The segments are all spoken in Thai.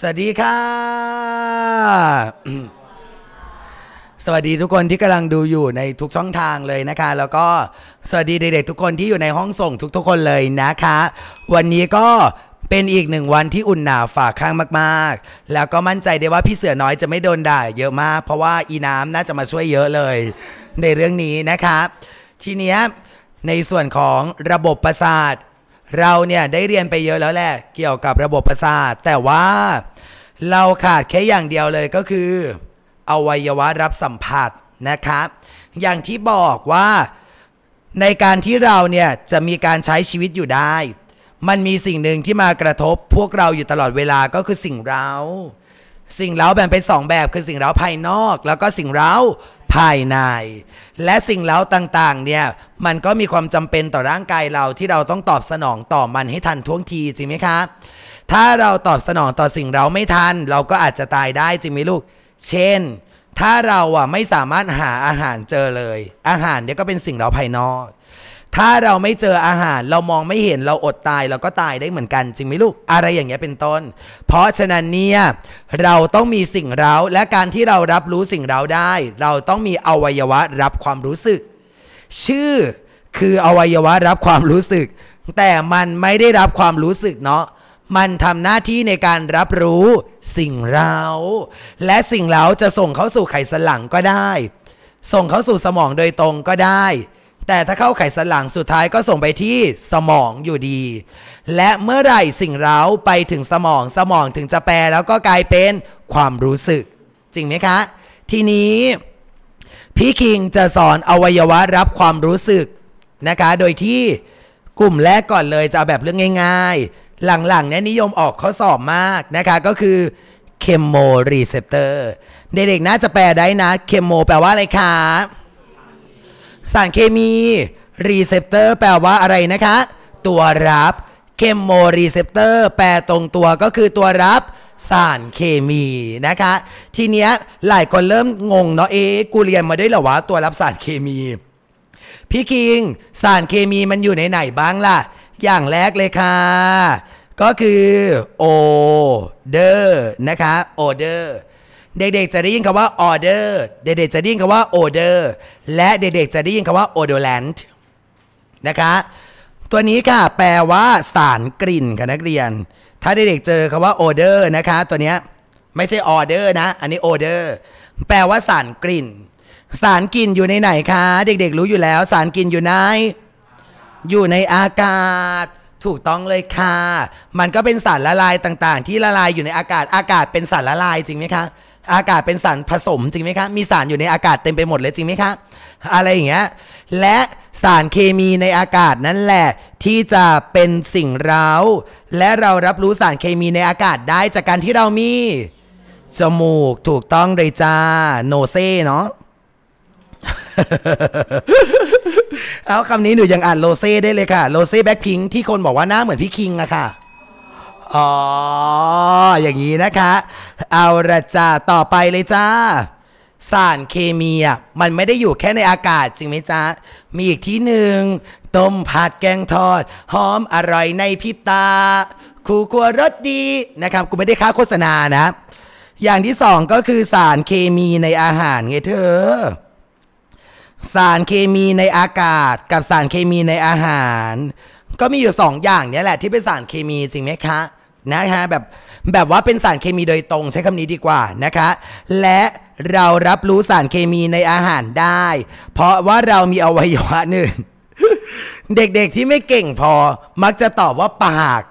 สวัสดีค่ะ สวัสดีทุกคนที่กำลังดูอยู่ในทุกช่องทางเลยนะคะ แล้วก็สวัสดีเด็กๆทุกคนที่อยู่ในห้องส่งทุกๆคนเลยนะคะ วันนี้ก็เป็นอีกหนึ่งวันที่อุ่นหนาฝากข้างมากๆ แล้วก็มั่นใจได้ว่าพี่เสือน้อยจะไม่โดนด่าเยอะมาก เพราะว่าอีน้ำน่าจะมาช่วยเยอะเลย ในเรื่องนี้นะคะ ทีเนี้ย ในส่วนของระบบประสาทเราเนี่ยได้เรียนไปเยอะแล้วแหละ เกี่ยวกับระบบประสาทแต่ว่าเราขาดแค่อย่างเดียวเลยก็คือ อวัยวะรับสัมผัส นะครับอย่างที่บอกว่าในการที่เราเนี่ยจะมีการใช้ชีวิตอยู่ได้ มันมีสิ่งหนึ่งที่มากระทบพวกเราอยู่ตลอดเวลาก็คือสิ่งเรา้าสิ่งเร้าแบ่งเป็นสองแบบคือสิ่งเร้าภายนอก แล้วก็สิ่งเร้าภายใน และสิ่งเร้าต่างๆเนี่ย มันก็มีความจำเป็นต่อร่างกายเราที่เราต้องตอบสนองต่อมันให้ทันท่วงที จริงไหมคะ ถ้าเราตอบสนองต่อสิ่งเร้าไม่ทัน เราก็อาจจะตายได้จริงไหมลูก เช่น ถ้าเราอ่ะไม่สามารถหาอาหารเจอเลย อาหารเนี่ยก็เป็นสิ่งเร้าภายนอกถ้าเราไม่เจออาหารเรามองไม่เห็นเราอดตายเราก็ตายได้เหมือนกันจริงไหมลูก อะไรอย่างเงี้ยเป็นต้น เพราะฉะนั้นเนี่ยเราต้องมีสิ่งเราและการที่เรารับรู้สิ่งเราได้ เราต้องมีอวัยวะรับความรู้สึก ชื่อคืออวัยวะรับความรู้สึก แต่มันไม่ได้รับความรู้สึกเนาะมันทำหน้าที่ในการรับรู้สิ่งเราและสิ่งเราจะส่งเข้าสู่ไขสันหลังก็ได้ ส่งเข้าสู่สมองโดยตรงก็ได้แต่ถ้าเข้าไขสันหลังสุดท้ายก็ส่งไปที่สมองอยู่ดี และเมื่อไหร่สิ่งเร้าไปถึงสมองสมองถึงจะแปลแล้วก็กลายเป็นความรู้สึก จริงไหมคะ ทีนี้พี่คิงจะสอนอวัยวะรับความรู้สึกนะคะโดยที่กลุ่มแรกก่อนเลยจะแบบเรื่องง่ายๆ หลังๆเนี่ยนิยมออกข้อสอบมากนะคะก็คือเคมโมรีเซปเตอร์เด็กๆน่าจะแปลได้นะเคมโม แปลว่าอะไรคะสารเคมีรีเซพเตอร์แปลว่าอะไรนะคะ ตัวรับเคมโมรีเซพเตอร์แปลตรงตัวก็คือตัวรับสารเคมีนะคะ ทีเนี้ยหลายคนเริ่มงงเนาะเอ๊กูเรียนมาได้หรอวะตัวรับสารเคมี พี่คิง สารเคมีมันอยู่นไหนบ้างล่ะ อย่างแรกเลยค่ะ ก็คือโอเดอร์นะคะโอเดอร์เด็กๆจะได้ยินคำว่า order เด็กๆจะได้ยินคำว่า order และเด็กๆจะได้ยินคำว่า odorant นะคะ ตัวนี้ค่ะแปลว่าสารกลิ่นค่ะนักเรียน ถ้าเด็กๆเจอคำว่า order นะคะตัวนี้ไม่ใช่ order นะ อันนี้ order แปลว่าสารกลิ่น สารกลิ่นอยู่ในไหนคะ เด็กๆรู้อยู่แล้วสารกลิ่นอยู่ใน อยู่ในอากาศ ถูกต้องเลยค่ะ มันก็เป็นสารละลายต่างๆ ที่ละลายอยู่ในอากาศ อากาศเป็นสารละลายจริงไหมคะอากาศเป็นสารผสมจริงไหมคะ มีสารอยู่ในอากาศเต็มไปหมดเลยจริงไหมคะ อะไรอย่างเงี้ย และสารเคมีในอากาศนั่นแหละ ที่จะเป็นสิ่งเร้า และเรารับรู้สารเคมีในอากาศได้จากการที่เรามีจมูกถูกต้องเลยจ้า โนเซ่เนาะ เอาคำนี้หนูยังอ่านโลเซ่ได้เลยค่ะโลเซ่แบ็คพิงที่คนบอกว่าหน้าเหมือนพี่คิงอะค่ะอ๋ออย่างนี้นะคะ เอาละจ้าต่อไปเลยจ้า สารเคมีอ่ะ มันไม่ได้อยู่แค่ในอากาศจริงไหมจ้า มีอีกที่หนึ่งต้มผัดแกงทอด หอมอร่อยในพริบตาคูครัวรสดี นะครับ กูไม่ได้ค้าโฆษณานะ อย่างที่สองก็คือสารเคมีในอาหารไงเธอ สารเคมีในอากาศ กับสารเคมีในอาหาร ก็มีอยู่สองอย่างนี้แหละ ที่เป็นสารเคมีจริงไหมคะนะฮะแบบแบบว่าเป็นสารเคมีโดยตรงใช้คำนี้ดีกว่านะคะ และเรารับรู้สารเคมีในอาหารได้ เพราะว่าเรามีอวัยวะหนึ่ง เด็กๆที่ไม่เก่งพอมักจะตอบว่าปาก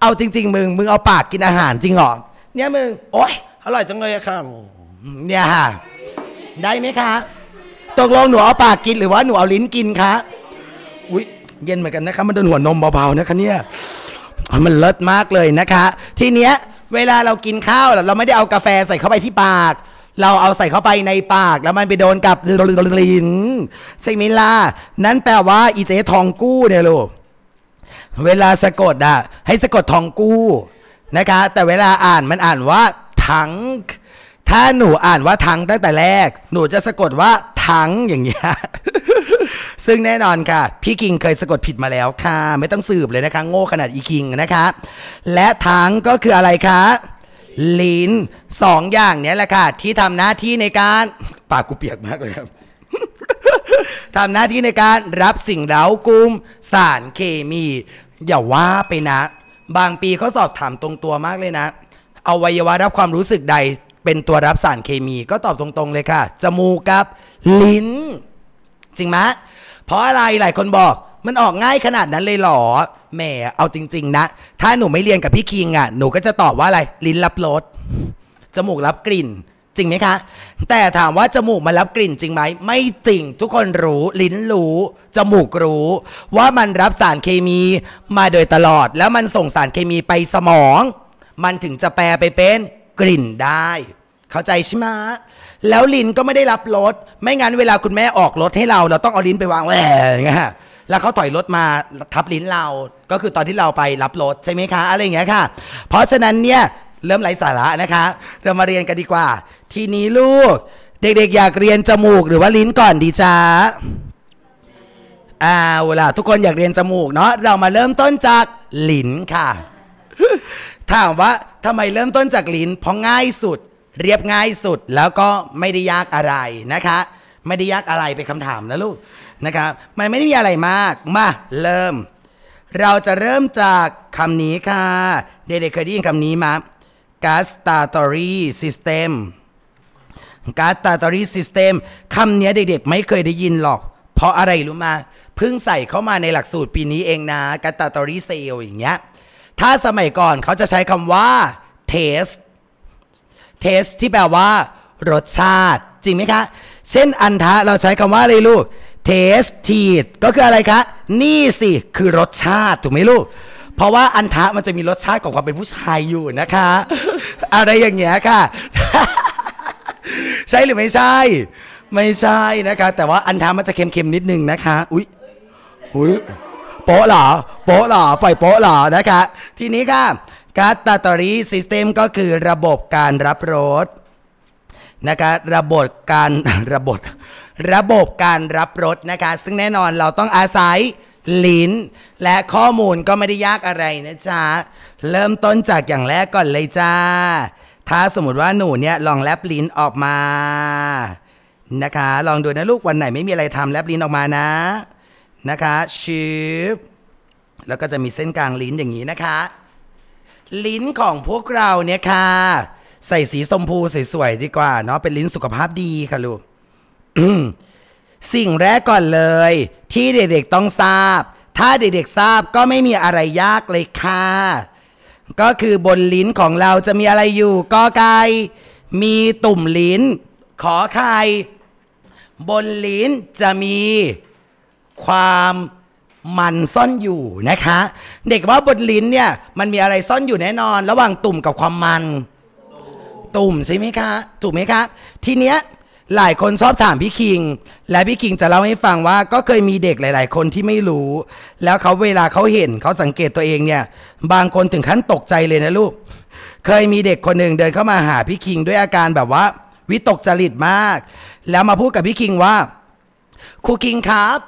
เอาจริงๆมึงมึงเอาปากกินอาหารจริงเหรอ เนี่ยมึงโอ๊ยอร่อยจังเลยค่ะเนี่ยค่ะได้ไหมคะตกลงหนูเอาปากกินหรือว่าหนูเอาลิ้นกินคะอุ้ยเย็นเหมือนกันนะคะมันโดนหัวนมเบาๆนะคะเนี่ยอมันเลิศมากเลยนะคะ ทีเนี้ย เวลาเรากินข้าวเราไม่ได้เอากาแฟใส่เข้าไปที่ปาก เราเอาใส่เข้าไปในปาก แล้วมันไปโดนกับลิ้นใช่ไหมล่ะนั่นแปลว่าอีเจทองกู้เนี่ยลูกเวลาสะกดอ่ะให้สะกดทองกู้นะคะ แต่เวลาอ่านมันอ่านว่าถัง ถ้าหนูอ่านว่าถังตั้งแต่แรก หนูจะสะกดว่าถังอย่างเงี้ยซึ่งแน่นอนค่ะพี่กิงเคยสะกดผิดมาแล้วค่ะ ไม่ต้องสืบเลยนะคะ โง่ขนาดอีกิงนะคะ และทั้งก็คืออะไรคะลิ้นสองอย่างเนี้ยแหละค่ะที่ทำหน้าที่ในการปาก กูเปียกมากเลยครับทำหน้าที่ในการรับสิ่งเร้ากุมสารเคมี อย่าว่าไปนะ บางปีเขาสอบถามตรงตัวมากเลยนะอวัยวะรับความรู้สึกใดเป็นตัวรับสารเคมีก็ตอบตรงๆ เลยค่ะจมูกกับ ลิ้น จริงไหมเพราะอะไรหลายคนบอกมันออกง่ายขนาดนั้นเลยเหรอแหมเอาจริง ๆนะถ้าหนูไม่เรียนกับพี่คิงอ่ะหนูก็จะตอบว่าอะไรลิ้นรับรสจมูกรับกลิ่นจริงไหมคะ แต่ถามว่าจมูกมันรับกลิ่นจริงไหมไม่จริง ทุกคนรู้ลิ้นรู้จมูกรู้ ว่ามันรับสารเคมี มาโดยตลอดแล้วมันส่งสารเคมีไปสมอง มันถึงจะแปลไปเป็นกลิ่นได้ เข้าใจใช่ไหมแล้วลิ้นก็ไม่ได้รับรถ ไม่งั้นเวลาคุณแม่ออกรถให้เรา เราต้องเอาลิ้นไปวางแหวอย่างเงี้ยแล้วเขาถอยรถมาทับลิ้นเราก็คือตอนที่เราไปรับรถใช่ไหมคะ อะไรอย่างเงี้ยค่ะ เพราะฉะนั้นเนี่ย เริ่มไร้สาระนะคะ เรามาเรียนกันดีกว่า ทีนี้ลูก เด็กๆอยากเรียนจมูกหรือว่าลิ้นก่อนดีจ้าอ่าวเลาทุกคนอยากเรียนจมูก เนาะ เรามาเริ่มต้นจากลิ้นค่ะ ถามว่าทำไมเริ่มต้นจากลิ้น เพราะง่ายสุดเรียบง่ายสุดแล้วก็ไม่ได้ยากอะไรนะคะ ไม่ได้ยากอะไรเป็นคำถามนะลูกนะคะมันไม่ได้มีอะไรมากมาเริ่ม เราจะเริ่มจากคำนี้ค่ะเด็กๆเคยได้ยินคำนี้มา gustatory system gustatory system คำนี้เด็กๆไม่เคยได้ยินหรอก เพราะอะไรรู้มาเพิ่งใส่เข้ามาในหลักสูตรปีนี้เองนะ gustatory sale อย่างเงี้ยถ้าสมัยก่อนเขาจะใช้คำว่า taste เทสที่แปลว่า รสชาติ จริงไหมคะเช่นอันทะเราใช้คำว่าอะไรลูก เทสทีดก็คืออะไรคะนี่สิ คือรสชาติถูกไหมลูก เพราะว่าอันทะมันจะมีรสชาติของความเป็นผู้ชายอยู่นะคะ อะไรอย่างเงี้ยค่ะใช่หรือไม่ใช่ไม่ใช่นะคะแต่ว่าอันทะมันจะเค็มๆนิดนึงนะคะอุ้ยอุ้ยโป๊ะหรอโป๊ะหรอปล่อยโป๊ะหรอนะคะ ทีนี้ค่ะการ์ดตาตอรี่ซิสเต็มก็คือระบบการรับรสนะคะ ระบบการระบบระบบการรับรสนะคะ ซึ่งแน่นอนเราต้องอาศัยลิ้น และข้อมูลก็ไม่ได้ยากอะไรนะจ๊ะ เริ่มต้นจากอย่างแรกก่อนเลยจ้า ถ้าสมมติว่าหนูเนี่ยลองแลบลิ้นออกมานะคะ ลองดูนะลูกวันไหนไม่มีอะไรทำแลบลิ้นออกมานะนะคะชิบแล้วก็จะมีเส้นกลางลิ้นอย่างนี้นะคะลิ้นของพวกเราเนี่ยค่ะ ใส่สีชมพูสวยๆดีกว่าเนาะเป็นลิ้นสุขภาพดีค่ะลูกสิ่งแรกก่อนเลย ที่เด็กๆต้องทราบ ถ้าเด็กๆทราบก็ไม่มีอะไรยากเลยค่ะ ก็คือบนลิ้นของเราจะมีอะไรอยู่ ก็ไก่มีตุ่มลิ้นขอไข่บนลิ้นจะมีความมันซ่อนอยู่นะคะ เด็กว่าบนลิ้นเนี่ย มันมีอะไรซ่อนอยู่แน่นอนระหว่างตุ่มกับความมัน ตุ่มใช่ไหมคะถูกไหมคะ ทีเนี้ยหลายคนชอบถามพี่คิง และพี่คิงจะเล่าให้ฟังว่าก็เคยมีเด็กหลายๆคนที่ไม่รู้ แล้วเขาเวลาเขาเห็นเขาสังเกตตัวเองเนี่ย บางคนถึงขั้นตกใจเลยนะลูกเคยมีเด็กคนหนึ่งเดินเข้ามาหาพี่คิงด้วยอาการแบบว่า วิตกจริตมากแล้วมาพูดกับพี่คิงว่าครูคิงครับ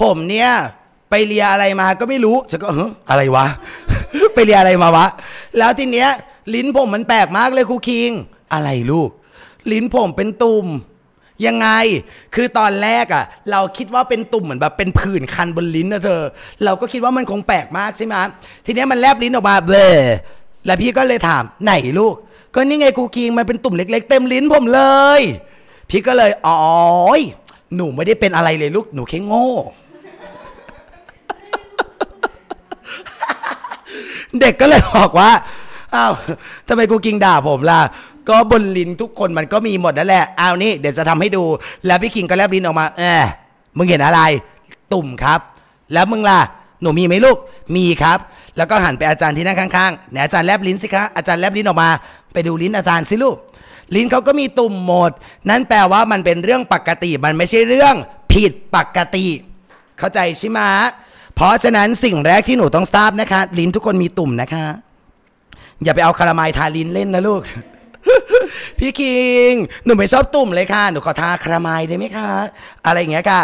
ผมเนี่ยไปเรียอะไรมาก็ไม่รู้ฉันก็เอออะไรวะ ไปเรียอะไรมาวะ แล้วทีเนี้ยลิ้นผมมันแปลกมากเลยครูคิงอะไรลูก ลิ้นผมเป็นตุ่มยังไงคือตอนแรกอะ่ะเราคิดว่าเป็นตุ่มเหมือนแบบเป็นผื่นคันบนลิ้นนะเธอ เราก็คิดว่ามันคงแปลกมากใช่ไหมทีเนี้ยมันแลบลิ้นออกมาเบลอแล้วพี่ก็เลยถามไหนลูก ก็นี่ไงครูคิงมันเป็นตุ่มเล็กๆ เต็มลิ้นผมเลย พี่ก็เลยอ๋อหนูไม่ได้เป็นอะไรเลยลูก หนูแค่โง่เด็กก็เลยบอกว่าอ้าวทำไมกูกิงด่าผมล่ะ ก็บนลิ้นทุกคนมันก็มีหมดนั่นแหละเอานี่ เดี๋ยวจะทำให้ดู แล้วพี่คิงก็แลบลิ้นออกมา เออมึงเห็นอะไร ตุ่มครับ แล้วมึงล่ะ หนูมีไหมลูก มีครับ แล้วก็หันไปอาจารย์ที่นั่งข้างๆไหนอาจารย์แลบลิ้นสิคะ อาจารย์แลบลิ้นออกมา ไปดูลิ้นอาจารย์สิลูก ลิ้นเขาก็มีตุ่มหมด นั่นแปลว่ามันเป็นเรื่องปกติ มันไม่ใช่เรื่อง ผิดปกติ เข้าใจใช่ไหมเพราะฉะนั้นสิ่งแรกที่หนูต้องทราบนะคะ ลิ้นทุกคนมีตุ่มนะคะ อย่าไปเอาคารามายทาลิ้นเล่นนะลูก พี่คิงหนูไม่ชอบตุ่มเลยค่ะ หนูขอทาคารามายได้ไหมคะ อะไรอย่างเงี้ยค่ะ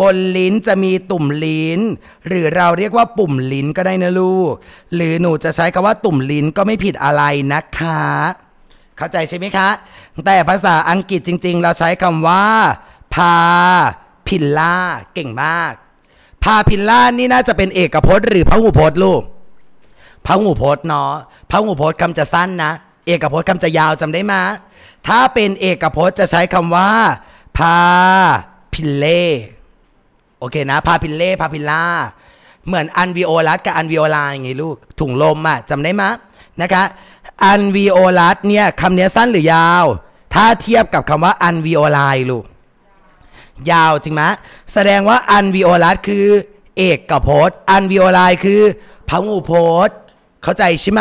บนลิ้นจะมีตุ่มลิ้น หรือเราเรียกว่าปุ่มลิ้นก็ได้นะลูก หรือหนูจะใช้คำว่าตุ่มลิ้นก็ไม่ผิดอะไรนะคะ เข้าใจใช่ไหมคะ แต่ภาษาอังกฤษจริง ๆ เราใช้คำว่า พาพิลล่าเก่งมากพาพินล่านี่น่าจะเป็นเอกพจน์หรือพระหูพจน์ลูกพระหูพจน์เนาะพระหูพจน์คำจะสั้นนะ เอกพจน์คำจะยาวจำได้ไหมถ้าเป็นเอกพจน์จะใช้คำว่า พาพินเล่ โอเคนะพาพินเล่พาพินล่าเหมือนอันวีโอลัสกับอันวีโอลาอย่างงี้ลูกถุงลมอะจำได้ไหมนะคะอันวีโอลัสเนี่ยคำนี้สั้นหรือยาว ถ้าเทียบกับคำว่าอันวีโอไลลูกยาวจริงไหมแสดงว่าอันวิโอลัสคือ เอกกับโพสอันวิโอไลคือพงูโพสเข้าใจใช่ไหม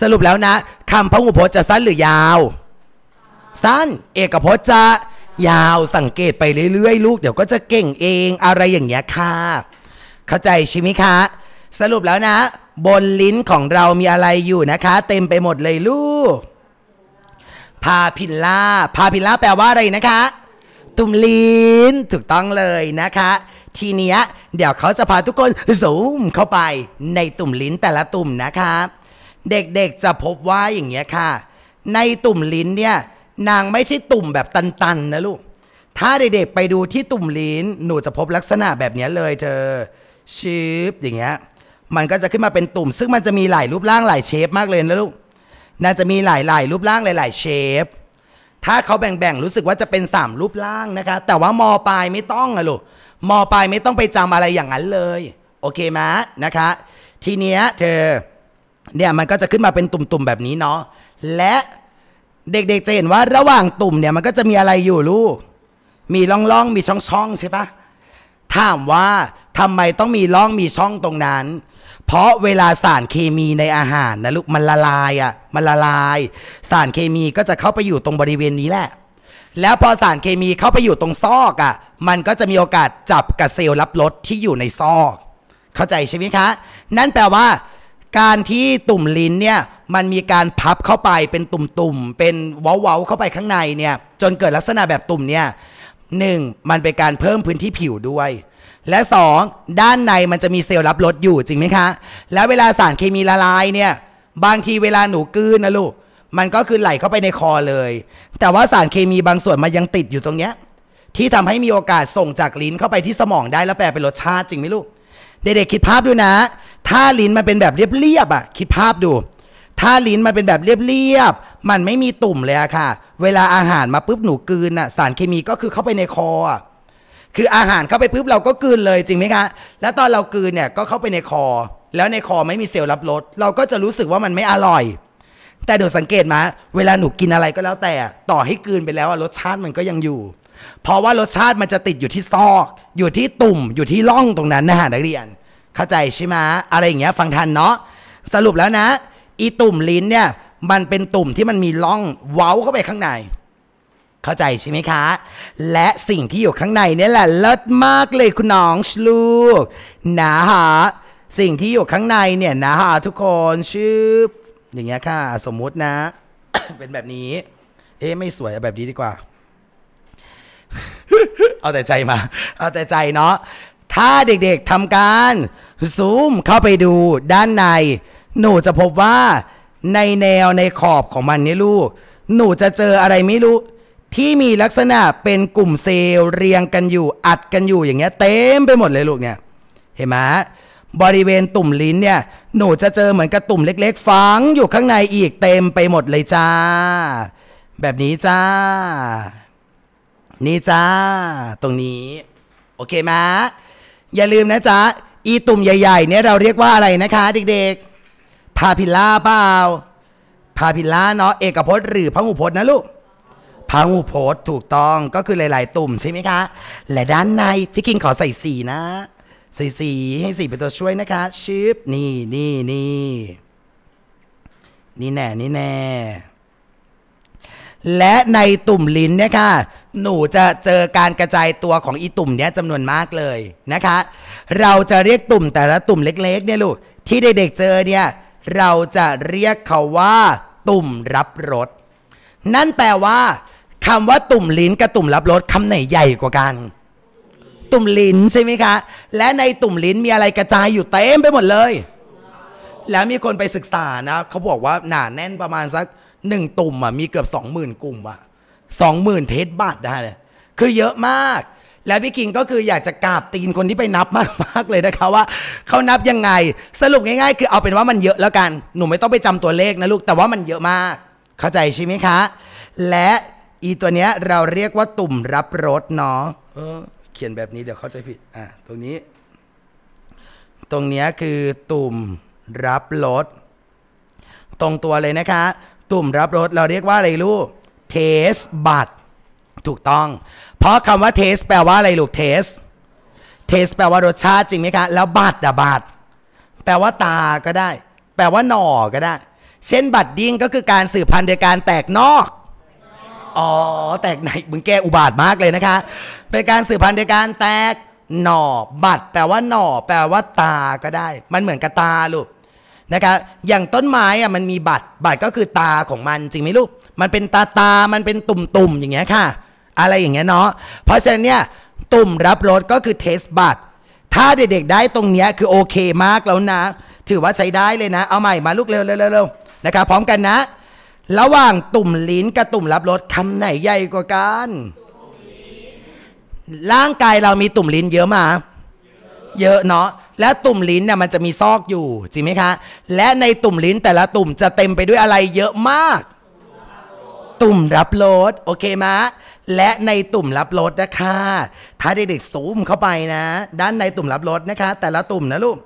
สรุปแล้วนะคำพงูโพสจะสั้นหรือยาว สั้น เอกกับโพสจะยาวสังเกตไปเรื่อยๆ ลูกเดี๋ยวก็จะเก่งเองอะไรอย่างเงี้ยค่ะ เข้าใจใช่ไหมคะ สรุปแล้วนะ บนลิ้นของเรามีอะไรอยู่นะคะ เต็มไปหมดเลยลูก พาพิลล่าพาพิลล่าแปลว่าอะไรนะคะตุมลิ้น ถูกต้องเลยนะคะ ทีเนี้ย เดี๋ยวเขาจะพาทุกคนซูมเข้าไปในตุ่มลิ้นแต่ละตุ่มนะคะ เด็กๆจะพบว่าอย่างเงี้ยค่ะ ในตุ่มลิ้นเนี่ยนางไม่ใช่ตุ่มแบบตันๆนะลูกถ้าเด็กๆไปดูที่ตุ่มลิ้นหนูจะพบลักษณะแบบนี้เลย เธอชิปอย่างเงี้ยมันก็จะขึ้นมาเป็นตุ่ม ซึ่งมันจะมีหลายรูปร่างหลายเชฟมากเลยนะลูกน่าจะมีหลายๆ รูปร่างหลายๆเชฟถ้าเขาแบ่งๆ รู้สึกว่าจะเป็นสามรูปร่างนะคะ แต่ว่ามอปลายไม่ต้องอะลูกมอปลายไม่ต้องไปจำอะไรอย่างนั้นเลย โอเคไหมนะคะ ทีเนี้ยเธอ เนี่ยมันก็จะขึ้นมาเป็นตุ่มๆ แบบนี้เนาะและเด็ก ๆ จะเห็นว่าระหว่างตุ่มเนี่ยมันก็จะมีอะไรอยู่ลูกมีร่องๆมีช่องๆใช่ปะถามว่าทำไมต้องมีร่องมีช่องตรงนั้นเพราะเวลาสารเคมีในอาหารนะลูกมันละลายอ่ะมันละลาย สารเคมีก็จะเข้าไปอยู่ตรงบริเวณนี้แหละแล้วพอสารเคมีเข้าไปอยู่ตรงซอกอ่ะมันก็จะมีโอกาสจับกับเซลล์รับรสที่อยู่ในซอกเข้าใจใช่ไหมคะ นั่นแปลว่าการที่ตุ่มลิ้นเนี่ยมันมีการพับเข้าไปเป็นตุ่มๆเป็นเว้าๆเข้าไปข้างในเนี่ย จนเกิดลักษณะแบบตุ่มเนี่ยหนึ่งมันเป็นการเพิ่มพื้นที่ผิวด้วยและ2ด้านในมันจะมีเซลล์รับรสอยู่จริงไหมคะ แล้วเวลาสารเคมีละลายเนี่ย บางทีเวลาหนูกืนนะลูกมันก็คือไหลเข้าไปในคอเลย แต่ว่าสารเคมีบางส่วนมันยังติดอยู่ตรงเนี้ยที่ทำให้มีโอกาสส่งจากลิ้นเข้าไปที่สมองได้แล้วแปลเป็นรสชาติจริงไหมลูก เด็กๆคิดภาพดูนะ ถ้าลิ้นมันเป็นแบบเรียบๆอ่ะ คิดภาพดู ถ้าลิ้นมันเป็นแบบเรียบๆ มันไม่มีตุ่มเลยอะค่ะ เวลาอาหารมาปุ๊บหนูกืนอ่ะสารเคมีก็คือเข้าไปในคออ่ะคืออาหารเข้าไปปุ๊บเราก็กืนเลยจริงไหมคะ แล้วตอนเรากืนเนี่ยก็เข้าไปในคอ แล้วในคอไม่มีเซลล์รับรสเราก็จะรู้สึกว่ามันไม่อร่อย แต่เดี๋ยวสังเกตมา เวลาหนูกินอะไรก็แล้วแต่ต่อให้กืนไปแล้วรสชาติมันก็ยังอยู่ เพราะว่ารสชาติมันจะติดอยู่ที่ซอก อยู่ที่ตุ่มอยู่ที่ร่องตรงนั้นนะฮะนักเรียน เข้าใจใช่ไหมอะไรอย่างเงี้ยฟังทันเนาะสรุปแล้วนะ อีตุ่มลิ้นเนี่ยมันเป็นตุ่มที่มันมีร่องเว้าเข้าไปข้างในเข้าใจใช่ไหมคะ และสิ่งที่อยู่ข้างในนี่แหละเลิศมากเลยคุณน้องลูกนะฮะ สิ่งที่อยู่ข้างในเนี่ย นะฮะทุกคนชื่ออย่างเงี้ยค่ะ สมมุตินะ เป็นแบบนี้ เอ๊ะไม่สวยแบบนี้ดีกว่า เอาแต่ใจมา เอาแต่ใจเนาะถ้าเด็กๆทำการ ซูมเข้าไปดูด้านใน หนูจะพบว่าในแนวในขอบของมันนี่ลูก หนูจะเจออะไรไม่รู้ที่มีลักษณะเป็นกลุ่มเซลล์เรียงกันอยู่อัดกันอยู่อย่างเงี้ยเต็มไปหมดเลยลูกเนี่ยเห็นไหมบริเวณตุ่มลิ้นเนี่ยหนูจะเจอเหมือนกับตุ่มเล็กๆ ฝังอยู่ข้างในอีกเต็มไปหมดเลยจ้า แบบนี้จ้า นี่จ้าตรงนี้โอเคไหมอย่าลืมนะจ๊ะอีตุ่มใหญ่ๆเนี่ยเราเรียกว่าอะไรนะคะเด็กๆพาพิลล่าเปล่า พาพิลล่าเนาะเอกพจน์หรือพอุพจน์นะลูกพังหูโพสถูกต้องก็คือหลาย ๆ ตุ่มใช่ไหมคะ และด้านในพี่คิงขอใส่สีนะใส่สีให้สีเป็นตัวช่วยนะคะชิปนี่นี่นี่ นี่แน่นี่แน่ และในตุ่มลิ้นเนี่ยค่ะ หนูจะเจอการกระจายตัวของอีตุ่มเนี้ยจำนวนมากเลยนะคะ เราจะเรียกตุ่มแต่ละตุ่มเล็ก ๆ เนี่ยลูกที่เด็กๆเจอเนี่ยเราจะเรียกเขาว่า ตุ่มรับรสนั่นแปลว่าคำว่าตุ่มลิ้นกับตุ่มรับรสคำไหนใหญ่กว่ากัน ตุ่มลิ้นใช่ไหมคะ และในตุ่มลิ้นมีอะไรกระจายอยู่เต็มไปหมดเลย แล้วมีคนไปศึกษานะเขาบอกว่าหนาแน่นประมาณสักหนึ่งตุ่มอ่ะมีเกือบสองหมื่นกลุ่มอ่ะสองหมื่นเทสบัตได้เลยคือเยอะมาก แล้วพี่กิงก็คืออยากจะกราบตีนคนที่ไปนับมากๆเลยนะคะว่าเขานับยังไง สรุปง่าย ๆคือเอาเป็นว่ามันเยอะแล้วกันหนูไม่ต้องไปจำตัวเลขนะ ลูกแต่ว่ามันเยอะมาก เข้าใจใช่ไหมคะ และอีตัวเนี้ยเราเรียกว่าตุ่มรับรสเนาะเออเขียนแบบนี้เดี๋ยวเข้าใจผิด อ่ะตรงนี้ ตรงเนี้ยคือ ตุ่ม รับรสตรงตัวเลยนะคะ ตุ่มรับรสเราเรียกว่าอะไรลูก เทส บัตถูกต้อง เพราะคำว่าเทส แปลว่าอะไรลูก เทส เทสแปลว่ารสชาติจริงไหมคะ แล้วบัตอะบัตแปลว่าตาก็ได้ แปลว่าหน่อก็ได้ เช่นบัตดิ้งก็คือการสืบพันธุ์โดยการแตกนอกอ๋อ แตกไหน มึงแก้อุบาทมากเลยนะคะ เป็นการสืบพันธุ์โดยการแตกหน่อ บัตรแปลว่าหน่อ แปลว่าตาก็ได้ มันเหมือนกับตาลูกนะคะ อย่างต้นไม้อ่ะมันมีบัตร บัตรก็คือตาของมันจริงไหมลูก มันเป็นตาตา มันเป็นตุ่มตุ่มอย่างเงี้ยค่ะ อะไรอย่างเงี้ยเนาะเพราะฉะนั้นเนี่ยตุ่มรับรสก็คือเทสบัตร ถ้าเด็กๆได้ตรงเนี้ยคือโอเคมากแล้วนะ ถือว่าใช้ได้เลยนะเอาใหม่มาลูกเร็วๆๆนะคะ พร้อมกันนะระหว่างตุ่มลิ้นกับตุ่มรับรสคำไหนใหญ่กว่ากันร่างกายเรามีตุ่มลิ้นเยอะมา เยอะเนาะ และตุ่มลิ้นเนี่ยมันจะมีซอกอยู่จริงไหมคะ และในตุ่มลิ้นแต่ละตุ่มจะเต็มไปด้วยอะไรเยอะมาก ตุ่มรับรสโอเค มะ และในตุ่มรับรสนะคะ ถ้าเด็กๆซูมเข้าไปนะ ด้านในตุ่มรับรสนะคะ แต่ละตุ่มนะลูก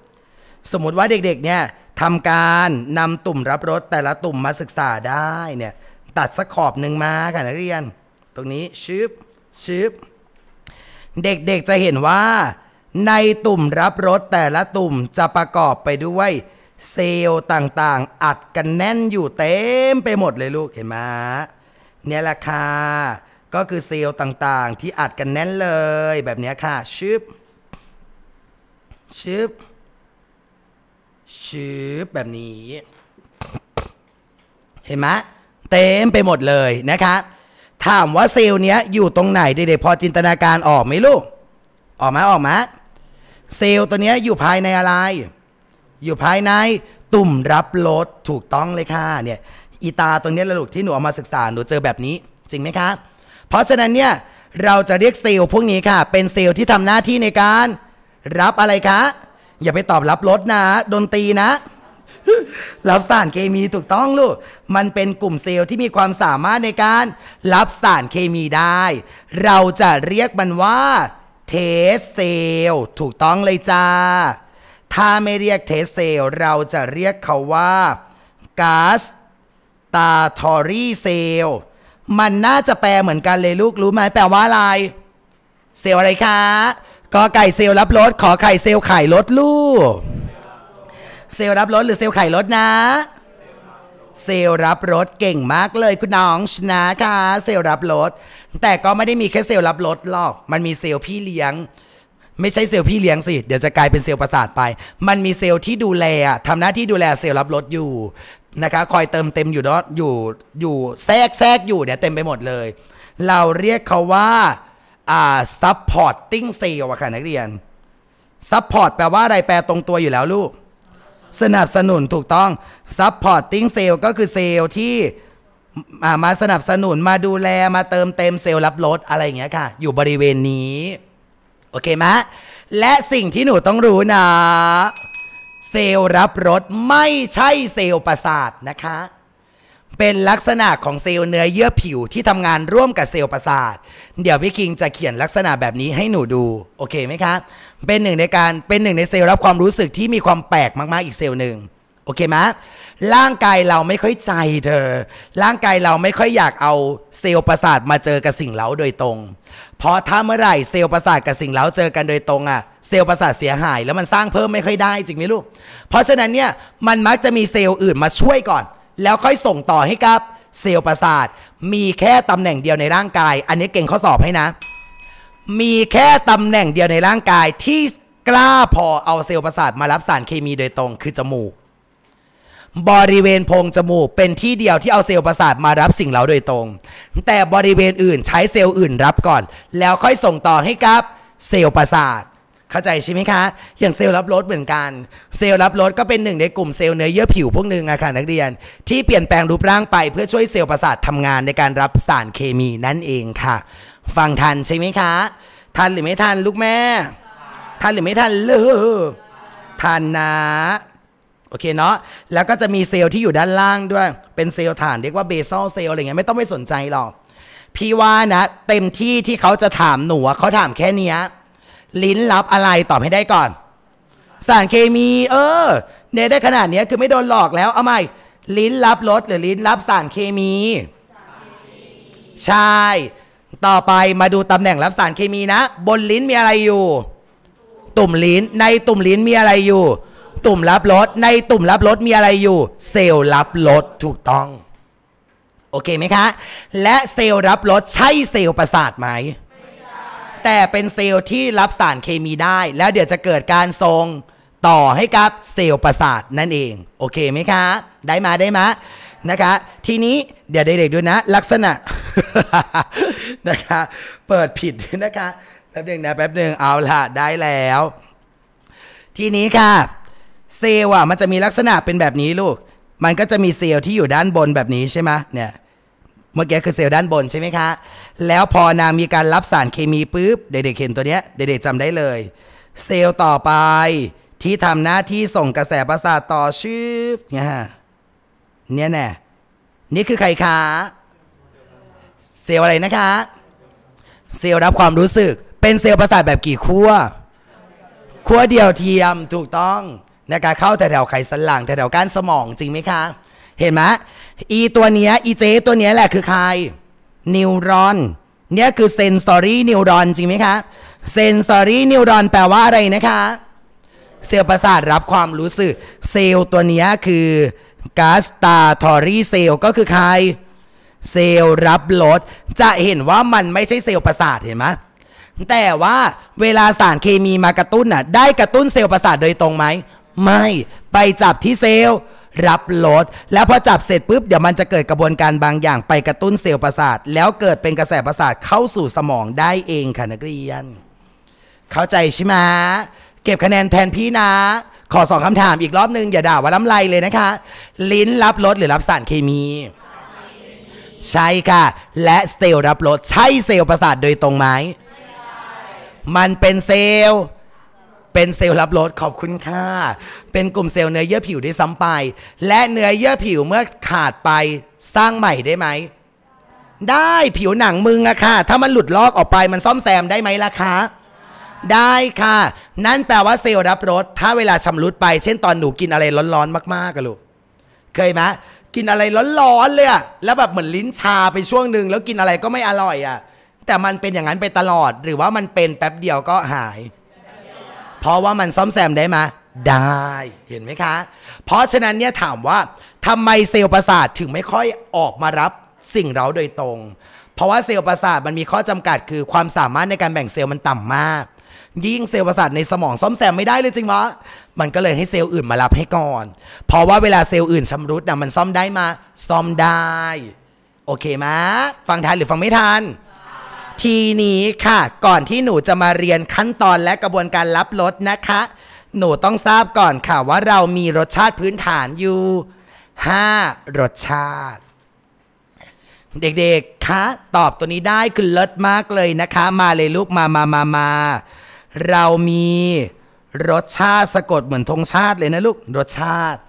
สมมติว่าเด็ก ๆ เนี่ยทำการนำตุ่มรับรสแต่ละตุ่มมาศึกษาได้เนี่ยตัดสักขอบหนึ่งมาค่ะนักเรียน ตรงนี้ชืบชืบเด็กๆจะเห็นว่า ในตุ่มรับรสแต่ละตุ่มจะประกอบไปด้วยเซลล์ต่างๆอัดกันแน่นอยู่เต็มไปหมดเลยลูกเห็นไหมเนี่ยแหละค่ะก็คือเซลล์ต่างๆที่อัดกันแน่นเลยแบบนี้ค่ะชืบชืบชื้อแบบนี้ เห็นไหมเต็มไปหมดเลยนะคะ ถามว่าเซลล์เนี้ยอยู่ตรงไหนเด็กๆพอจินตนาการออกไหมลูก ออกมาออกมาเซลล์ตัวเนี้ยอยู่ภายในอะไร อยู่ภายในตุ่มรับรสถูกต้องเลยค่ะเนี่ยอีตาตรงเนี้ระลุกที่หนูเอามาศึกษาหนูเจอแบบนี้จริงไหมคะเพราะฉะนั้นเนี่ยเราจะเรียกเซลล์พวกนี้ค่ะ เป็นเซลล์ที่ทำหน้าที่ในการรับอะไรคะอย่าไปตอบรับรถนะดนตรีนะ รับสารเคมีถูกต้อง ลูกมันเป็นกลุ่มเซลล์ที่มีความสามารถในการรับสารเคมีได้ เราจะเรียกมันว่าเทสเซลล์ถูกต้องเลยจ้าถ้าไม่เรียกเทสเซลล์เราจะเรียกเขาว่าก๊าซตาทอรี่เซลล์มันน่าจะแปลเหมือนกันเลยลูก รู้ไหมแปลว่าอะไร เซลล์อะไรคะก็ไก่เซลรับรถขอไข่เซลขายรถลูกเซลรับรถหรือเซลไข่รถนะ เซลรับรถเก่งมากเลยคุณน้องชนะค่ะเซลรับรถแต่ก็ไม่ได้มีแค่เซลรับรถหรอก มันมีเซลพี่เลี้ยง ไม่ใช่เซลพี่เลี้ยงสิเดี๋ยวจะกลายเป็นเซลประสาทไป มันมีเซลที่ดูแลทำหน้าที่ดูแลเซลรับรถอยู่นะคะ คอยเติมเต็มอยู่ดอยู่อยู่แทรกแทรกอยู่เนี่ยเต็มไปหมดเลย เราเรียกเขาว่าอ่า supporting ซล l e อะค่ะ นักเรียน support แปลว่า อะไร แปลตรงตัวอยู่แล้วลูก สนับสนุนถูกต้อง supporting s a l ลก็คือเซลล์ที่มาสนับสนุนมาดูแลมาเติมเต็มเซลล์รับรถ อะไรอย่างเงี้ยค่ะ อยู่บริเวณนี้ โอเคไหมและสิ่งที่หนูต้องรู้นะ เซลล์รับรถ ไม่ใช่เซลล์ประสาทนะคะเป็นลักษณะของเซลล์เนื้อเยื่อผิวที่ทำงานร่วมกับเซลล์ประสาท เดี๋ยวพี่คิงจะเขียนลักษณะแบบนี้ให้หนูดู โอเคไหมคะเป็นหนึ่งในการเป็นหนึ่งในเซลล์รับความรู้สึกที่มีความแปลกมากๆ อีกเซลล์หนึ่งโอเคไหมร่างกายเราไม่ค่อยใจเธอ ร่างกายเราไม่ค่อยอยากเอาเซลล์ประสาทมาเจอกับสิ่งเล้าโดยตรง เพราะถ้าเมื่อไหร่เซลล์ประสาทกับสิ่งเล้าเจอกันโดยตรงอะเซลล์ประสาทเสียหายแล้วมันสร้างเพิ่มไม่ค่อยได้จริงไหมลูก เพราะฉะนั้นเนี่ยมันมักจะมีเซลล์อื่นมาช่วยก่อนแล้วค่อยส่งต่อให้กับเซลล์ประสาทมีแค่ตำแหน่งเดียวในร่างกาย อันนี้เก่งข้อสอบให้นะ มีแค่ตำแหน่งเดียวในร่างกายที่กล้าพอเอาเซลล์ประสาทมารับสารเคมีโดยตรงคือจมูกบริเวณโพรงจมูกเป็นที่เดียวที่เอาเซลล์ประสาทมารับสิ่งเราโดยตรง แต่บริเวณอื่นใช้เซลล์อื่นรับก่อน แล้วค่อยส่งต่อให้กับเซลล์ประสาทเข้าใจใช่ไหมคะ อย่างเซลล์รับรสเหมือนกัน เซลล์รับรสก็เป็นหนึ่งในกลุ่มเซลล์เนื้อเยื่อผิวพวกหนึ่งอะค่ะนักเรียน ที่เปลี่ยนแปลงรูปร่างไปเพื่อช่วยเซลล์ประสาททำงานในการรับสารเคมีนั่นเองค่ะ ฟังทันใช่ไหมคะ ทันหรือไม่ทันลูกแม่ ทันหรือไม่ทันเลยทันนะ โอเคเนาะ แล้วก็จะมีเซลล์ที่อยู่ด้านล่างด้วย เป็นเซลล์ฐานเรียกว่าเบซอลเซลล์อะไรเงี้ย ไม่ต้องไปสนใจหรอก พี่ว่านะ เต็มที่ที่เขาจะถามหนูเขาถามแค่เนี้ยลิ้นรับอะไรตอบให้ได้ก่อน สารเคมี เออเนได้ขนาดนี้คือไม่โดนหลอกแล้ว เอาใหม่ ลิ้นรับรสหรือลิ้นรับสารเคมี ใช่ ต่อไปมาดูตำแหน่งรับสารเคมีนะบนลิ้นมีอะไรอยู่ ตุ่มลิ้นในตุ่มลิ้นมีอะไรอยู่ ตุ่มรับรสในตุ่มรับรสมีอะไรอยู่ เซลล์รับรสถูกต้อง โอเคไหมคะ และเซลล์รับรสใช่เซลล์ประสาทไหมแต่เป็นเซลล์ที่รับสารเคมีได้ แล้วเดี๋ยวจะเกิดการทรงต่อให้กับเซลล์ประสาทนั่นเอง โอเคไหมคะได้มาได้มานะคะ ทีนี้เดี๋ยวเด็กๆดูนะ ลักษณะนะคะ เปิดผิดนะคะแป๊บหนึ่งนะแป๊บหนึ่งเอาละได้แล้ว ทีนี้ค่ะเซลล์อ่ะมันจะมีลักษณะเป็นแบบนี้ลูก มันก็จะมีเซลล์ที่อยู่ด้านบนแบบนี้ใช่ไหมเนี่ยเมื่อกี้คือเซลล์ด้านบนใช่ไหมคะ แล้วพอนางมีการรับสารเคมีปุ๊บเด็กๆเห็นตัวเนี้ยเด็กๆจำได้เลย เซลล์ต่อไป ที่ทำหน้าที่ส่งกระแสประสาทต่อชือเนี่ยเนี่ยแน่นี่คือใครคะเซลล์อะไรนะคะ เซลล์รับความรู้สึก เป็นเซลล์ประสาทแบบกี่ขั้วขั้วเดียวเทียมถูกต้องนะคะเข้าแถวไขสันหลังแถวก้านสมอง จริงไหมคะเห็นไหมอีตัวเนี้ยอีเจตัวเนี้ยแหละคือใครนิวรอน เนี่ยคือเซนสตอรี่นิวรอนจริงไหมคะเซนสตอรี่นิวรอนแปลว่าอะไรนะคะ เซลล์ประสาทรับความรู้สึกเซลล์ตัวนี้คือกาสตาทอรี่เซลล์ก็คือใครเซลล์รับรสจะเห็นว่ามันไม่ใช่เซลล์ประสาทเห็นไหมแต่ว่าเวลาสารเคมีมากระตุ้นน่ะได้กระตุ้นเซลล์ประสาทโดยตรงไหม ไม่ไปจับที่เซลล์รับรสแล้วพอจับเสร็จปุ๊บเดี๋ยวมันจะเกิดกระบวนการบางอย่างไปกระตุ้นเซลล์ประสาทแล้วเกิดเป็นกระแสประสาทเข้าสู่สมองได้เองค่ะนักเรียน เข้าใจใช่ไหมเก็บคะแนนแทนพี่นะ ขอสองคำถามอีกรอบนึง อย่าด่าว่าล้ำไรเลยนะคะลิ้นรับรสหรือรับสารเคมี ใช่ค่ะ และเซลล์รับรสใช่เซลล์ประสาทโดยตรงไหมมันเป็นเซลล์เป็นเซลล์รับรสขอบคุณค่ะเป็นกลุ่มเซลล์เนื้อเยื่อผิวได้ซ้ำไป และเนื้อเยื่อผิวเมื่อขาดไปสร้างใหม่ได้ไหมได้ผิวหนังมึงอะค่ะถ้ามันหลุดลอกออกไปมันซ่อมแซมได้ไหมล่ะคะ ได้ค่ะ นั่นแปลว่าเซลล์รับรสถ้าเวลาชำรุดไป เช่นตอนหนูกินอะไรร้อนๆมากๆกันลูกเคยไหมกินอะไรร้อนๆเลยอะแล้วแบบเหมือนลิ้นชาไปช่วงหนึ่งแล้วกินอะไรก็ไม่อร่อยอะแต่มันเป็นอย่างนั้นไปตลอด หรือว่ามันเป็นแป๊บเดียวก็หายเพราะว่ามันซ่อมแซมได้มา ได้เห็นไหมคะ เพราะฉะนั้นเนี่ยถามว่าทำไมเซลล์ประสาทถึงไม่ค่อยออกมารับสิ่งเราโดยตรง เพราะว่าเซลล์ประสาทมันมีข้อจำกัด คือความสามารถในการแบ่งเซลล์มันต่ำมาก ยิ่งเซลล์ประสาทในสมองซ่อมแซมไม่ได้เลยจริงวะมันก็เลยให้เซลล์อื่นมารับให้ก่อน เพราะว่าเวลาเซลล์อื่นชำรุดนะมันซ่อมได้มาซ่อมได้ โอเคมะฟังทันหรือฟังไม่ทันทีนี้ค่ะ ก่อนที่หนูจะมาเรียนขั้นตอนและกระบวนการรับรสนะคะ หนูต้องทราบก่อนค่ะว่าเรามีรสชาติพื้นฐานอยู่5รสชาติ เด็กๆคะตอบตัวนี้ได้คือเลิศมากเลยนะคะ มาเลยลูก มามามามาเรามีรสชาติสะกดเหมือนธงชาติเลยนะลูกรสชาติ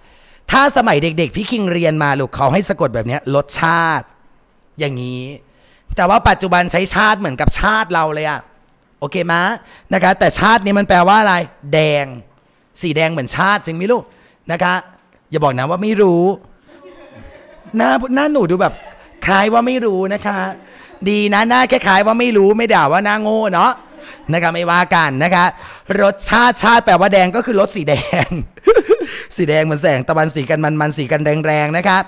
ถ้าสมัยเด็ก ๆ พี่คิงเรียนมาลูกเขาให้สะกดแบบนี้รสชาติ อย่างนี้แต่ว่าปัจจุบันใช้ชาติเหมือนกับชาติเราเลยอะโอเคมะนะคะ แต่ชาตินี้มันแปลว่าอะไร แดง สีแดงเหมือนชาติ จริงไหมลูกนะคะ อย่าบอกนะว่าไม่รู้หน้าหน้าหนูดูแบบคล้ายว่าไม่รู้นะคะ ดีนะ หน้าแค่คล้ายว่าไม่รู้ ไม่ด่าว่าหน้าโง่เนาะนะคะไม่ว่ากันนะคะรสชาติชาติแปลว่าแดงก็คือรสสีแดง สีแดงเหมือนแสงตะวันสีกันมันมันสีกันแดงแงนะคะ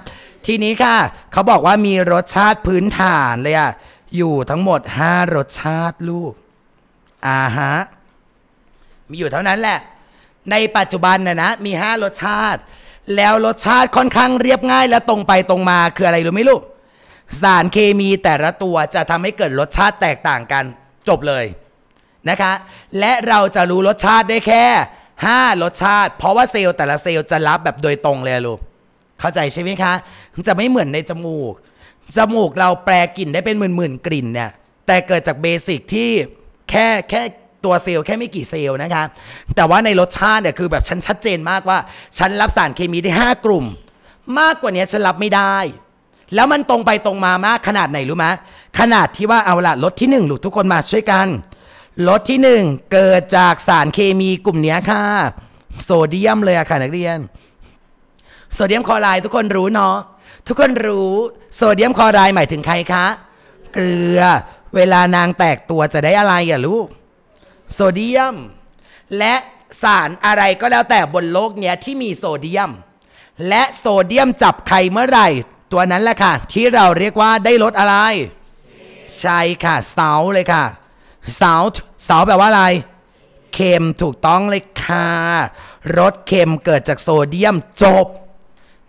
ทีนี้ค่ะ เขาบอกว่ามีรสชาติพื้นฐานเลยอะอยู่ทั้งหมดห้ารสชาติลูกอ่าฮะมีอยู่เท่านั้นแหละในปัจจุบันนะนะมีห้ารสชาติ แล้วรสชาติค่อนข้างเรียบง่ายและตรงไปตรงมาคืออะไรรู้ไหมลูกสารเคมีแต่ละตัวจะทำให้เกิดรสชาติแตกต่างกันจบเลย นะคะ และเราจะรู้รสชาติได้แค่ 5 รสชาติ เพราะว่าเซลล์แต่ละเซลล์จะรับแบบโดยตรงเลยลูกเข้าใจใช่ไหมคะจะไม่เหมือนในจมูก จมูกเราแปลกลิ่นได้เป็นหมื่นหมื่นกลิ่นเนี่ย แต่เกิดจากเบสิกที่แค่แค่ตัวเซลล์แค่ไม่กี่เซลล์นะคะ แต่ว่าในรสชาติเนี่ยคือแบบฉันชัดเจนมากว่าฉันรับสารเคมีได้ 5 กลุ่ม มากกว่านี้ฉันรับไม่ได้ แล้วมันตรงไปตรงมามากขนาดไหนรู้ไหมขนาดที่ว่าเอาละรสที่1หลุดทุกคนมาช่วยกันรสที่ 1 เกิดจากสารเคมีกลุ่มนี้ค่ะโซเดียมเลยอะค่ะนักเรียนโซเดียมคลอไรด์ทุกคนรู้เนาะทุกคนรู้โซเดียมคลอไรด์หมายถึงใครคะเกลือเวลานางแตกตัวจะได้อะไรอย่าลูกโซเดียม และสารอะไรก็แล้วแต่บนโลกเนี้ยที่มีโซเดียม และโซเดียมจับใครเมื่อไหร่ ตัวนั้นแหละค่ะ ที่เราเรียกว่าได้ลดอะไรใช่ค่ะเสาเลยค่ะเสาเสาแปลว่าอะไรเค็มถูกต้องเลยค่ะรสเค็มเกิดจากโซเดียมจบ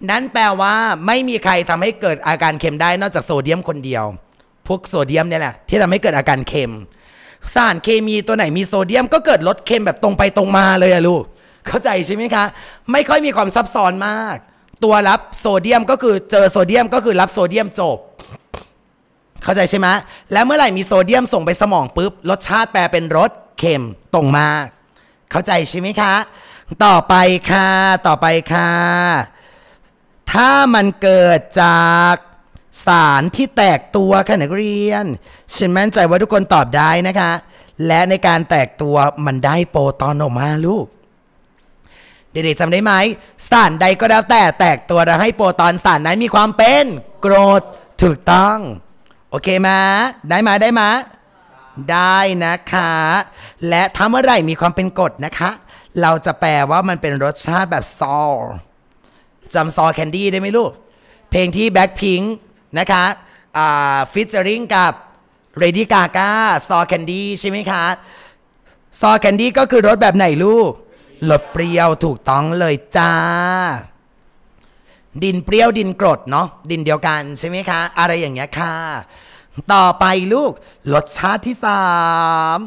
นั้นแปลว่าไม่มีใครทำให้เกิดอาการเค็มได้นอกจากโซเดียมคนเดียว พวกโซเดียมเนี่ยแหละที่ทำให้เกิดอาการเค็ม สารเคมีตัวไหนมีโซเดียมก็เกิดลดเค็มแบบตรงไปตรงมาเลยอะลูกเข้าใจใช่ไหมคะ ไม่ค่อยมีความซับซ้อนมาก ตัวรับโซเดียมก็คือเจอโซเดียมก็คือรับโซเดียมจบ เข้าใจใช่ไหมและเมื่อไหร่มีโซเดียมส่งไปสมองปุ๊บ รสชาติแปลเป็นรสเค็มตรงมาเข้าใจใช่ไหมคะ ต่อไปค่ะ ต่อไปค่ะถ้ามันเกิดจากสารที่แตกตัวค่ะนักเรียนฉันมั่นใจว่าทุกคนตอบได้นะคะ และในการแตกตัวมันได้โปรตอนออกมาลูกเด็กๆจำได้ไหมสารใดก็แล้วแต่แตกตัวจะให้โปรตอนสารนั้นมีความเป็นกรดถูกต้อง โอเคมาได้มาได้มาได้นะคะ และถ้าเมื่อไหร่มีความเป็นกรดนะคะ เราจะแปลว่ามันเป็นรสชาติแบบซอจำซอแคนดี้ได้ไหมลูก เพลงที่แบ็คพิงค์นะคะฟิชเชอริงกับเรดี้กาก้าซอแคนดี้ใช่ไหมคะซอแคนดี้ก็คือรสแบบไหนลูก รสเปรี้ยวถูกต้องเลยจ้า ดินเปรี้ยวดินกรดเนาะ ดินเดียวกันใช่ไหมคะ อะไรอย่างเงี้ยค่ะ ต่อไปลูก รสชาติที่สาม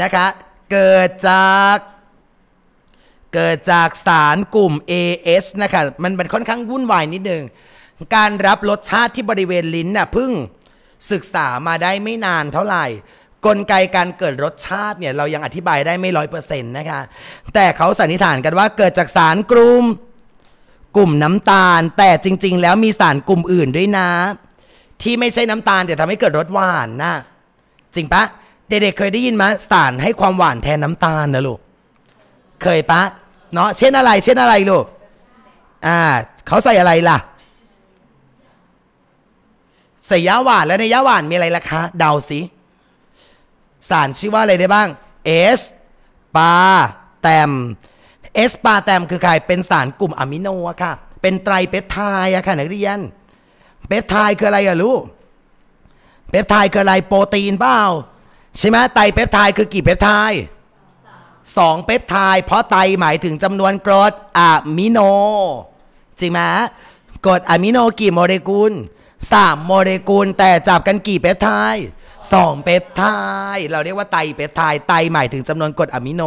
นะคะ เกิดจากเกิดจากสารกลุ่ม AS นะคะมันมันค่อนข้างวุ่นวายนิดนึง การรับรสชาติที่บริเวณลิ้นน่ะพึ่งศึกษามาได้ไม่นานเท่าไหร่ กลไกการเกิดรสชาติเนี่ยเรายังอธิบายได้ไม่ร้อยเปอร์เซ็นต์นะคะแต่เขาสันนิษฐานกันว่าเกิดจากสารกลุ่มกลุ่มน้ำตาล แต่จริง ๆ แล้วมีสารกลุ่มอื่นด้วยนะ ที่ไม่ใช่น้ำตาลแต่ทำให้เกิดรสหวานนะจริงปะเด็กๆเคยได้ยินมาสารให้ความหวานแทนน้ำตาลนะลูกเคยปะเนาะเช่นอะไรเช่นอะไรลูกอ่าเขาใส่อะไรล่ะใส่ยาหวานแล้วในยาหวานมีอะไรล่ะคะเดาสิสารชื่อว่าอะไรได้บ้าง เอส ปา แตมเอสปาแตมคือใครเป็นสารกลุ่มอะมิโนอะค่ะ เป็นไตรเปปไทด์อะค่ะนักเรียนเปปไทด์คืออะไรอะลูกเปปไทด์คืออะไรโปรตีนเปล่าใช่ไหมไตรเปปไทด์คือกี่เปปไทด์สองเปปไทด์เพราะไตหมายถึงจำนวนกรดอะมิโน จริงไหมกรดอะมิโนกี่โมเลกุล3โมเลกุลแต่จับกันกี่เปปไทด์สองเปปไทด์เราเรียกว่าไตเปปไทด์ไตหมายถึงจำนวนกรดอะมิโน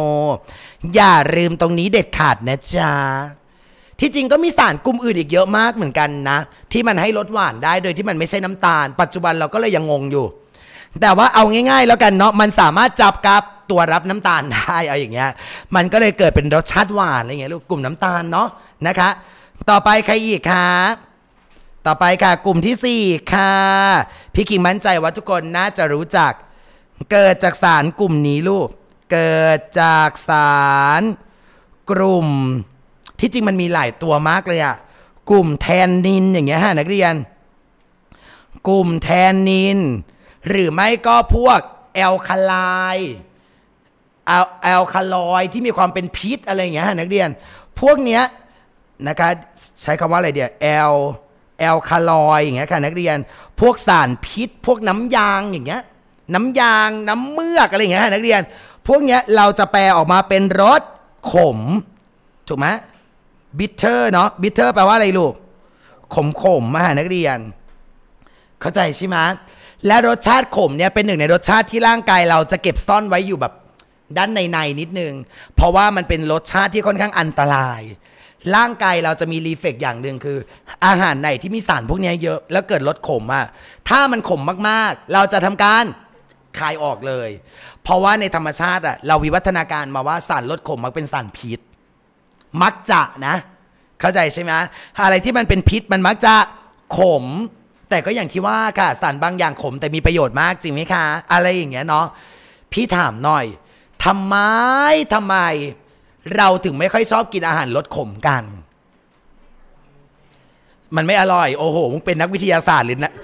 อย่าลืมตรงนี้เด็ดขาดนะจ๊ะที่จริงก็มีสารกลุ่มอื่นอีกเยอะมากเหมือนกันนะ ที่มันให้รสหวานได้โดยที่มันไม่ใช่น้ำตาลปัจจุบันเราก็เลยยังงงอยู่ แต่ว่าเอาง่าย ๆ แล้วกันเนาะมันสามารถจับกับตัวรับน้ำตาลได้เอาอย่างเงี้ยมันก็เลยเกิดเป็นรสชาติหวานอะไรเงี้ยลูกกลุ่มน้ำตาลเนาะนะคะต่อไปใครอีกคะต่อไปค่ะกลุ่มที่4ค่ะพี่กิงมั่นใจว่าทุกคน น่าจะรู้จัก เกิดจากสารกลุ่มนี้ลูกเกิดจากสาร กลุ่มที่จริงมันมีหลายตัวมากเลยอะกลุ่มแทนนินอย่างเงี้ยฮะนักเรียน กลุ่มแทนนิน หรือไม่ก็พวกแอลคาไลแอลคาลอยที่มีความเป็นพิษอะไรอย่างเงี้ยนักเรียน พวกเนี้ยนะคะใช้คำว่าอะไรเดียวแอลแอลคาลอยอย่างเงี้ยค่ะนักเรียน พวกสารพิษ พวกน้ำยางอย่างเงี้ยน้ำยางน้ำเมือกอะไรอย่างเงี้ยนักเรียน พวกเนี้ยเราจะแปลออกมาเป็นรสขมถูกไหมบิทเทอร์เนาะบิทเทอร์แปลว่าอะไรลูก ขมขมมาหานักเรียน เข้าใจใช่ไหมและรสชาติขมเนี่ยเป็นหนึ่งในรสชาติที่ร่างกายเราจะเก็บซ่อนไว้อยู่แบบด้านในในนิดนึง เพราะว่ามันเป็นรสชาติที่ค่อนข้างอันตรายร่างกายเราจะมีรีเฟกอย่างหนึ่งคือ อาหารไหนที่มีสารพวกนี้เยอะแล้วเกิดรสขมอะถ้ามันขมมาก ๆ เราจะทำการ คายออกเลย เพราะว่าในธรรมชาติอะเราวิวัฒนาการมาว่าสารรสขมมักเป็นสารพิษ มักจะนะ เข้าใจใช่ไหมอะไรที่มันเป็นพิษมันมักจะขม แต่ก็อย่างที่ว่าค่ะสารบางอย่างขมแต่มีประโยชน์มากจริงไหมคะ อะไรอย่างเงี้ยเนาะพี่ถามหน่อยทำไม ทำไมเราถึงไม่ค่อยชอบกินอาหารรสขมกัน มันไม่อร่อย โอ้โหมึงเป็นนักวิทยาศาสตร์ หรือนะ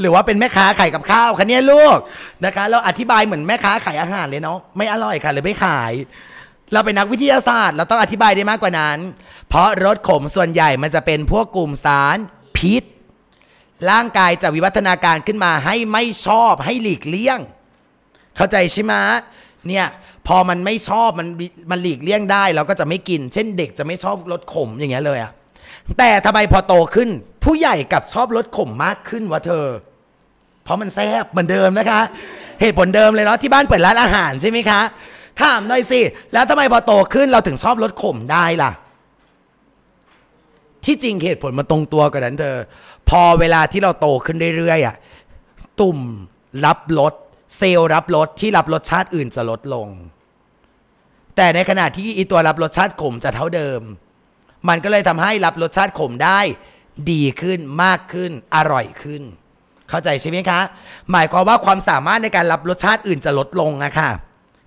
หรือว่าเป็นแม่ค้าขายกับข้าวคะเนี่ยลูกนะคะเราอธิบายเหมือนแม่ค้าขายอาหารเลยเนาะไม่อร่อยค่ะหรือไม่ขาย เราเป็นนักวิทยาศาสตร์เราต้องอธิบายได้มากกว่านั้น เพราะรสขมส่วนใหญ่มันจะเป็นพวกกลุ่มสารพิษ ร่างกายจะวิวัฒนาการขึ้นมาให้ไม่ชอบให้หลีกเลี่ยง เข้าใจใช่ไหมเนี่ยพอมันไม่ชอบมันมันหลีกเลี่ยงได้ เราก็จะไม่กินเช่นเด็กจะไม่ชอบรสขมอย่างเงี้ยเลยอะแต่ทำไมพอโตขึ้น ผู้ใหญ่กับชอบรสขมมากขึ้นวะเธอเพราะมันแซ่บเหมือนเดิมนะคะ เหตุผลเดิมเลยเนาะที่บ้านเปิดร้านอาหารใช่ไหมคะถามหน่อยสิแล้วทำไมพอโตขึ้นเราถึงชอบรสขมได้ล่ะ ที่จริงเหตุผลมาตรงตัวกันนั้นเธอ พอเวลาที่เราโตขึ้นเรื่อยๆอะตุ่มรับรสเซลล์รับรสที่รับรสชาติอื่นจะลดลง แต่ในขณะที่อีตัวรับรสชาติขมจะเท่าเดิม มันก็เลยทำให้รับรสชาติขมได้ดีขึ้นมากขึ้นอร่อยขึ้น เข้าใจใช่ไหมคะ หมายความว่าความสามารถในการรับรสชาติอื่นจะลดลงอะค่ะ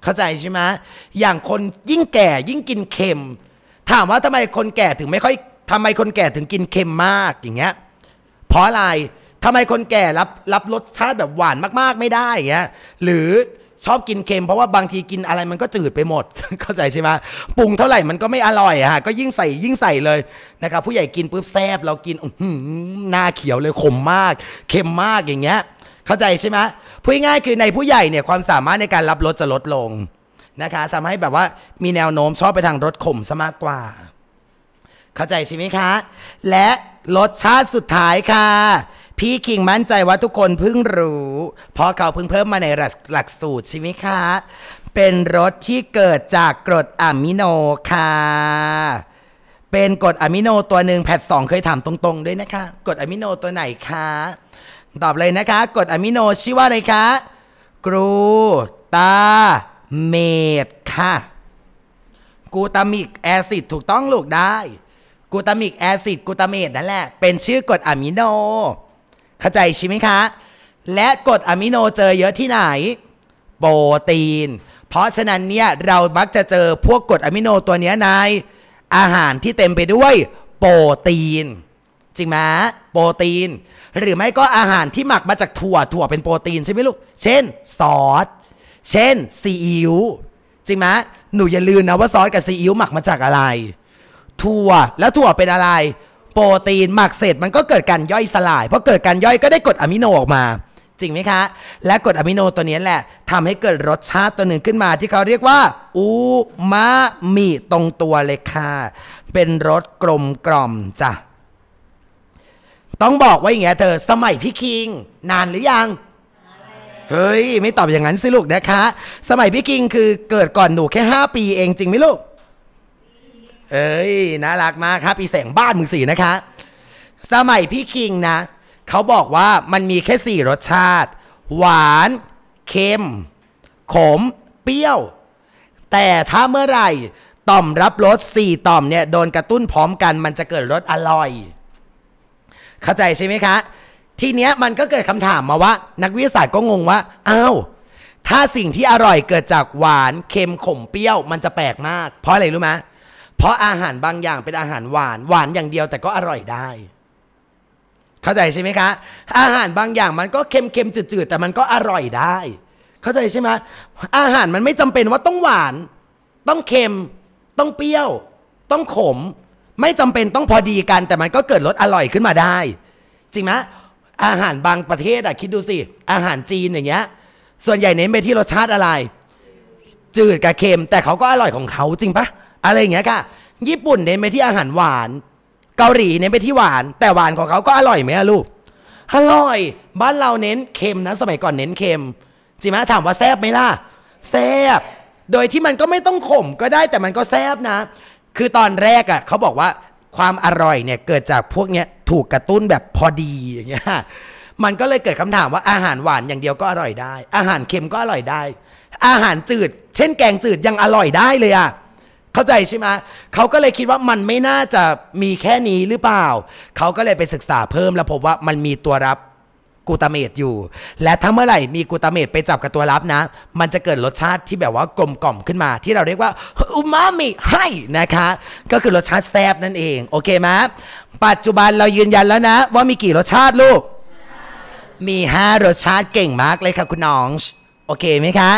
เข้าใจใช่ไหมอย่างคนยิ่งแก่ยิ่งกินเค็ม ถามว่าทำไมคนแก่ถึงไม่ค่อยทำไมคนแก่ถึงกินเค็มมากอย่างเงี้ยเพราะอะไรทำไมคนแก่รับรับรสชาติแบบหวานมากๆไม่ได้เงี้ยหรือชอบกินเค็มเพราะว่าบางทีกินอะไรมันก็จืดไปหมด เข้าใจใช่ไหมปรุงเท่าไหร่มันก็ไม่อร่อยฮะก็ ยิ่งใส่ยิ่งใส่เลยนะครับผู้ใหญ่กินปุ๊บแซบเรากินหน้าเขียวเลย ขมมากเค็มมากอย่างเงี้ย เข้าใจใช่ไหมพูดง่ายคือในผู้ใหญ่เนี่ยความสามารถในการรับรสจะลดลงนะคะ ทำให้แบบว่ามีแนวโน้มชอบไปทางรสขมซะมากกว่า เข้าใจใช่ไหมคะ และรสชาติสุดท้ายค่ะพี่คิงมั่นใจว่าทุกคนเพิ่งรู้เพราะเขาเพิ่งเพิ่มมาในหลักสูตรใช่ไหมคะ เป็นรสที่เกิดจากกรดอะมิโนค่ะ เป็นกรดอะมิโนตัวหนึ่งแพทสองเคยถามตรงๆ ด้วยนะคะ กรดอะมิโนตัวไหนคะ ตอบเลยนะคะ กรดอะมิโนชื่อว่าอะไรคะ กรูตาเมดค่ะ กูตามิกแอซิดถูกต้องลูกได้ กูตามิกแอซิดกูตาเมตนั่นแหละ เป็นชื่อกรดอะมิโนเข้าใจใช่ไหมคะ และกรดอะมิโนเจอเยอะที่ไหน โปรตีน เพราะฉะนั้นเนี่ย เรามักจะเจอพวกกรดอะมิโนตัวนี้ใน อาหารที่เต็มไปด้วยโปรตีน จริงไหมโปรตีน หรือไม่ก็อาหารที่หมักมาจากถั่วถั่วเป็นโปรตีนใช่ไหมลูกเช่นซอสเช่นซีอิ๊วจริงไหมหนูอย่าลืมนะว่าซอสกับซีอิ๊วหมักมาจากอะไร ถั่วแล้วถั่วเป็นอะไรโปรตีนหมักเสร็จมันก็เกิดการย่อยสลาย เพราะเกิดการย่อยก็ได้กรดอะมิโนออกมา จริงไหมคะ และกรดอะมิโนตัวนี้แหละทำให้เกิดรสชาติตัวหนึ่งขึ้นมา ที่เขาเรียกว่า อูมามิ ตรงตัวเลยค่ะ เป็นรสกลมกล่อมจ้ะ ต้องบอกว่าอย่างเงี้ยเธอสมัยพี่คิง นานหรือยัง เฮ้ย ไม่ตอบอย่างนั้นสิลูกนะคะสมัยพี่กิงคือเกิดก่อนหนูแค่ 5 ปีเองจริงไหมลูกเอ้ยน่ารักมากครับ อีแสงบ้านมึงสีนะคะสมัยพี่คิงนะ เขาบอกว่ามันมีแค่สี่รสชาติ หวานเค็ม ขม เปรี้ยว แต่ถ้าเมื่อไหร่ต่อมรับรสสี่ต่อมเนี่ย โดนกระตุ้นพร้อมกัน มันจะเกิดรสอร่อย เข้าใจใช่ไหมคะ ทีเนี้ยมันก็เกิดคำถามมาว่า นักวิทยาศาสตร์ก็งงว่าอ้าวถ้าสิ่งที่อร่อยเกิดจากหวานเค็มขมเปรี้ยว มันจะแปลกมากเพราะอะไรรู้ไหมเพราะอาหารบางอย่างเป็นอาหารหวานหวานอย่างเดียวแต่ก็อร่อยได้ เข้าใจใช่ไหมคะอาหารบางอย่างมันก็เค็มเค็มจืดๆแต่มันก็อร่อยได้ เข้าใจใช่ไหมอาหารมันไม่จำเป็นว่าต้องหวาน ต้องเค็ม ต้องเปรี้ยว ต้องขม ไม่จำเป็นต้องพอดีกันแต่มันก็เกิดรสอร่อยขึ้นมาได้ จริงไหมอาหารบางประเทศอะคิดดูสิอาหารจีนอย่างเงี้ยส่วนใหญ่เน้นไปที่รสชาติอะไร จืดกับเค็ม แต่เขาก็อร่อยของเขาจริงปะอะไรอย่างเงี้ยค่ะ ญี่ปุ่นเน้นไปที่อาหารหวาน เกาหลีเน้นไปที่หวาน แต่หวานของเขาก็อร่อยไหมลูก อร่อย บ้านเราเน้นเค็มนะสมัยก่อนเน้นเค็ม จิมะถามว่าแซบไหมล่ะ แซบโดยที่มันก็ไม่ต้องขมก็ได้แต่มันก็แซบนะ คือตอนแรกอะ่ะเขาบอกว่าความอร่อยเนี่ยเกิดจากพวกเนี้ยถูกกระตุ้นแบบพอดีอย่างเงี้ย มันก็เลยเกิดคำถามว่าอาหารหวานอย่างเดียวก็อร่อยได้ อาหารเค็มก็อร่อยได้ อาหารจืด เช่น แกงจืดยังอร่อยได้เลยอะ่ะเข้าใจใช่ไหมเขาก็เลยคิดว่ามันไม่น่าจะมีแค่นี้หรือเปล่า เขาก็เลยไปศึกษาเพิ่มแล้วพบว่ามันมีตัวรับกูตาเมตอยู่ และถ้าเมื่อไหร่มีกูตาเมตไปจับกับตัวรับนะ มันจะเกิดรสชาติที่แบบว่ากลมกล่อมขึ้นมา ที่เราเรียกว่าอูมามิให้นะคะ ก็คือรสชาติแซ่บนั่นเอง โอเคไหมปัจจุบันเรายืนยันแล้วนะ ว่ามีกี่รสชาติลูก มี5รสชาติเก่งมากเลยค่ะคุณน้องโอเคไหมคะ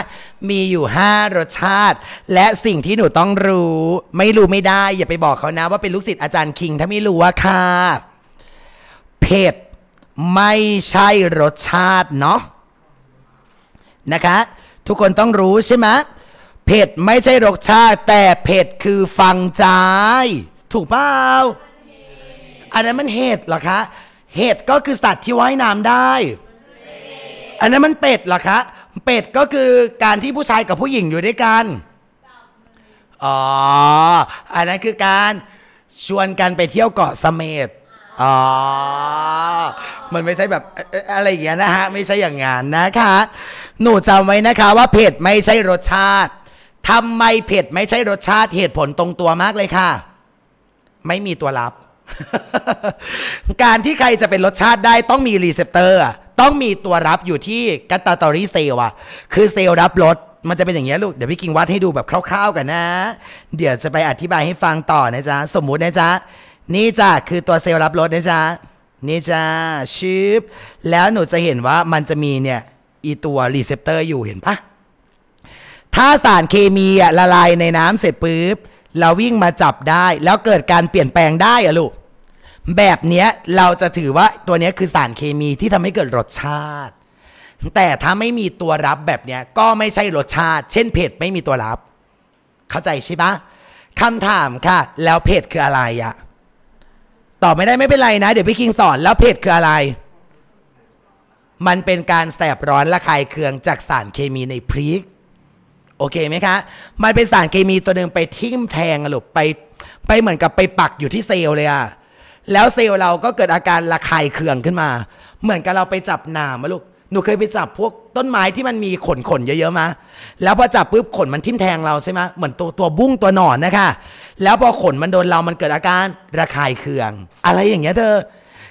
มีอยู่ 5รสชาติ และสิ่งที่หนูต้องรู้ ไม่รู้ไม่ได้ อย่าไปบอกเขานะว่าเป็นลูกศิษย์อาจารย์คิง ถ้าไม่รู้ว่าค่ะเผ็ดไม่ใช่รสชาติเนาะนะคะ ทุกคนต้องรู้ใช่ไหมเผ็ดไม่ใช่รสชาติ แต่เผ็ดคือฟังใจ ถูกเปล่าอันนั้นมันเห็ดเหรอคะ เห็ดก็คือสัตว์ที่ว่ายน้ำได้ อันนั้นมันเป็ดเหรอคะเป็ดก็คือการที่ผู้ชายกับผู้หญิงอยู่ด้วยกัน อ๋อ อันนั้นคือการชวนกันไปเที่ยวเกาะเสม็ดอ๋อ มันไม่ใช่แบบอะไรอย่างเงี้ยนะฮะ ไม่ใช่อย่างงานนะคะ หนูจำไว้นะคะว่าเผ็ดไม่ใช่รสชาติ ทำไมเผ็ดไม่ใช่รสชาติเหตุผลตรงตัวมากเลยค่ะ ไม่มีตัวรับ การที่ใครจะเป็นรสชาติได้ต้องมีรีเซพเตอร์ต้องมีตัวรับอยู่ที่กัตตาตอรี่เซลล์อะคือเซลล์รับรถ มันจะเป็นอย่างเงี้ยลูก เดี๋ยวพี่กิงวัดให้ดูแบบคร่าวๆกันนะ เดี๋ยวจะไปอธิบายให้ฟังต่อนะจ๊ะ สมมุตินะจ๊ะ นี่จ้ะคือตัวเซลล์รับรถนะจ๊ะ นี่จ้ะชิปแล้วหนูจะเห็นว่ามันจะมีเนี่ยอีตัวรีเซพเตอร์อยู่เห็นปะถ้าสารเคมีละลายในน้ำเสร็จปุ๊บ เราวิ่งมาจับได้ แล้วเกิดการเปลี่ยนแปลงได้อะลูกแบบเนี้ยเราจะถือว่าตัวเนี้ยคือสารเคมีที่ทำให้เกิดรสชาติ แต่ถ้าไม่มีตัวรับแบบเนี้ยก็ไม่ใช่รสชาติ เช่นเผ็ดไม่มีตัวรับ เข้าใจใช่ปะคำถามค่ะ แล้วเผ็ดคืออะไรอะตอบไม่ได้ไม่เป็นไรนะเดี๋ยวพี่กิงสอน แล้วเผ็ดคืออะไร มันเป็นการแสบร้อนระคายเคืองจากสารเคมีในพริก โอเคไหมคะมันเป็นสารเคมีตัวหนึ่งไปทิ่มแทงอรลอไปไปเหมือนกับไปปักอยู่ที่เซลล์เลยอะแล้วเซลล์เราก็เกิดอาการระคายเคืองขึ้นมา เหมือนกับเราไปจับหนามมาลูกหนูเคยไปจับพวกต้นไม้ที่มันมีขนขนเยอะๆมาแล้วพอจับปุ๊บขนมันทิ่มแทงเราใช่ไหมเหมือนตัวตัวบุ้งตัวหนอนนะคะ แล้วพอขนมันโดนเรามันเกิดอาการระคายเคือง อะไรอย่างเงี้ยเธอ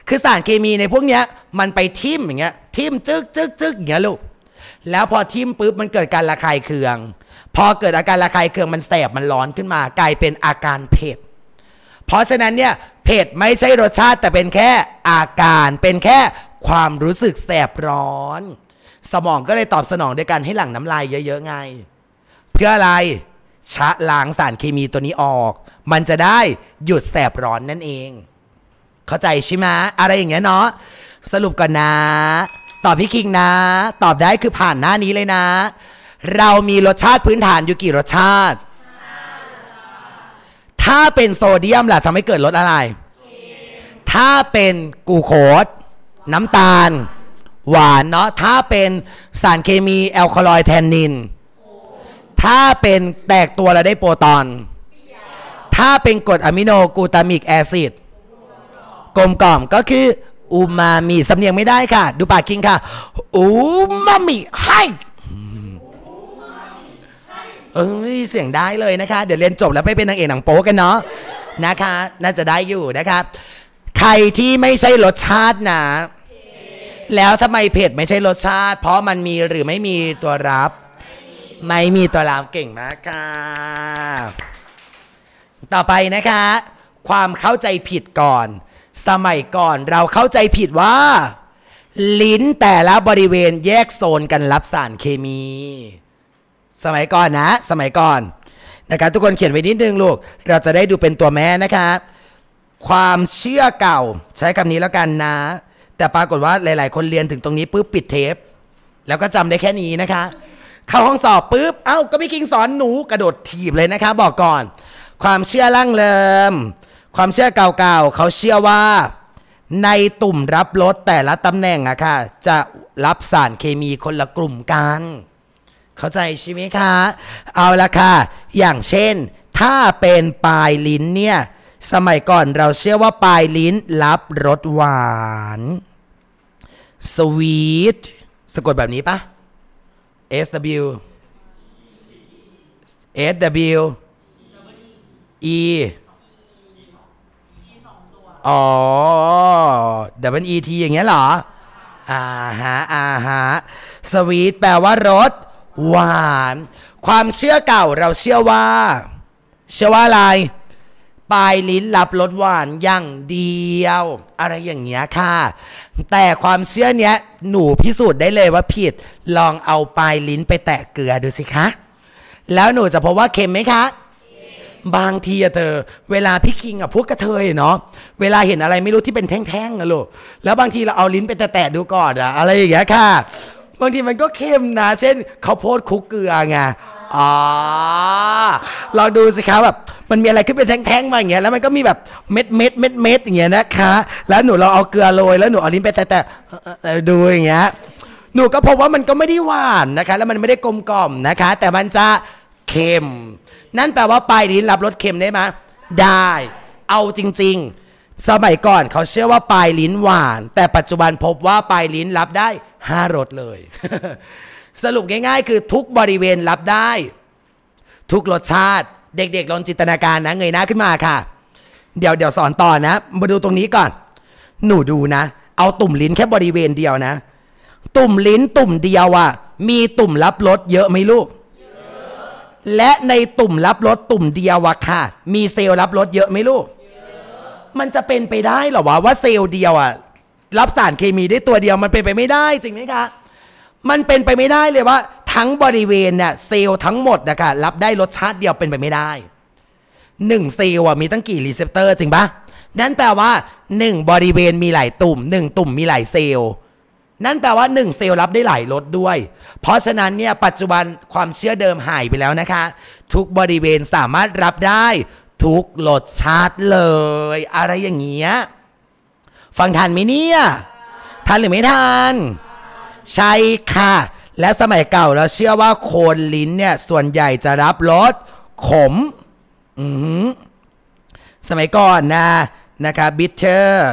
คือสารเคมีในพวกเนี้ยมันไปทิ่มอย่างเงี้ยทิ่มจึกจึกจึกอย่างเงี้ยลูกแล้วพอทิ่มปุ๊บมันเกิดการระคายเคือง พอเกิดอาการระคายเคืองมันแสบมันร้อนขึ้นมากลายเป็นอาการเผ็ดเพราะฉะนั้นเนี่ยเผ็ดไม่ใช่รสชาติแต่เป็นแค่อาการ เป็นแค่ความรู้สึกแสบร้อน สมองก็เลยตอบสนองด้วยการให้หลั่งน้ำลายเยอะๆไง เพื่ออะไรชะล้างสารเคมีตัวนี้ออก มันจะได้หยุดแสบร้อนนั่นเอง เข้าใจใช่ไหมอะไรอย่างเงี้ยเนาะสรุปก่อนนะตอบพี่คิงนะ ตอบได้คือผ่านหน้านี้เลยนะ เรามีรสชาติพื้นฐานอยู่กี่รสชาติถ้าเป็นโซเดียมล่ะทำให้เกิดรสอะไร ถ้าเป็นกูโคสน้ำตาล หวานเนาะ ถ้าเป็นสารเคมีแอลคอลอยแทนนิน ถ้าเป็นแตกตัวแล้วได้โปรตอน ถ้าเป็นกรดอะมิโนกูตามิกแอซิด กลมกล่อมก็คืออูมามิสำเนียงไม่ได้ค่ะ ดูปากคิงค่ะ อูมามิให้เออเสียงได้เลยนะคะ เดี๋ยวเรียนจบแล้วไปเป็นนางเอกหนังโป๊กันเนาะนะคะ น่าจะได้อยู่นะคะ ใครที่ไม่ใช่รสชาตินะแล้วทำไมเผ็ดไม่ใช่รสชาติเพราะมันมีหรือไม่มีตัวรับไม่มีตัวรับเก่งมากค่ะต่อไปนะคะ ความเข้าใจผิดก่อน สมัยก่อนเราเข้าใจผิดว่า ลิ้นแต่ละบริเวณแยกโซนกันรับสารเคมีสมัยก่อนนะ สมัยก่อนนะครับทุกคนเขียนไว้นิดนึงลูกเราจะได้ดูเป็นตัวแม่นะคะความเชื่อเก่าใช้คำนี้แล้วกันนะ แต่ปรากฏว่าหลายๆ คนเรียนถึงตรงนี้ปุ๊บปิดเทปแล้วก็จำได้แค่นี้นะคะ เข้าห้องสอบปุ๊บเอ้าก็พี่กิงสอนหนู กระโดดถีบเลยนะคะ บอกก่อน ความเชื่อลั่งเลิมความเชื่อเก่า ๆเขาเชื่อว่าในตุ่มรับรสแต่ละตำแหน่งอะค่ะจะรับสารเคมีคนละกลุ่มกันเข้าใจใช่ไหมคะ เอาละค่ะ อย่างเช่น ถ้าเป็นปลายลิ้นเนี่ย สมัยก่อนเราเชื่อว่า ปลายลิ้น รับรสหวานสวีทสะกดแบบนี้ปะ S W S W E อ๋อ W E T อย่างเงี้ยเหรอ อ่าฮะอ่าฮะสวีทแปลว่ารสหวาน ความเชื่อเก่าเราเชื่อว่า เชื่อว่าอะไรปลายลิ้นรับรสหวานอย่างเดียว อะไรอย่างเงี้ยค่ะ แต่ความเชื่อเนี้ย หนูพิสูจน์ได้เลยว่าผิดลองเอาปลายลิ้นไปแตะเกลือดูสิคะแล้วหนูจะพบว่าเค็มไหมคะบางทีอะเธอ เวลาพี่คิงอะพวกกระเทยเนาะเวลาเห็นอะไรไม่รู้ที่เป็นแท่งๆอะลูกแล้วบางทีเราเอาลิ้นไปแตะๆดูก่อนอะอะไรอย่างเงี้ยค่ะบางทีมันก็เค็มนะ เช่นข้าวโพดคุกเกลือไงอ๋อเราดูสิคะแบบมันมีอะไรขึ้นเป็นแท่งๆมาอย่างเงี้ยแล้วมันก็มีแบบเม็ดเม็ดเม็ดเม็ดอย่างเงี้ยนะคะ แล้วหนูเราเอาเกลือโรย แล้วหนูเอาลิ้นไปแต่แต่ดูอย่างเงี้ยหนูก็พบว่ามันก็ไม่ได้หวานนะคะ แล้วมันไม่ได้กลมกล่อมนะคะ แต่มันจะเค็ม นั่นแปลว่าปลายลิ้นรับรสเค็มได้ไหมได้ เอาจริงๆ สมัยก่อนเขาเชื่อว่าปลายลิ้นหวาน แต่ปัจจุบันพบว่าปลายลิ้นรับได้ห้ารถเลย สรุปง่ายๆ คือทุกบริเวณรับได้ ทุกรสชาติ เด็กๆลองจินตนาการนะเงยหน้าขึ้นมาค่ะ เดี๋ยวเดี๋ยวสอนต่อนะมาดูตรงนี้ก่อน หนูดูนะ เอาตุ่มลิ้นแค่บริเวณเดียวนะ ตุ่มลิ้นตุ่มเดียวอะมีตุ่มรับรสเยอะไหมลูกและในตุ่มรับรสตุ่มเดียวะค่ะ มีเซลล์รับรสเยอะไหมลูกมันจะเป็นไปได้หรอวะว่าเซลล์เดียวอะรับสารเคมีได้ตัวเดียวมันเป็นไปไม่ได้จริงไหมคะ มันเป็นไปไม่ได้เลยว่า ทั้งบริเวณเนี่ยเซลล์ทั้งหมดนะคะรับได้รสชาติเดียวเป็นไปไม่ได้หนึ่งเซลล์มีตั้งกี่รีเซพเตอร์จริงปะนั่นแปลว่าหนึ่งบริเวณมีหลายตุ่มหนึ่งตุ่มมีหลายเซลล์นั่นแปลว่า 1 เซลล์รับได้หลายรสด้วย เพราะฉะนั้นเนี่ยปัจจุบันความเชื่อเดิมหายไปแล้วนะคะ ทุกบริเวณสามารถรับได้ ทุกรสชาติเลย อะไรอย่างเงี้ยฟังทันไหมเนี่ยทันหรือไม่ทันใช่ค่ะ และสมัยเก่าเราเชื่อว่าโคนลิ้นเนี่ย ส่วนใหญ่จะรับรสขม อืมสมัยก่อนนะ นะครับบิทเทอร์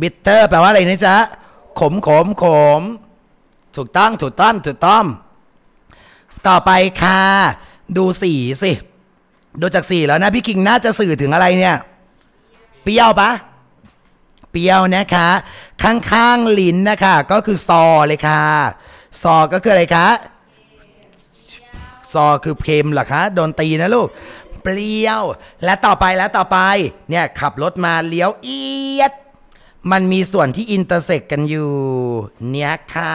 บิทเทอร์แปลว่าอะไรนะจ๊ะ ขมขมขม ถูกต้อง ถูกต้อง ถูกต้อง ต่อไปค่ะ ดูสีสิ ดูจากสีแล้วนะ พี่คิงน่าจะสื่อถึงอะไรเนี่ย เปรี้ยวปะเปรี้ยวนะคะข้างๆลิ้นนะคะก็คือซอเลยค่ะซอก็คืออะไรคะซอคือเค็มเหรอคะโดนตีนะลูกเปรี้ยวและต่อไปและต่อไปเนี่ยขับรถมาเลี้ยวเอียด มันมีส่วนที่อินเตอร์เซ็กกันอยู่เนี่ยค่ะ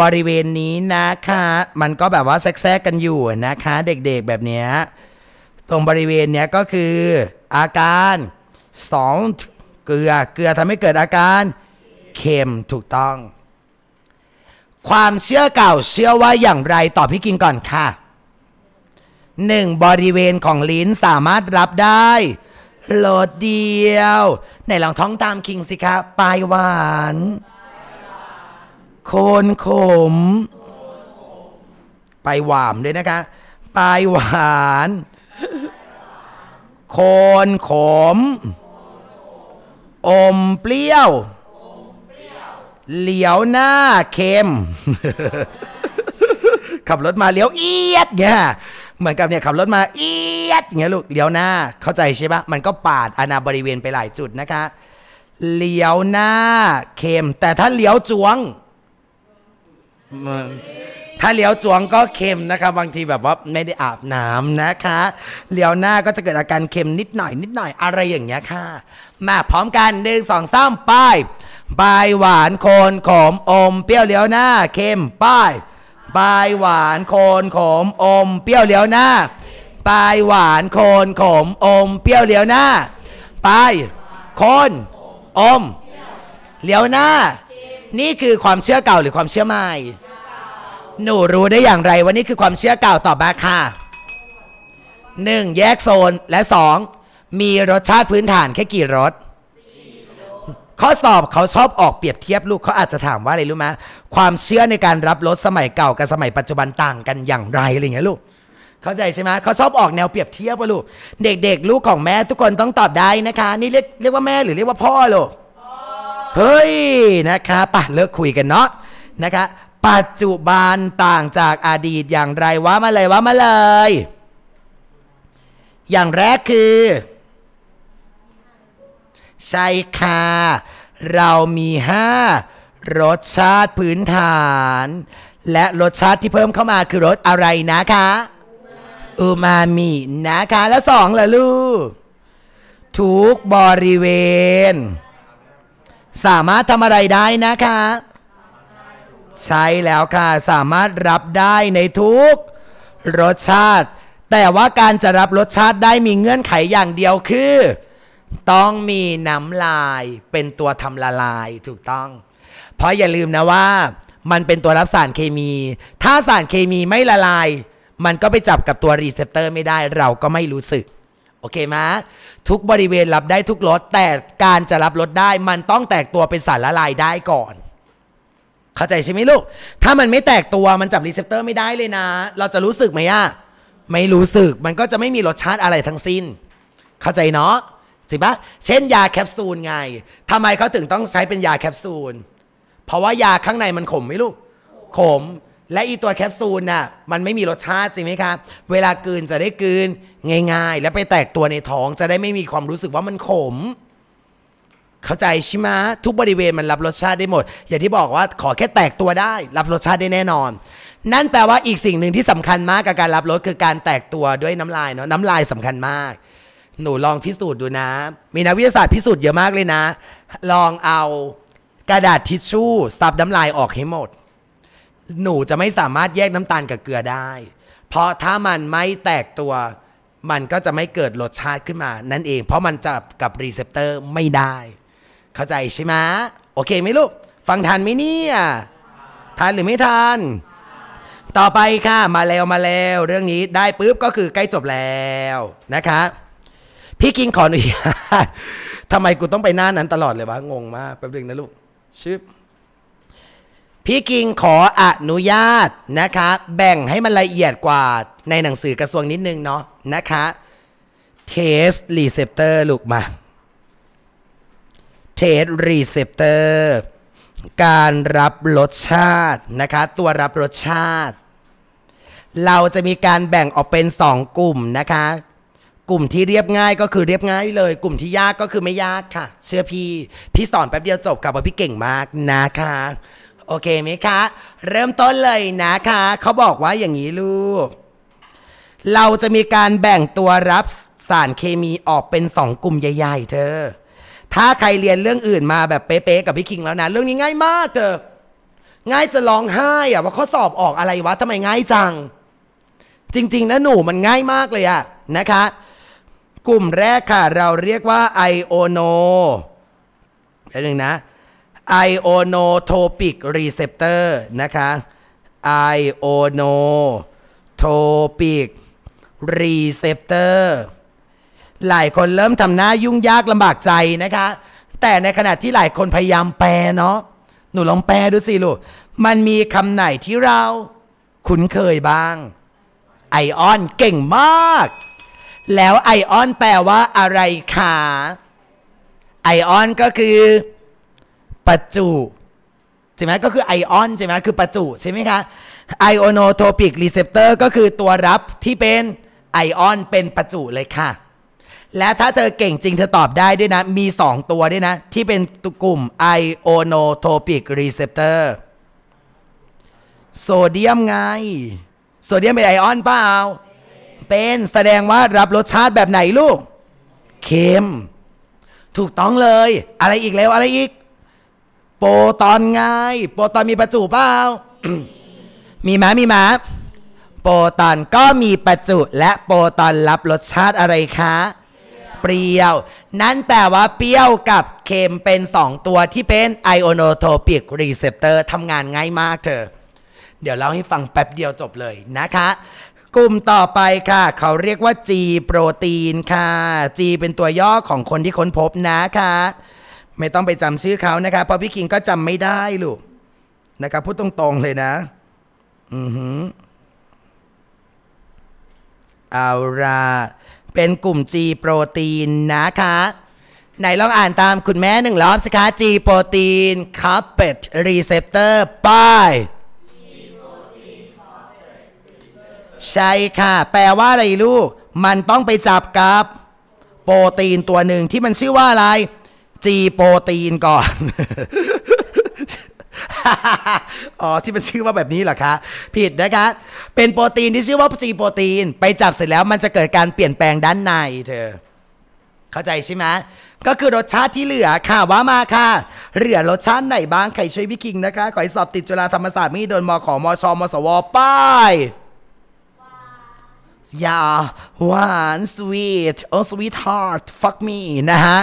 บริเวณนี้นะคะมันก็แบบว่าแทรกกันอยู่นะคะเด็กๆแบบเนี้ยตรงบริเวณเนี้ยก็คืออาการสองเกลือเกลือทำให้เกิดอาการเค็มถูกต้อง ความเชื่อเก่าเชื่อว่าอย่างไรตอบพี่กินก่อนค่ะหนึ่งบริเวณของลิ้นสามารถรับได้ โหลดเดียวนหนลองท้องตามคิงสิคะปลายหวานโคนขมปลายหวานเลยนะคะปลายหวานโคนขมอมเปรี้ยวเหลียวหน้าเค็ม ขับรถมาเลี้ยวเอียดเงี้ย เหมือนกับเนี่ยขับรถมา เอียดเงี้ยลูกเลี้ยวหน้า เข้าใจใช่ปะมันก็ปาดอนาบริเวณไปหลายจุดนะคะเลี้ยวหน้าเค็ม แต่ถ้าเลี้ยวจวงถ้าเหลียวจวงก็เค็มนะคะบางทีแบบว่าไม่ได้อาบน้ำนะคะ เหลียวหน้าก็จะเกิดอาการเค็มนิดหน่อย นิดหน่อยอะไรอย่างเงี้ยค่ะ มาพร้อมกันหนึ่งสองสามป้ายบายหวานโคนขมอมเปรี้ยวเหลียวหน้าเค็มป้ายบายหวานโคนขมอม เปรี้ยวเหลียวหน้าปลายหวานโคนขมอมเปรี้ยวเหลียวหน้าปลายโคนอมเหลียวหน้า นี่คือความเชื่อเก่าหรือความเชื่อใหม่หนูรู้ได้อย่างไรว่านี่คือความเชื่อเก่าต่อมาค่ะหนึ่งแยกโซนและสองมีรสชาติพื้นฐานแค่กี่รสข้อสอบเขาชอบออกเปรียบเทียบลูกเขาอาจจะถามว่าอะไรรู้ไหมความเชื่อในการรับรสสมัยเก่ากับสมัยปัจจุบันต่างกันอย่างไรอะไรเงี้ยลูก เข้าใจใช่ไหมเขาชอบออกแนวเปรียบเทียบว่าลูก เด็กๆลูกของแม่ทุกคนต้องตอบได้นะคะนี่เรียกเรียกว่าแม่หรือเรียกว่าพ่อลูกเฮ้ยนะคะป่ะเลิกคุยกันเนาะนะคะปัจจุบันต่างจากอดีตอย่างไรวะมาเลยวะมาเลย อย่างแรกคือ ใช่ค่ะ เรามีห้ารสชาติพื้นฐาน และรสชาติที่เพิ่มเข้ามาคือรสอะไรนะคะ อูมามินะคะ และสองละลูก ทุกบริเวณ สามารถทำอะไรได้นะคะใช้แล้วค่ะสามารถรับได้ในทุกรสชาติ แต่ว่าการจะรับรสชาติได้มีเงื่อนไขอย่างเดียวคือ ต้องมีน้ำลายเป็นตัวทำละลายถูกต้อง เพราะอย่าลืมนะว่า มันเป็นตัวรับสารเคมี ถ้าสารเคมีไม่ละลาย มันก็ไปจับกับตัวรีเซพเตอร์ไม่ได้เราก็ไม่รู้สึก โอเคไหมทุกบริเวณรับได้ทุกรสแต่การจะรับรสได้มันต้องแตกตัวเป็นสารละลายได้ก่อนเข้าใจใช่ไหมลูก ถ้ามันไม่แตกตัวมันจับรีเซพเตอร์ไม่ได้เลยนะ เราจะรู้สึกไหมอะไม่รู้สึก มันก็จะไม่มีรสชาติอะไรทั้งสิ้น เข้าใจเนาะจริงปะเช่นยาแคปซูลไงทำไมเขาถึงต้องใช้เป็นยาแคปซูล เพราะว่ายาข้างในมันขมไหมลูก ขม และอีตัวแคปซูลน่ะ มันไม่มีรสชาติ จริงไหมคะ เวลากืนจะได้กืนง่าย ๆ และไปแตกตัวในท้องจะได้ไม่มีความรู้สึกว่ามันขมเข้าใจใช่ไหมทุกบริเวณมันรับรสชาติได้หมดอย่างที่บอกว่าขอแค่แตกตัวได้ รับรสชาติได้แน่นอน นั่นแปลว่าอีกสิ่งหนึ่งที่สำคัญมากกับการรับรสคือการแตกตัวด้วยน้ำลายเนาะน้ำลายสำคัญมาก หนูลองพิสูจน์ดูนะ มีนักวิทยาศาสตร์พิสูจน์เยอะมากเลยนะ ลองเอากระดาษทิชชู่ซับน้ำลายออกให้หมด หนูจะไม่สามารถแยกน้ำตาลกับเกลือได้ เพราะถ้ามันไม่แตกตัวมันก็จะไม่เกิดรสชาติขึ้นมา นั่นเองเพราะมันจับกับรีเซพเตอร์ไม่ได้เข้าใจใช่ไหมโอเคไหมลูก ฟังทันไหมเนี่ย ทันหรือไม่ทัน ต่อไปค่ะมาแล้วมาแล้วเรื่องนี้ได้ปุ๊บ ก็คือใกล้จบแล้วนะคะ พี่กิงขออนุญาตทำไมกูต้องไปหน้านั้นตลอดเลยวะงงมากแป๊บนึงนะลูกชิบพี่กิงขออนุญาตนะคะ แบ่งให้มันละเอียดกว่าในหนังสือกระทรวงนิดนึงเนาะนะคะสต์รีเซปเตอร์ลูกมา Taste Receptor การรับรสชาตินะคะ ตัวรับรสชาติ เราจะมีการแบ่งออกเป็น 2 กลุ่มนะคะ กลุ่มที่เรียบง่ายก็คือเรียบง่าย เลยกลุ่มที่ยากก็คือไม่ยากค่ะ เชื่อพี่ พี่สอนแป๊บเดียวจบก่บว่าพี่เก่งมากนะคะโอเคไหมคะ เริ่มต้นเลยนะคะ เขาบอกว่าอย่างนี้ลูก เราจะมีการแบ่งตัวรับสารเคมีออกเป็น 2 กลุ่มใหญ่ ๆ เธอถ้าใครเรียนเรื่องอื่นมาแบบเป๊ะๆกับพี่คิงแล้วนะ เรื่องนี้ง่ายมากเจอง่ายจะร้องไห้อะว่าข้อสอบออกอะไรวะทำไมง่ายจัง จริง ๆนะหนูมันง่ายมากเลยอะนะคะ กลุ่มแรกค่ะ เราเรียกว่า i o n o อันหนึ่งนะ i o n o t o p i c receptor นะคะ i o n o t o p i c receptor หลายคนเริ่มทำหน้ายุ่งยากลำบากใจนะคะ แต่ในขณะที่หลายคนพยายามแปลเนาะ หนูลองแปลดูสิลูก มันมีคำไหนที่เราคุ้นเคยบ้าง ไอออนเก่งมาก แล้วไอออนแปลว่าอะไรคะ ไอออนก็คือประจุ ใช่ไหมก็คือไอออนใช่ไหมคือประจุใช่ไหมคะไอโอโนโทปิกรีเซปเตอร์ก็คือตัวรับที่เป็นไอออนเป็นประจุเลยค่ะและถ้าเธอเก่งจริงเธอตอบได้ด้วยนะ มี 2 ตัวด้วยนะ ที่เป็นกลุ่ม ionotropic receptor โซเดียมไงโซเดียมเป็นไอออนเปล่าเป็นแสดงว่ารับรสชาติแบบไหนลูกเค็มถูกต้องเลย อะไรอีกแล้วอะไรอีกโปรตอนไงโปรตอนมีประจุเปล่ามีหมามีหมาโปรตอนก็มีประจุและโปรตอนรับรสชาติอะไรคะเปรี้ยวนั่นแปลว่าเปรี้ยวกับเค็มเป็น 2 ตัวที่เป็นไอโอโนโทปิกรีเซปเตอร์ทำงานง่ายมากเธอ เดี๋ยวเล่าให้ฟังแป๊บเดียวจบเลยนะคะ กลุ่มต่อไปค่ะ เขาเรียกว่า G โปรตีนค่ะ G เป็นตัวย่อของคนที่ค้นพบนะคะ ไม่ต้องไปจำชื่อเขานะคะ เพราะพี่คิงก็จำไม่ได้ลูกนะครับพูดตรงๆเลยนะอือหือเอาละเป็นกลุ่ม G โปรตีนนะคะไหนลองอ่านตามคุณแม่หนึ่งรอบสิคะ G โปรตีน c o r p e t receptor ป้ายใช่ค่ะ แปลว่าอะไรลูก มันต้องไปจับกับ โปรตีนตัวหนึ่งที่มันชื่อว่าอะไร G โปรตีนก่อนอ๋อ ที่มันชื่อว่าแบบนี้เหรอคะ ผิดนะคะ เป็นโปรตีนที่ชื่อว่าจีโปรตีน ไปจับเสร็จแล้วมันจะเกิดการเปลี่ยนแปลงด้านในเธอ เข้าใจใช่ไหมก็คือรสชาติที่เหลือค่ะว่ามาค่ะ เหลือรสชาติไหนบ้าง ใครช่วยพี่คิงนะคะ ขอให้สอบติดจุฬาธรรมศาสตร์มีโดนมขอมช มสวป้ายยาหวานสวีทโอ้สวีทฮาร์ทฟักมีนะฮะ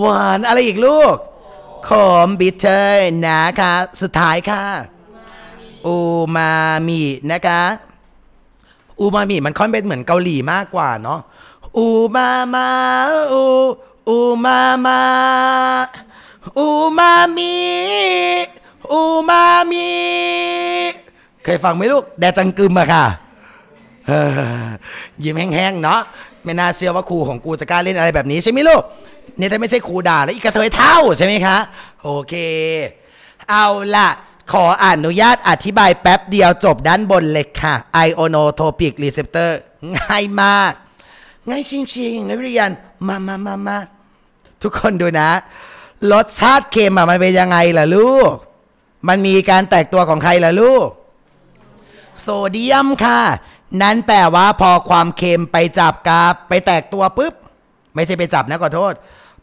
หวานอะไรอีกลูกขมบิทเท์นะคะสุดท้ายค่ะอูมามินะคะอูมามิมันค่อนเป็นเหมือนเกาหลีมากกว่าเนาะอูมามาอูอูมามา อูมามิอูมามิเคยฟังไหมลูกแดจังกึมอะค่ะยิ้มแห้งๆเนาะไม่น่าเชื่อว่าครูของกูจะกล้าเล่นอะไรแบบนี้ใช่ไหมลูกเนี่ยแต่ไม่ใช่ครูด่าแล้ว อีกกระเทยเท่าใช่ไหมคะ โอเค เอาล่ะ ขออนุญาตอธิบายแป๊บเดียวจบด้านบนเลยค่ะไออ i นโทปิกรีเซปเตอร์ง่ายมาก ง่ายจริงๆนักเรียน มามามามาทุกคนดูนะ รสชาติเค็มอ่ะมันเป็นยังไงล่ะลูก มันมีการแตกตัวของใครล่ะลูก โซเดียมค่ะ นั้นแปลว่าพอความเค็มไปจับกับไปแตกตัวปุ๊บไม่ใช่ไปจับนะขอโทษ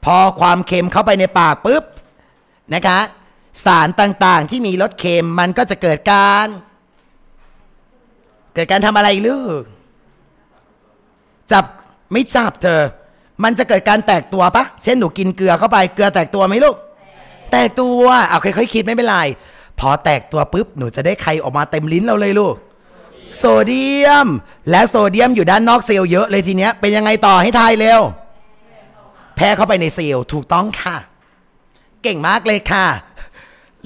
พอความเค็มเข้าไปในปากปุ๊บนะคะ สารต่างๆ ที่มีรสเค็มมันก็จะเกิดการ เกิดการทำอะไรลูกจับไม่จับ เธอ มันจะเกิดการแตกตัวปะเช่นหนูกินเกลือเข้าไป เกลือแตกตัวไหมลูกแตกตัวเอาค่อยๆคิดไม่เป็นไรพอแตกตัวปุ๊บหนูจะได้ไข่ออกมาเต็มลิ้นเราเลยลูก โซเดียม และโซเดียมอยู่ด้านนอกเซลล์เยอะเลยทีเนี้ยเป็นยังไงต่อให้ทายเร็วแพ้เข้าไปในเซลล์ถูกต้องค่ะ เก่งมากเลยค่ะ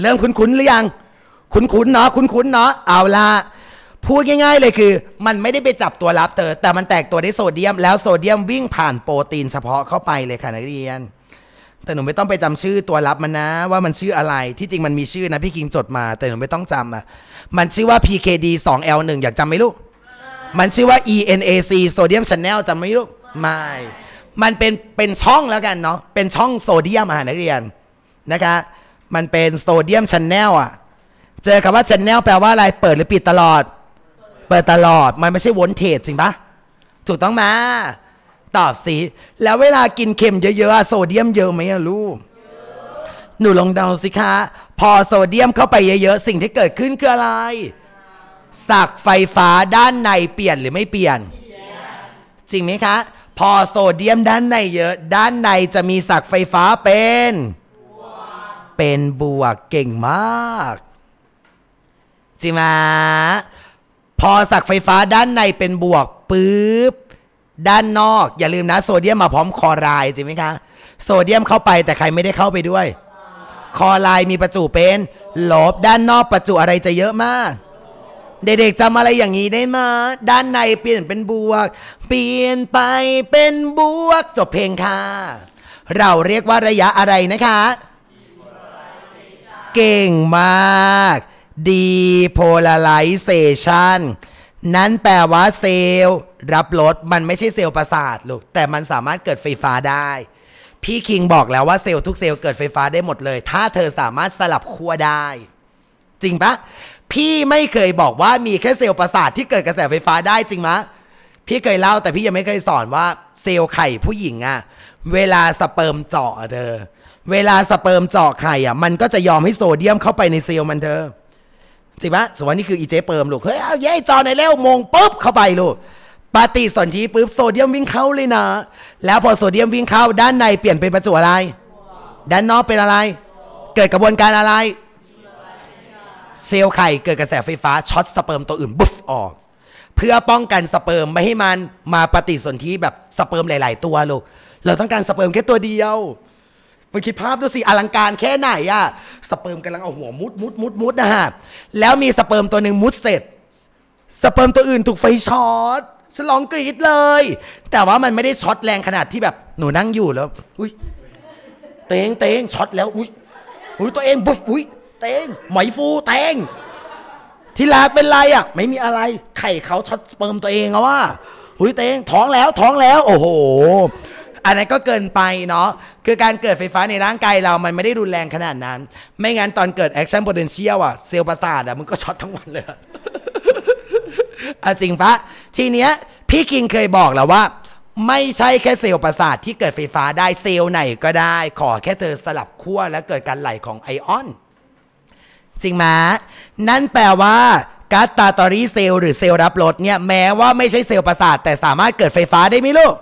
เริ่มคุ้นๆหรือยัง คุ้นๆเนาะคุ้นๆเนาะเอาละพูดง่ายๆ เลยคือ มันไม่ได้ไปจับตัวรับเตอร์แต่มันแตกตัวได้โซเดียมแล้วโซเดียมวิ่งผ่านโปรตีนเฉพาะเข้าไปเลยค่ะนักเรียนแต่หนูไม่ต้องไปจำชื่อตัวรับมันนะ ว่ามันชื่ออะไรที่จริงมันมีชื่อนะพี่คิงจดมาแต่หนูไม่ต้องจำอ่ะมันชื่อว่า PKD 2 L 1อยากจำไหมลูกมันชื่อว่า ENAC โซเดียมชาแนลจำไหมลูกไม่มันเป็น เป็นช่องแล้วกันเนาะเป็นช่องโซเดียมอาหารนักเรียนนะคะ มันเป็นโซเดียมชันแนลอ่ะ เจอคำว่าชันแนลแปลว่าอะไรเปิดหรือปิดตลอด เปิดตลอดมันไม่ใช่วนเทจจริงปะถูกต้องมา ตอบสิแล้วเวลากินเค็มเยอะๆโซเดียมเยอะไหมลูกหนูลองเดาสิคะ พอโซเดียมเข้าไปเยอะๆ สิ่งที่เกิดขึ้นคืออะไรสักไฟฟ้าด้านในเปลี่ยนหรือไม่เปลี่ยน จริงไหมคะพอโซเดียมด้านในเยอะ ด้านในจะมีสักไฟฟ้าเป็น เป็นบวกเก่งมากจิมา พอสักไฟฟ้าด้านในเป็นบวกปื๊บด้านนอก อย่าลืมนะโซเดียมมาพร้อมคอรายจิไหมคะโซเดียมเข้าไปแต่ใครไม่ได้เข้าไปด้วยคอรายมีประจุเป็นลบด้านนอกประจุอะไรจะเยอะมากเด็กๆจำอะไรอย่างนี้ได้มาด้านในเปลี่ยนเป็นบวก เปลี่ยนไปเป็นบวกจบเพลงค่ะ เราเรียกว่าระยะอะไรนะคะเก่งมาก depolarization นั้นแปลว่าเซลล์รับรสมันไม่ใช่เซลล์ประสาทลูกแต่มันสามารถเกิดไฟฟ้าได้ พี่คิงบอกแล้วว่าเซลล์ทุกเซลล์เกิดไฟฟ้าได้หมดเลย ถ้าเธอสามารถสลับขั้วได้ จริงปะพี่ไม่เคยบอกว่ามีแค่เซลล์ประสาทที่เกิดกระแสไฟฟ้าได้จริงมะ พี่เคยเล่า แต่พี่ยังไม่เคยสอนว่าเซลล์ไข่ผู้หญิงอะเวลาสเปิร์มเจาะเธอเวลาสเปิร์มเจาะไข่อะมันก็จะยอมให้โซเดียมเข้าไปในเซลล์มันเธอจริงปะสมวนนี้คืออีเจเปิร์มลูกเฮ้ยเอาแย่จอในเล้วมงปุ๊บเข้าไปลูกปฏิสนธิปุ๊บโซเดียมวิ่งเข้าเลยนะแล้วพอโซเดียมวิ่งเข้าด้านในเปลี่ยนเป็นประจุอะไร ด้านนอกเป็นอะไร เกิดกระบวนการอะไรเซลล์ไข่เกิดกระแสไฟฟ้าช็อตสเปิร์มตัวอื่นบุฟออก เพื่อป้องกันสเปิร์มไม่ให้มันมาปฏิสนธิแบบสเปิร์มหลาย ๆ ตัวลูกเราต้องการสเปิร์มแค่ตัวเดียวมันคิดภาพดูสิอลังการแค่ไหนอะสเปิร์มกำลังเอาหัวมุดมุดมุดมุดนะฮะแล้วมีสเปิร์มตัวหนึ่งมุดเสร็จ สเปิร์มตัวอื่นถูกไฟช็อตฉันร้องกรี๊ดเลย แต่ว่ามันไม่ได้ช็อตแรงขนาดที่แบบหนูนั่งอยู่แล้ว อุ้ยเตงเตงช็อตแล้วอุ้ยอุ้ยตัวเองบุ๊อุ้ยเตงไหมฟูเตงทีลาเป็นไรอ่ะ ไม่มีอะไร ไข่เขาช็อตเปิมตัวเองอะว่าหุยเตงท้องแล้วท้องแล้ว โอ้โห อันนั้นก็เกินไปเนาะคือการเกิดไฟฟ้าในร่างกายเรา มันไม่ได้รุนแรงขนาดนั้น ไม่งั้นตอนเกิดแอคชั่นโพเทนเชียลอะเซลล์ประสาทอะมันก็ช็อตทั้งวันเลยอะจริงปะทีเนี้ยพี่กิงเคยบอกแล้วว่า ไม่ใช่แค่เซลล์ประสาทที่เกิดไฟฟ้าได้เซลล์ไหนก็ได้ ขอแค่เธอสลับขั้วและเกิดการไหลของไอออนจริงไหม นั่นแปลว่า การตาตอรี่เซลล์หรือเซลล์รับรสเนี่ย แม้ว่าไม่ใช่เซลล์ประสาท แต่สามารถเกิดไฟฟ้าได้ไหมลูก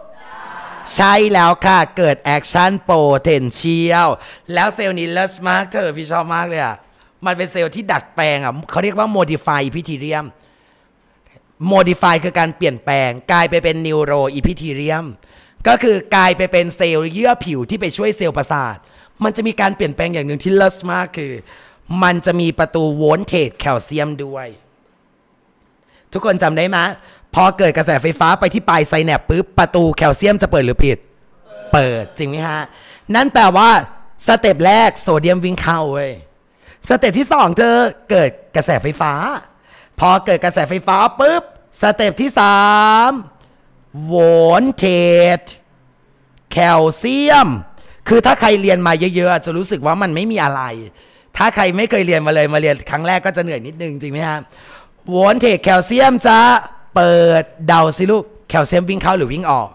ใช่แล้วค่ะ เกิดแอคชั่นโปเทนเชียล แล้วเซลล์นี้เลิศมากเธอพี่ชอบมากเลยอ่ะ มันเป็นเซลล์ที่ดัดแปลงอ่ะเขาเรียกว่าโมดิฟายพิทีเรียม โมดิฟายคือการเปลี่ยนแปลงกลายไปเป็นนิวโร อีพิทีเรียม ก็คือกลายไปเป็นเซลล์เยื่อผิวที่ไปช่วยเซลล์ประสาท มันจะมีการเปลี่ยนแปลงอย่างหนึ่งที่เลิศมากคือมันจะมีประตูโวลเทจแคลเซียมด้วย ทุกคนจำได้ไหมพอเกิดกระแสไฟฟ้าไปที่ปลายไซแนปปึ๊บประตูแคลเซียมจะเปิดหรือปิด เปิดจริงไหมฮะ นั่นแปลว่าสเต็ปแรกโซเดียมวิ่งเข้าเว้ยสเต็ปที่สองเธอเกิดกระแสไฟฟ้า พอเกิดกระแสไฟฟ้าปุ๊บ สเต็ปที่สามโวลเทจแคลเซียมคือถ้าใครเรียนมาเยอะๆจะรู้สึกว่ามันไม่มีอะไรถ้าใครไม่เคยเรียนมาเลยมาเรียนครั้งแรกก็จะเหนื่อยนิดนึงจริงไหมฮะววนเทคแคลเซียมจะเปิดเดาสิลูก แคลเซียมวิ่งเข้าหรือวิ่งออก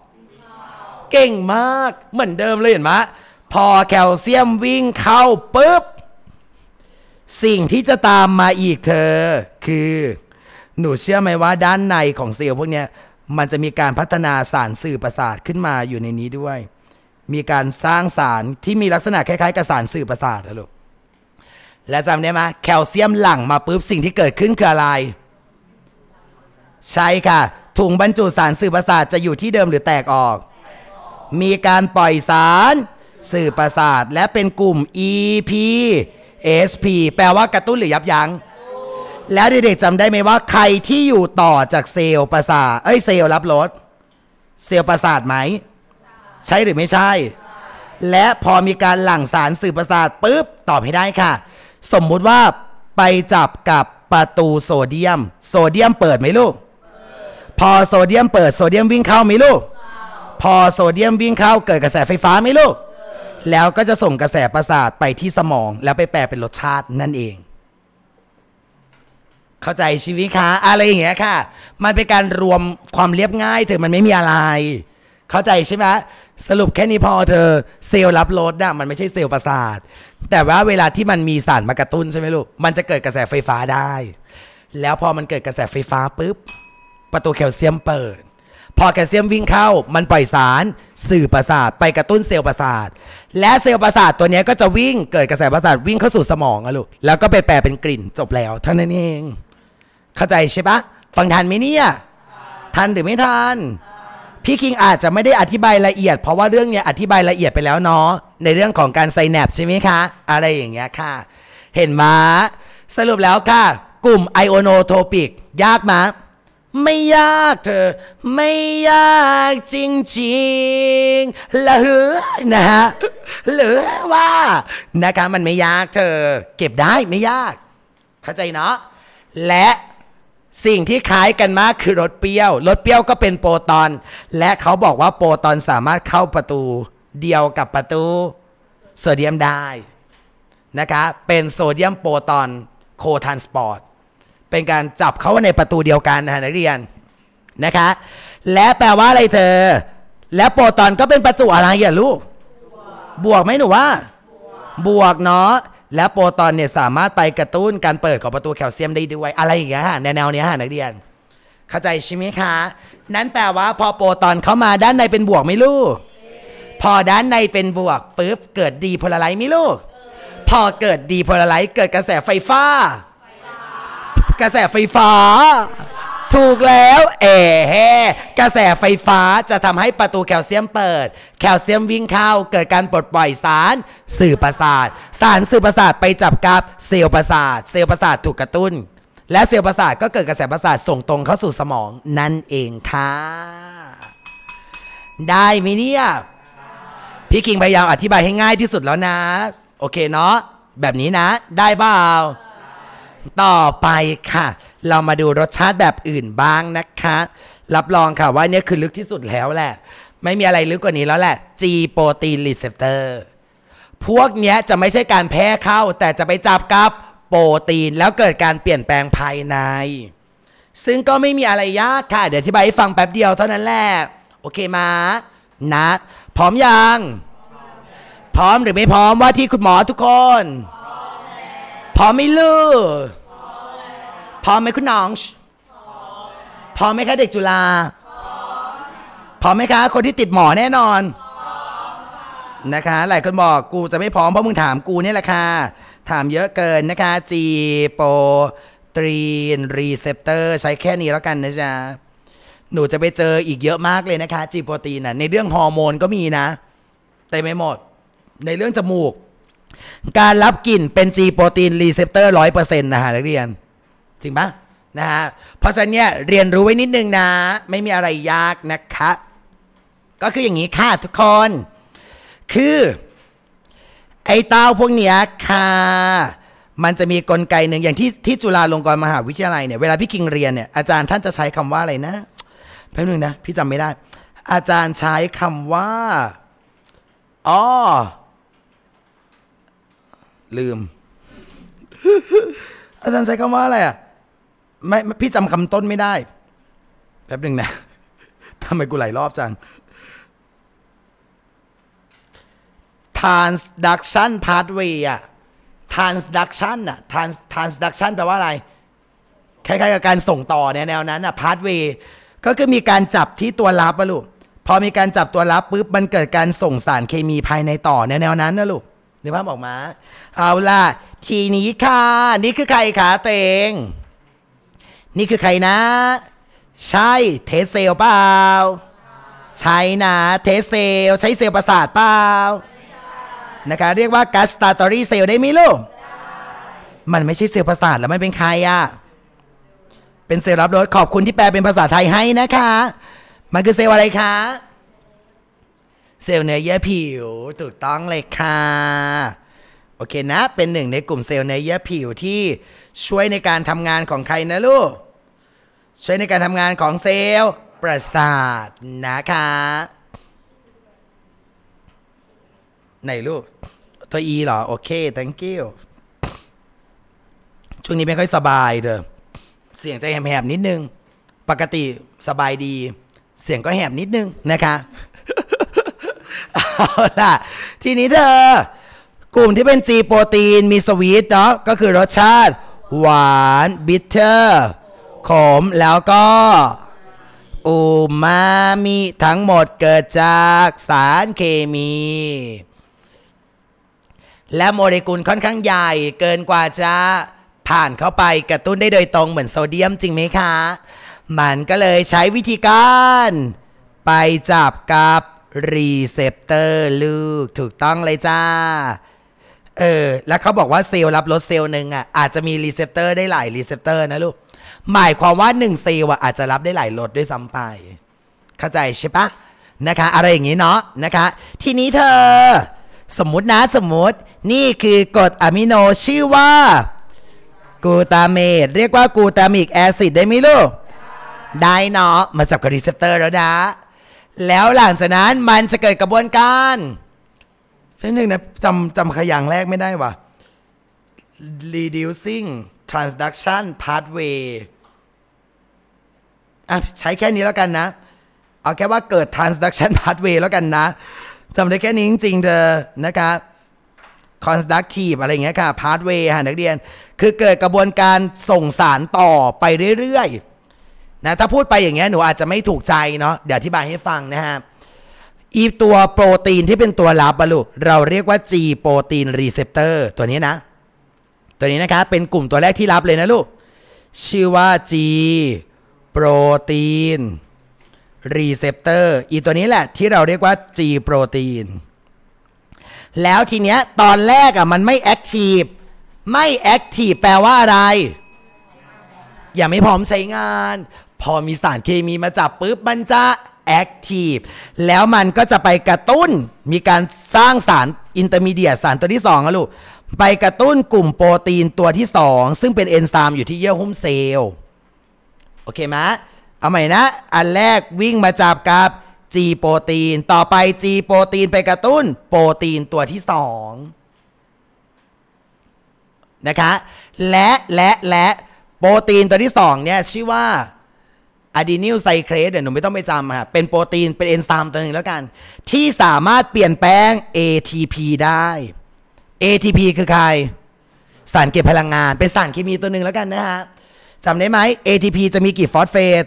เก่งมาก เหมือนเดิมเลยเห็นไหมพอแคลเซียมวิ่งเข้าปุ๊บ สิ่งที่จะตามมาอีกเธอ คือ หนูเชื่อไหมว่าด้านในของเซลล์พวกนี้ มันจะมีการพัฒนาสารสื่อประสาทขึ้นมาอยู่ในนี้ด้วย มีการสร้างสารที่มีลักษณะคล้ายๆกับสารสื่อประสาทนะลูกและจำได้ไหมแคลเซียมหลั่งมาปุ๊บสิ่งที่เกิดขึ้นคืออะไรใช่ค่ะถุงบรรจุสารสื่อประสาทจะอยู่ที่เดิมหรือแตกออก มีการปล่อยสาร สื่อประสาท และเป็นกลุ่ม EP SP แปลว่ากระตุ้นหรือยับยัง้งแล้วเด็กๆจำได้ไหมว่าใครที่อยู่ต่อจากเซลล์ประสาท เอ้ยเซลล์รับรสเซลล์ประสาทไหมใช่หรือไม่ใช่และพอมีการหลั่งสารสื่อประสาทปุ๊บตอบให้ได้ค่ะสมมุติว่าไปจับกับประตูโซเดียม โซเดียมเปิดไหมลูก พอโซเดียมเปิดโซเดียมวิ่งเข้าไหมลูก พอโซเดียมวิ่งเข้าเกิดกระแสไฟฟ้าไหมลูกแล้วก็จะส่งกระแสประสาทไปที่สมอง แล้วไปแปลเป็นรสชาตินั่นเอง เข้าใจชีวิตคะอะไรอย่างเงี้ยค่ะ มันเป็นการรวมความเรียบง่ายเธอมันไม่มีอะไร เข้าใจใช่ไหมสรุปแค่นี้พอเธอเซลล์รับรสนะมันไม่ใช่เซลล์ประสาทแต่ว่าเวลาที่มันมีสารมา กระตุ้นใช่ไหมลูก มันจะเกิดกระแสไฟฟ้าได้ แล้วพอมันเกิดกระแสไฟฟ้าปุ๊บ ประตูแคลเซียมเปิด พอแคลเซียมวิ่งเข้า มันปล่อยสารสื่อประสาทไปกระตุ้นเซลล์ประสาท และเซลล์ประสาทตัวนี้ก็จะวิ่งเกิดกระแสประสาทวิ่งเข้าสู่สมองอะลูก แล้วก็ไปแปลเป็นกลิ่นจบแล้วเท่านั้นเอง เข้าใจใช่ปะฟังทันไหมเนี่ย ทันหรือไม่ทัน พี่คิงอาจจะไม่ได้อธิบายละเอียด เพราะว่าเรื่องเนี้ยอธิบายละเอียดไปแล้วเนาะในเรื่องของการไซแนปใช่ไหมคะ อะไรอย่างเงี้ยค่ะ เห็นมาสรุปแล้วค่ะ กลุ่มไอโอโนโทปิกยากมา ไม่ยากเธอ ไม่ยากจริงๆละหือนะฮะหรือว่านะคะมันไม่ยากเธอ เก็บได้ไม่ยาก เข้าใจเนาะและสิ่งที่คล้ายกันมากคือรถเปรี้ยวรถเปรี้ยวก็เป็นโปรตอน และเขาบอกว่าโปรตอนสามารถเข้าประตูเดียวกับประตูโซเดียมได้นะคะเป็นโซเดียมโปรตอนโคทานสปอร์ตเป็นการจับเข้าในประตูเดียวกันนะนักเรียนนะคะ และแปลว่าอะไรเธอ และโปรตอนก็เป็นประจุอะไรอย่าลูก บวกไหมหนูว่าบวกเนาะและโปรตอนเนี่ยสามารถไปกระตุ้นการเปิดของประตูแคลเซียมได้ด้วย อะไรอย่างเงี้ยฮะในแนวเนี้ยฮะนักเรียน เข้าใจใช่ไหมคะ นั้นแปลว่าพอโปรตอนเข้ามาด้านในเป็นบวกไหมลูกพอด้านในเป็นบวกปุ๊บเกิดดีโพลาไรมิลูกพอเกิดดีโพลาไร์เกิดกระแสไฟฟ้า กระแสไฟฟ้าถูกแล้วเอ๋แฮกระแสไฟฟ้าจะทำให้ประตูแคลเซียมเปิดแคลเซียมวิ่งเข้าเกิดการปลดปล่อยสารสื่อประสาทสารสื่อประสาทไปจับกับเซลล์ประสาทเซลล์ประสาทถูกกระตุ้น และเซลล์ประสาทก็เกิดกระแสประสาทส่งตรงเข้าสู่สมองนั่นเองค่ะได้ไหมเนี่ยพี่คิงพยายามอธิบายให้ง่ายที่สุดแล้วนะ โอเคเนาะ แบบนี้นะ ได้เปล่าต่อไปค่ะ เรามาดูรสชาติแบบอื่นบ้างนะคะ รับรองค่ะว่านี่คือลึกที่สุดแล้วแหละ ไม่มีอะไรลึกกว่านี้แล้วแหละ G โปรตีนรีเซพเตอร์พวกเนี้ยจะไม่ใช่การแพ้เข้า แต่จะไปจับกับโปรตีน แล้วเกิดการเปลี่ยนแปลงภายใน ซึ่งก็ไม่มีอะไรยากค่ะ เดี๋ยวอธิบายให้ฟังแป๊บเดียวเท่านั้นแหละโอเคมา นะพร้อมยังพร้อมหรือไม่พร้อมว่าที่คุณหมอทุกคนพร้อมไหมลูกพร้อมไหมคุณน้องพร้อมไหมคะเด็กจุฬาพร้อมไหมคะ คนที่ติดหมอแน่นอนนะคะหลายคนบอกกูจะไม่พร้อมเพราะมึงถามกูเนี่ยแหละค่ะ ถามเยอะเกินนะคะจีโปตรีนรีเซปเตอร์ใช้แค่นี้แล้วกันนะจ๊ะหนูจะไปเจออีกเยอะมากเลยนะคะ จีโปรตีนนะในเรื่องฮอร์โมนก็มีนะเต็ไมไปหมด ในเรื่องจมูก การรับกลิ่นเป็นจีโปรตีนรีเซพเตอร์ร้อยเปอร์เซ็นต์นะฮะนักเรียน จริงปะนะฮะ เพราะฉะนั้นเนี่ยเรียนรู้ไว้นิดนึงนะ ไม่มีอะไรยากนะคะ ก็คืออย่างนี้ค่ะทุกคน คือไอ้เต้าพวกเนี้ยค่ะ มันจะมีกลไกหนึ่งอย่างที่ที่จุฬาลงกรณ์มหาวิทยาลัยเนี่ย เวลาพี่กิงเรียนเนี่ย อาจารย์ท่านจะใช้คำว่าอะไรนะแป๊บนึงนะ พี่จำไม่ได้ อาจารย์ใช้คำว่า อ๋อ ลืม อาจารย์ใช้คำว่าอะไรอ่ะไม่พี่จำคำต้นไม่ได้แป๊บหนึ่งนะทำไมกูหลายรอบจัง transduction pathway อ่ะ transduction อ่ะ trans transduction แปลว่าอะไรคล้ายๆกับการส่งต่อในแนวนั้นอ่ะ pathway ก็คือมีการจับที่ตัวรับอะลูก พอมีการจับตัวรับปุ๊บมันเกิดการส่งสารเคมีภายในต่อแนวนั้นนะลูกนึกภาพออกมา เอาล่ะ ทีนี้ค่ะ นี่คือใครขาเตงนี่คือใครนะ ใช่เทสเซลเปล่าใช่นะ เทสเซลใช้เซลล์ประสาทเปล่านะคะเรียกว่ากัสตาตอรี่เซลได้ไหมลูก มันไม่ใช่เซลล์ประสาทแล้วมันเป็นใครอะ่ะเป็นเซลล์รับรถขอบคุณที่แปลเป็นภาษาไทยให้นะคะ มันคือเซลล์อะไรคะ เซลล์เนื้อเยื่อผิว ถูกต้องเลยค่ะ โอเคนะ เป็นหนึ่งในกลุ่มเซลล์เนื้อเยื่อผิวที่ช่วยในการทำงานของใครนะลูก ช่วยในการทำงานของเซลล์ประสาทนะคะ ไหนลูก ตัวอีเหรอ โอเค thank you ช่วงนี้ไม่ค่อยสบายเด้อเสียงจะแหบๆนิดนึง ปกติสบายดี เสียงก็แหบนิดนึงนะคะ เอาล่ะ ทีนี้เธอ กลุ่มที่เป็นจีโปรตีนมีสวีทเนาะก็คือรสชาติหวานบิทเทอร์ ขมแล้วก็อูมามิ ทั้งหมดเกิดจากสารเคมี และโมเลกุลค่อนข้างใหญ่เกินกว่าจะทานเข้าไปกระตุ้นได้โดยตรงเหมือนโซเดียมจริงไหมคะ มันก็เลยใช้วิธีการ ไปจับกับรีเซพเตอร์ลูกถูกต้องเลยจ้า เออแล้วเขาบอกว่าเซลล์รับรสเซลล์หนึ่งอ่ะ อาจจะมีรีเซพเตอร์ได้หลายรีเซพเตอร์นะลูก หมายความว่าหนึ่งเซลล์อาจจะรับได้หลายรสด้วยซ้ำไป เข้าใจใช่ปะนะคะ อะไรอย่างงี้เนาะนะคะ ทีนี้เธอ สมมตินะสมมตินี่คือกรดอะมิโนชื่อว่ากูตาเมตเรียกว่ากูตามิกแอซิดได้ไหมลูก ได้เนาะมาจับกับรีเซพเตอร์แล้วนะ แล้วหลังจากนั้นมันจะเกิดกระบวนการเพิ่มหนึ่งนะจำจำขยังแรกไม่ได้วะ reducing transduction pathway อ่ะใช้แค่นี้แล้วกันนะ เอาแค่ว่าเกิด transduction pathway แล้วกันนะจำได้แค่นี้จริงๆเธอนะครับ constructive อะไรเงี้ยค่ะ pathway ฮะนักเรียนคือเกิดกระบวนการส่งสารต่อไปเรื่อยๆนะถ้าพูดไปอย่างเงี้ยหนูอาจจะไม่ถูกใจเนาะเดี๋ยวอธิบายให้ฟังนะฮะ อีตัวโปรตีนที่เป็นตัวรับอะลูก เราเรียกว่า G โปรตีนรีเซพเตอร์ตัวนี้นะ ตัวนี้นะคะ เป็นกลุ่มตัวแรกที่รับเลยนะลูก ชื่อว่า G โปรตีนรีเซพเตอร์อีตัวนี้แหละที่เราเรียกว่า G โปรตีนแล้วทีเนี้ย ตอนแรกอ่ะมันไม่แอคทีฟไม่แอคทีฟแปลว่าอะไรอย่าไม่พร้อมใช้งาน พอมีสารเคมีมาจับปุ๊บมันจะแอคทีฟแล้วมันก็จะไปกระตุ้นมีการสร้างสารอินเตอร์มีเดียสารตัวที่ 2อะลูกไปกระตุ้นกลุ่มโปรตีนตัวที่2ซึ่งเป็นเอนไซม์อยู่ที่เยื่อหุ้มเซลล์ โอเคไหมเอาใหม่นะ อันแรกวิ่งมาจับกับ G โปรตีนต่อไป G โปรตีนไปกระตุ้นโปรตีนตัวที่สองนะคะ และ และ และโปรตีนตัวที่สองเนี่ย ชื่อว่าอะดีนิลไซเคลสเดี๋ยวหนูไม่ต้องไปจำค่ะเป็นโปรตีนเป็นเอนไซม์ตัวหนึ่งแล้วกัน ที่สามารถเปลี่ยนแปลง ATP ได้ ATP คือใครสารเก็บพลังงานเป็นสารเคมีตัวหนึ่งแล้วกันนะฮะจำได้ไหม ATP จะมีกี่ฟอสเฟต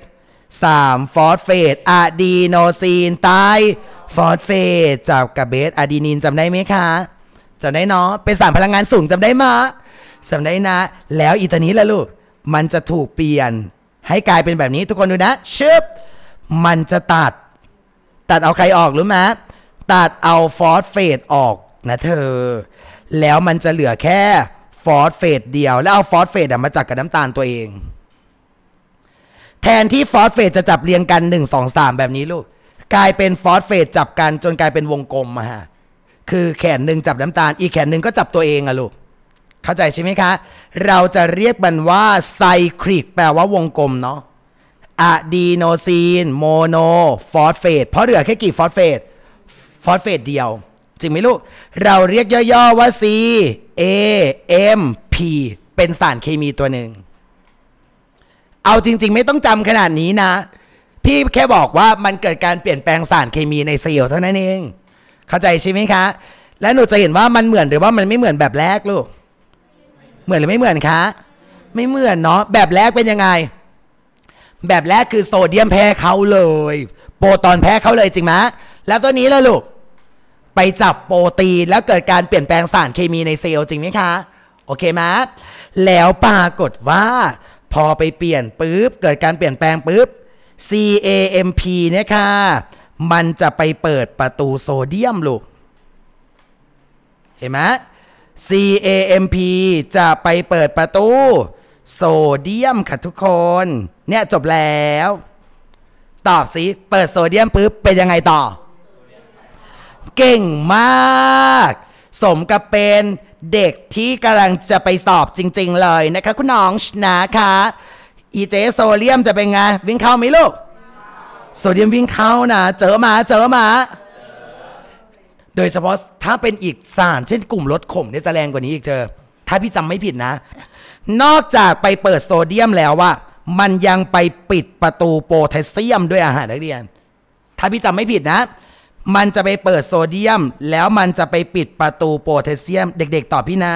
3. ฟอสเฟตอะดีโนซีนไตฟอสเฟตจากกับเบสอะดีนินจำได้ไหมคะจำได้เนาะเป็นสารพลังงานสูงจำได้มจำได้นะ แล้วอีตานี้ล่ะลูก มันจะถูกเปลี่ยนให้กลายเป็นแบบนี้ทุกคนดูนะชึบมันจะตัด ตัดเอาใครออกรู้ไหมตัดเอาฟอสเฟตออกนะเธอ แล้วมันจะเหลือแค่ฟอสเฟตเดียวแล้วเอาฟอสเฟตมาจับกกับน้ำตาลตัวเองแทนที่ฟอสเฟตจะจับเรียงกัน 1 2 3 แบบนี้ลูก กลายเป็นฟอสเฟตจับกันจนกลายเป็นวงกลมมาฮะคือแขนหนึ่งจับน้ำตาล อีกแขนหนึ่งก็จับตัวเองอะลูก เข้าใจใช่ไหมคะ เราจะเรียกมันว่าไซคลิกแปลว่าวงกลมเนาะอะดีโนซีนโมโนฟอสเฟตเพราะเหลือแค่กี่ฟอสเฟตฟอสเฟตเดียว จริงไหมลูกเราเรียกย่อๆว่า C A M P เป็นสารเคมีตัวหนึ่งเอาจริง ๆ ไม่ต้องจำขนาดนี้นะ พี่แค่บอกว่ามันเกิดการเปลี่ยนแปลงสารเคมีในเซลล์เท่านั้นเองเข้าใจใช่ไหมคะ และหนูจะเห็นว่ามันเหมือนหรือว่ามันไม่เหมือนแบบแรกลูกเหมือนหรือไม่เหมือนคะ ไม่เหมือนเนาะแบบแรกเป็นยังไง แบบแรกคือโซเดียมแพ้เขาเลย โปรตอนแพ้เขาเลยจริงไหมแล้วตัวนี้ล่ะลูก ไปจับโปรตีนแล้วเกิดการเปลี่ยนแปลงสารเคมีในเซลล์จริงไหมคะโอเคไหมแล้วปรากฏว่าพอไปเปลี่ยนปุ๊บเกิดการเปลี่ยนแปลงปุ๊บ CAMP เนี่ยค่ะ มันจะไปเปิดประตูโซเดียมลูก เห็นไหม CAMP จะไปเปิดประตูโซเดียมค่ะทุกคนเนี่ยจบแล้ว ตอบสิเปิดโซเดียมปุ๊บเป็นยังไงต่อ เก่งมาก สมกับเป็นเด็กที่กำลังจะไปสอบจริงๆเลยนะคะ คุณน้องนะคะอีเจโซเดียมจะเป็นไง วิ่งเข้าไหมลูกโซเดียมวิ่งเข้านะ เจอมา เจอมา โดยเฉพาะถ้าเป็นอีกสาร เช่นกลุ่มรสขมเนี่ยจะแรงกว่านี้อีกเธอ ถ้าพี่จำไม่ผิดนะ นอกจากไปเปิดโซเดียมแล้วว่ามันยังไปปิดประตูโพแทสเซียมด้วยอาหารนักเรียน ถ้าพี่จำไม่ผิดนะมันจะไปเปิดโซเดียม แล้วมันจะไปปิดประตูโพแทสเซียมเด็ก ๆตอบพี่นะ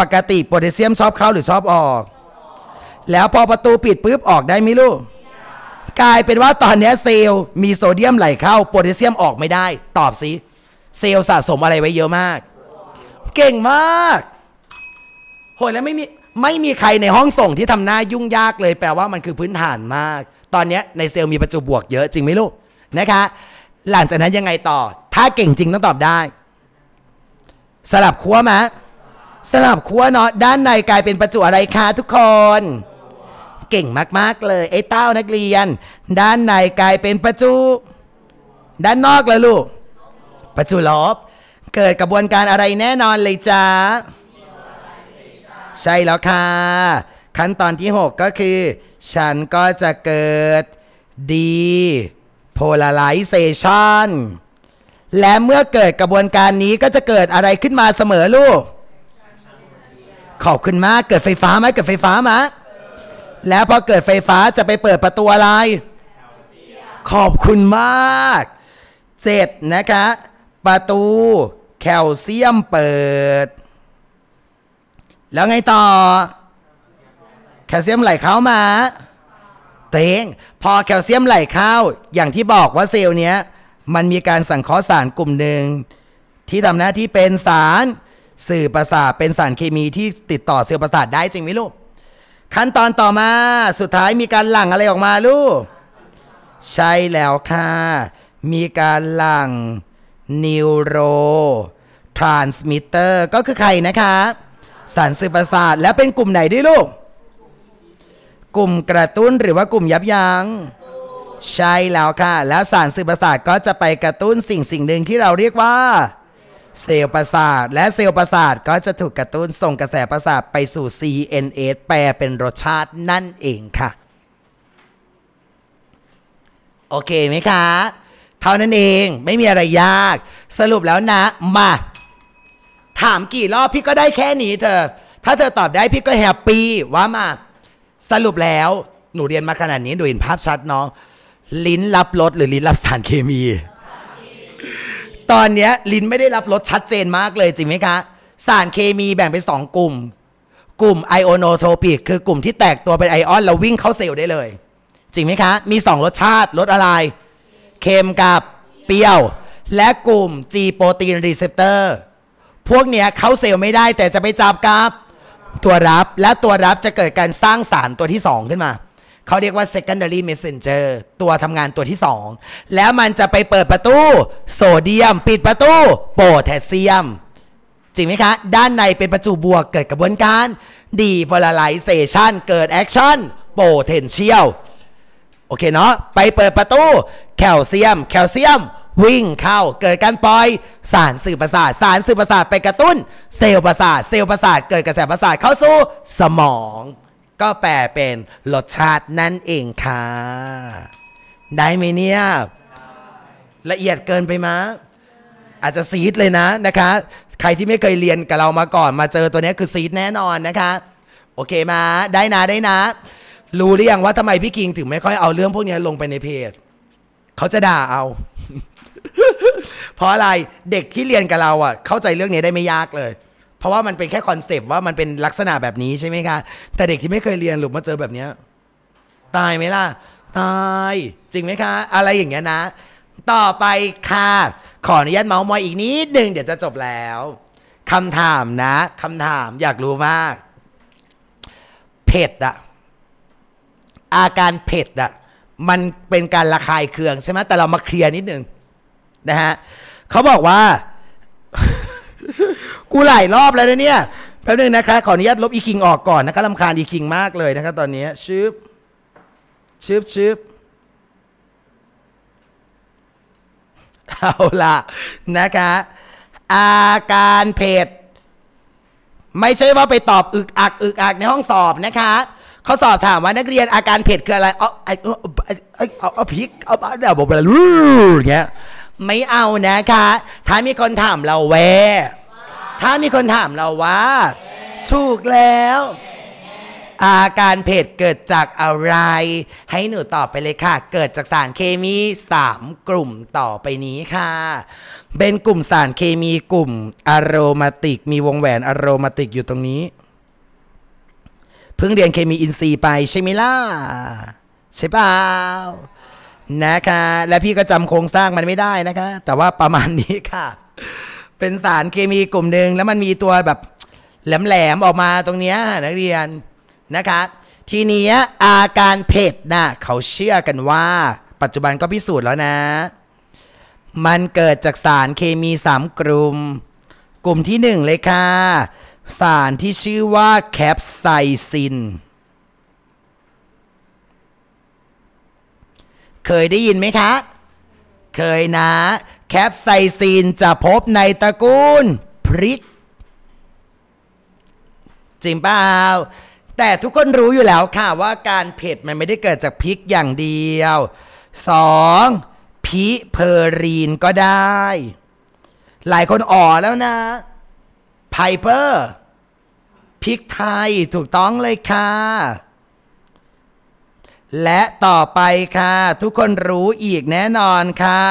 ปกติโพแทสเซียมชอบเข้าหรือชอบออกแล้วพอประตูปิดปุ๊บออกได้ไหมลูกกลายเป็นว่าตอนนี้เซลล์มีโซเดียมไหลเข้าโพแทสเซียมออกไม่ได้ ตอบสิเซลล์สะสมอะไรไว้เยอะมาก เก่งมากโหยแล้วไม่มีไม่มีใครในห้องส่งที่ทำหน้ายุ่งยากเลย แปลว่ามันคือพื้นฐานมาก ตอนนี้ในเซลล์มีประจุบวกเยอะจริงไหมลูกนะคะหลังจากนั้นยังไงต่อ ถ้าเก่งจริงต้องตอบได้ สลับขั้วมะสลับขั้วเนาะด้านในกลายเป็นประจุอะไรคะทุกคน เก่งมากๆเลยไอ้เต้านักเรียน ด้านในกลายเป็นประจุ ด้านนอกเลยลูก ประจุลบ เกิดกระบวนการอะไรแน่นอนเลยจ้า ใช่แล้วค่ะ ขั้นตอนที่ 6 ก็คือ ฉันก็จะเกิดดี polarization และเมื่อเกิดกระบวนการนี้ก็จะเกิดอะไรขึ้นมาเสมอลูก ขอบคุณมากเกิดไฟฟ้าไหมเกิดไฟฟ้ามาแล้วพอเกิดไฟฟ้าจะไปเปิดประตูอะไร ขอบคุณมาก เจ็ดนะคะ ประตู แคลเซียมเปิด แล้วไงต่อ แคลเซียมไหลเข้ามาตัวเองพอแคลเซียมไหลเข้า อย่างที่บอกว่าเซลล์เนี้ยมันมีการสังเคราะห์สารกลุ่มหนึ่ง ที่ทำหน้าที่เป็นสารสื่อประสาทเป็นสารเคมีที่ติดต่อเซลล์ประสาทได้จริงไหมลูกขั้นตอนต่อมาสุดท้ายมีการหลั่งอะไรออกมาลูก ใช่แล้วค่ะ มีการหลั่งนิวโรทรานสมิเตอร์ก็คือใครนะคะ สารสื่อประสาทแล้วเป็นกลุ่มไหนด้วยลูกกลุ่มกระตุ้นหรือว่ากลุ่มยับยัง้งใช่แล้วค่ะ แล้วสารสื่อประสาทก็จะไปกระตุ้นสิ่งสิ่งหนึ่งที่เราเรียกว่า เซลล์ประสาทและเซลล์ประสาทก็จะถูกกระตุ้นส่งกระแสประสาทไปสู่ CNS แปลเป็นรสชาตินั่นเองค่ะโอเคไหมคะ เท่านั้นเองไม่มีอะไรยาก สรุปแล้วนะมา ถามกี่รอบพี่ก็ได้แค่นี้เธอ ถ้าเธอตอบได้ พี่ก็แฮปปี้ว่ามาสรุปแล้วหนูเรียนมาขนาดนี้หนูเห็นภาพชัดเนาะลิ้นรับรสหรือลิ้นรับสารเคมี ตอนเนี้ยลิ้นไม่ได้รับรสชัดเจนมากเลยจริงไหมคะ สารเคมีแบ่งเป็นสองกลุ่ม กลุ่มไอโอโนโทปิกคือกลุ่มที่แตกตัวเป็นไอออนแล้ววิ่งเข้าเซลล์ได้เลย จริงไหมคะ มีสองรสชาติรสอะไร เค็มกับเปรี้ยว และกลุ่ม G โปรตีนรีเซพเตอร์พวกเนี้ยเข้าเซลล์ไม่ได้แต่จะไปจับกับตัวรับและตัวรับจะเกิดการสร้างสารตัวที่ 2 ขึ้นมา เขาเรียกว่า secondary messenger ตัวทำงานตัวที่ 2 แล้วมันจะไปเปิดประตูโซเดียม ปิดประตูโพแทสเซียมจริงไหมคะ ด้านในเป็นประจุบวกเกิดกระบวนการดีพลาไลเซชันเกิดแอคชั่นโพเทนเชียลโอเคเนาะไปเปิดประตูแคลเซียม แคลเซียมวิ่งเข้าเกิดการปล่อย สารสื่อประสาทสารสื่อประสาทไปกระตุ้นเซลล์ประสาทเซลล์ประสาทเกิดกระแสประสาทเข้าสู่สมอง ก็แปลเป็นรสชาตินั่นเองค่ะได้ไหมเนี่ยละเอียดเกินไปมะอาจจะซีดเลยนะนะคะ ใครที่ไม่เคยเรียนกับเรามาก่อนมาเจอตัวนี้คือซีดแน่นอนนะคะ โอเคมาได้นะได้นะรู้หรือยังว่าทำไมพี่กิง ถึงไม่ค่อยเอาเรื่องพวกนี้ลงไปในเพจเขาจะด่าเอาเพราะอะไรเด็กที่เรียนกับเราอ่ะเข้าใจเรื่องนี้ได้ไม่ยากเลย เพราะว่ามันเป็นแค่คอนเซปต์ว่ามันเป็นลักษณะแบบนี้ใช่ไหมคะแต่เด็กที่ไม่เคยเรียนหรือมาเจอแบบเนี้ยตายไหมล่ะ ตาย จริงไหมคะ อะไรอย่างเงี้ยนะ ต่อไปค่ะขออนุญาตเมาส์มอยอีกนิดนึงเดี๋ยวจะจบแล้วคำถามนะคำถามอยากรู้มากเผ็ดอะอาการเผ็ดอะมันเป็นการระคายเคืองใช่ไหมแต่เรามาเคลียร์นิดนึงนะฮะเขาบอกว่า กูหลายรอบแล้วนะเนี่ย แป๊บนึงนะคะ ขออนุญาตลบอีคิงออกก่อนนะคะลำคาญอีคิงมากเลยนะคะ ตอนนี้ชืบชืบชืบเอาล่ะนะคะ อาการเพจไม่ใช่ว่าไปตอบอึกอักอึกอักในห้องสอบนะคะ เขาสอบถามว่านักเรียนอาการเพจดคืออะไร เอาเอาเอาเอาพริกเอาเดี๋ยวบอกไปรูอย่างเงี้ยไม่เอานะคะ ถ้ามีคนถามเราแวถ้ามีคนถามเราว่า ถูกแล้ว อาการเผ็ดเกิดจากอะไร ให้หนูตอบไปเลยค่ะ เกิดจากสารเคมี 3 กลุ่มต่อไปนี้ค่ะ เป็นกลุ่มสารเคมีกลุ่มอโรมาติก มีวงแหวนอโรมาติกอยู่ตรงนี้ เพิ่งเรียนเคมีอินทรีย์ไปใช่ไหมล่ะใช่เปล่านะคะและพี่ก็จำโครงสร้างมันไม่ได้นะคะ แต่ว่าประมาณนี้ค่ะ เป็นสารเคมีกลุ่มหนึ่งแล้วมันมีตัวแบบ แหลมๆ ออกมาตรงเนี้ยนักเรียนนะคะ ทีนี้อาการเผ็ดนะเขาเชื่อกันว่าปัจจุบันก็พิสูจน์แล้วนะ มันเกิดจากสารเคมีสามกลุ่ม กลุ่มที่หนึ่งเลยค่ะ สารที่ชื่อว่าแคปไซซินเคยได้ยินไหมคะ เคยนะ แคปไซซีนจะพบในตระกูล พริก จริงเปล่าแต่ทุกคนรู้อยู่แล้วค่ะ ว่าการเผ็ดมันไม่ได้เกิดจากพริกอย่างเดียว 2. พิเพอรีนก็ได้ หลายคนอ๋อแล้วนะไพเปอร์พริกไทยถูกต้องเลยค่ะและต่อไปค่ะ ทุกคนรู้อีกแน่นอนค่ะ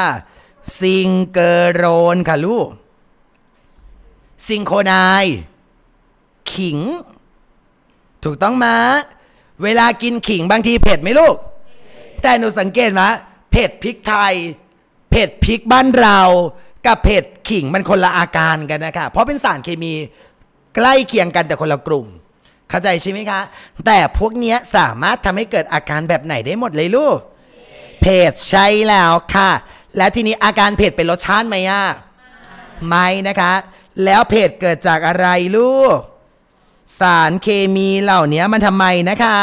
ซิงเกอโรนค่ะลูกซิงโคนาย ขิง ถูกต้องมาเวลากินขิงบางทีเผ็ดไหมลูก แต่หนูสังเกตมะเผ็ดพริกไทย เผ็ดพริกบ้านเรา กับเผ็ดขิงมันคนละอาการกันนะคะเพราะเป็นสารเคมีใกล้เคียงกันแต่คนละกลุ่มเข้าใจใช่ไหมคะแต่พวกเนี้ยสามารถทำให้เกิดอาการแบบไหนได้หมดเลยลูกเผ็ดใช่แล้วค่ะ และทีนี้อาการเผ็ดเป็นรสชาติไหมอ่ะไม่นะคะ แล้วเผ็ดเกิดจากอะไรลูกสารเคมีเหล่านี้มันทำไมนะคะ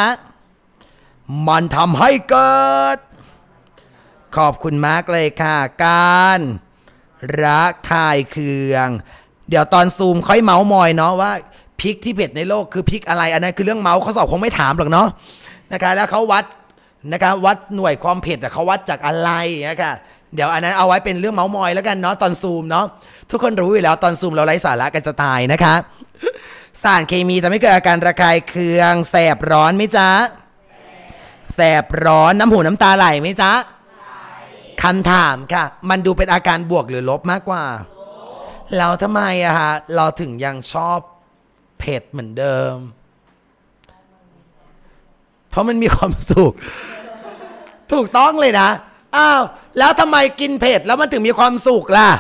มันทำให้เกิด ขอบคุณมากเลยค่ะ การระคายเคือง เดี๋ยวตอนซูมค่อยเมาส์มอยเนาะว่าพริกที่เผ็ดในโลกคือพริกอะไรอันนั้นคือเรื่องเมาส์เขาสอบคงไม่ถามหรอกเนาะนะครับแล้วเขาวัดนะครับวัดหน่วยความเผ็ดแต่เขาวัดจากอะไรนะคะเดี๋ยวอันนั้นเอาไว้เป็นเรื่องเมาส์มอยแล้วกันเนาะตอนซูมเนาะทุกคนรู้อยู่แล้วตอนซูมเราไร้สาระกันจะตายนะคะสารเคมีทำให้เกิดอาการระคายเคือง แสบร้อนไหมจ๊ะแสบร้อนน้ำหูน้ำตาไหลไหมจ๊ะคำถามค่ะ มันดูเป็นอาการบวกหรือลบมากกว่า เราทำไมอะฮะเราถึงยังชอบเผ็ดเหมือนเดิม เพราะมันมีความสุข ถูกต้องเลยนะ อ้าว แล้วทำไมกินเผ็ด แล้วมันถึงมีความสุขล่ะ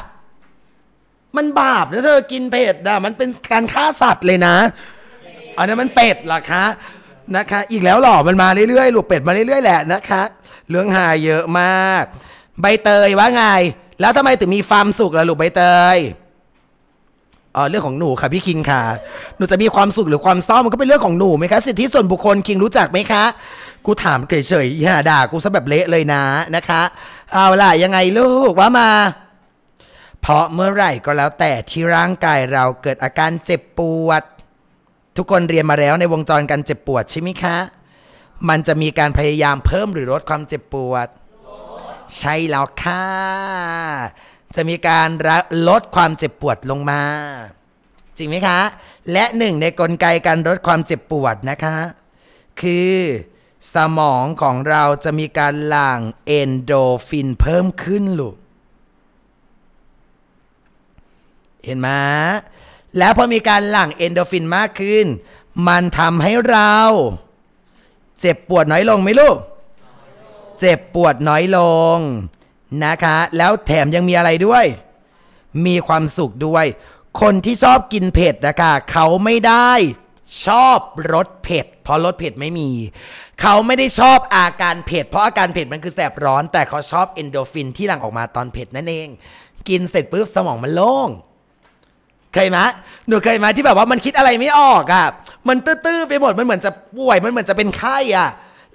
มันบาปนะเธอ กินเผ็ดนะมันเป็นการฆ่าสัตว์เลยนะอันนั้นมันเป็ดหรอคะ นะคะ อีกแล้วหรอ มันมาเรื่อยๆลูกเป็ดมาเรื่อยๆแหละนะคะเรื่องหาเยอะมาก ใบเตยว่าไง แล้วทำไมถึงมีความสุขล่ะลูกใบเตยเออเรื่องของหนูค่ะ พี่คิงค่ะ หนูจะมีความสุขหรือความเศร้ามันก็เป็นเรื่องของหนูไหมคะสิทธิส่วนบุคคลคิงรู้จักไหมคะ กูถามเฉยๆอย่าด่ากูซะแบบเละเลยนะนะคะ เอาล่ะยังไงลูกว่ามาเพราะเมื่อไหร่ก็แล้วแต่ที่ร่างกายเราเกิดอาการเจ็บปวด ทุกคนเรียนมาแล้วในวงจรการเจ็บปวดใช่ไหมคะ มันจะมีการพยายามเพิ่มหรือลดความเจ็บปวดใช่แล้วค่ะจะมีการลดความเจ็บปวดลงมา จริงไหมคะ และหนึ่งในกลไกการลดความเจ็บปวดนะคะ คือสมองของเราจะมีการหลั่งเอนโดฟินเพิ่มขึ้นลูกเห็นไหมแล้วพอมีการหลั่งเอนโดฟินมากขึ้น มันทำให้เราเจ็บปวดน้อยลงไหมลูก เจ็บปวดน้อยลงนะคะแล้วแถมยังมีอะไรด้วย มีความสุขด้วย คนที่ชอบกินเผ็ดนะคะเขาไม่ได้ชอบรสเผ็ดเพราะรสเผ็ดไม่มี เขาไม่ได้ชอบอาการเผ็ดเพราะอาการเผ็ดมันคือแสบร้อนแต่เขาชอบเอนโดฟินที่หลั่งออกมาตอนเผ็ดนั่นเอง กินเสร็จปุ๊บสมองมันโล่งเคยมะหนูเคยมาที่แบบว่ามันคิดอะไรไม่ออกอะ่ะมันตื้อๆไปหมดมันเหมือนจะป่วยมันเหมือนจะเป็นไข้อะ่ะ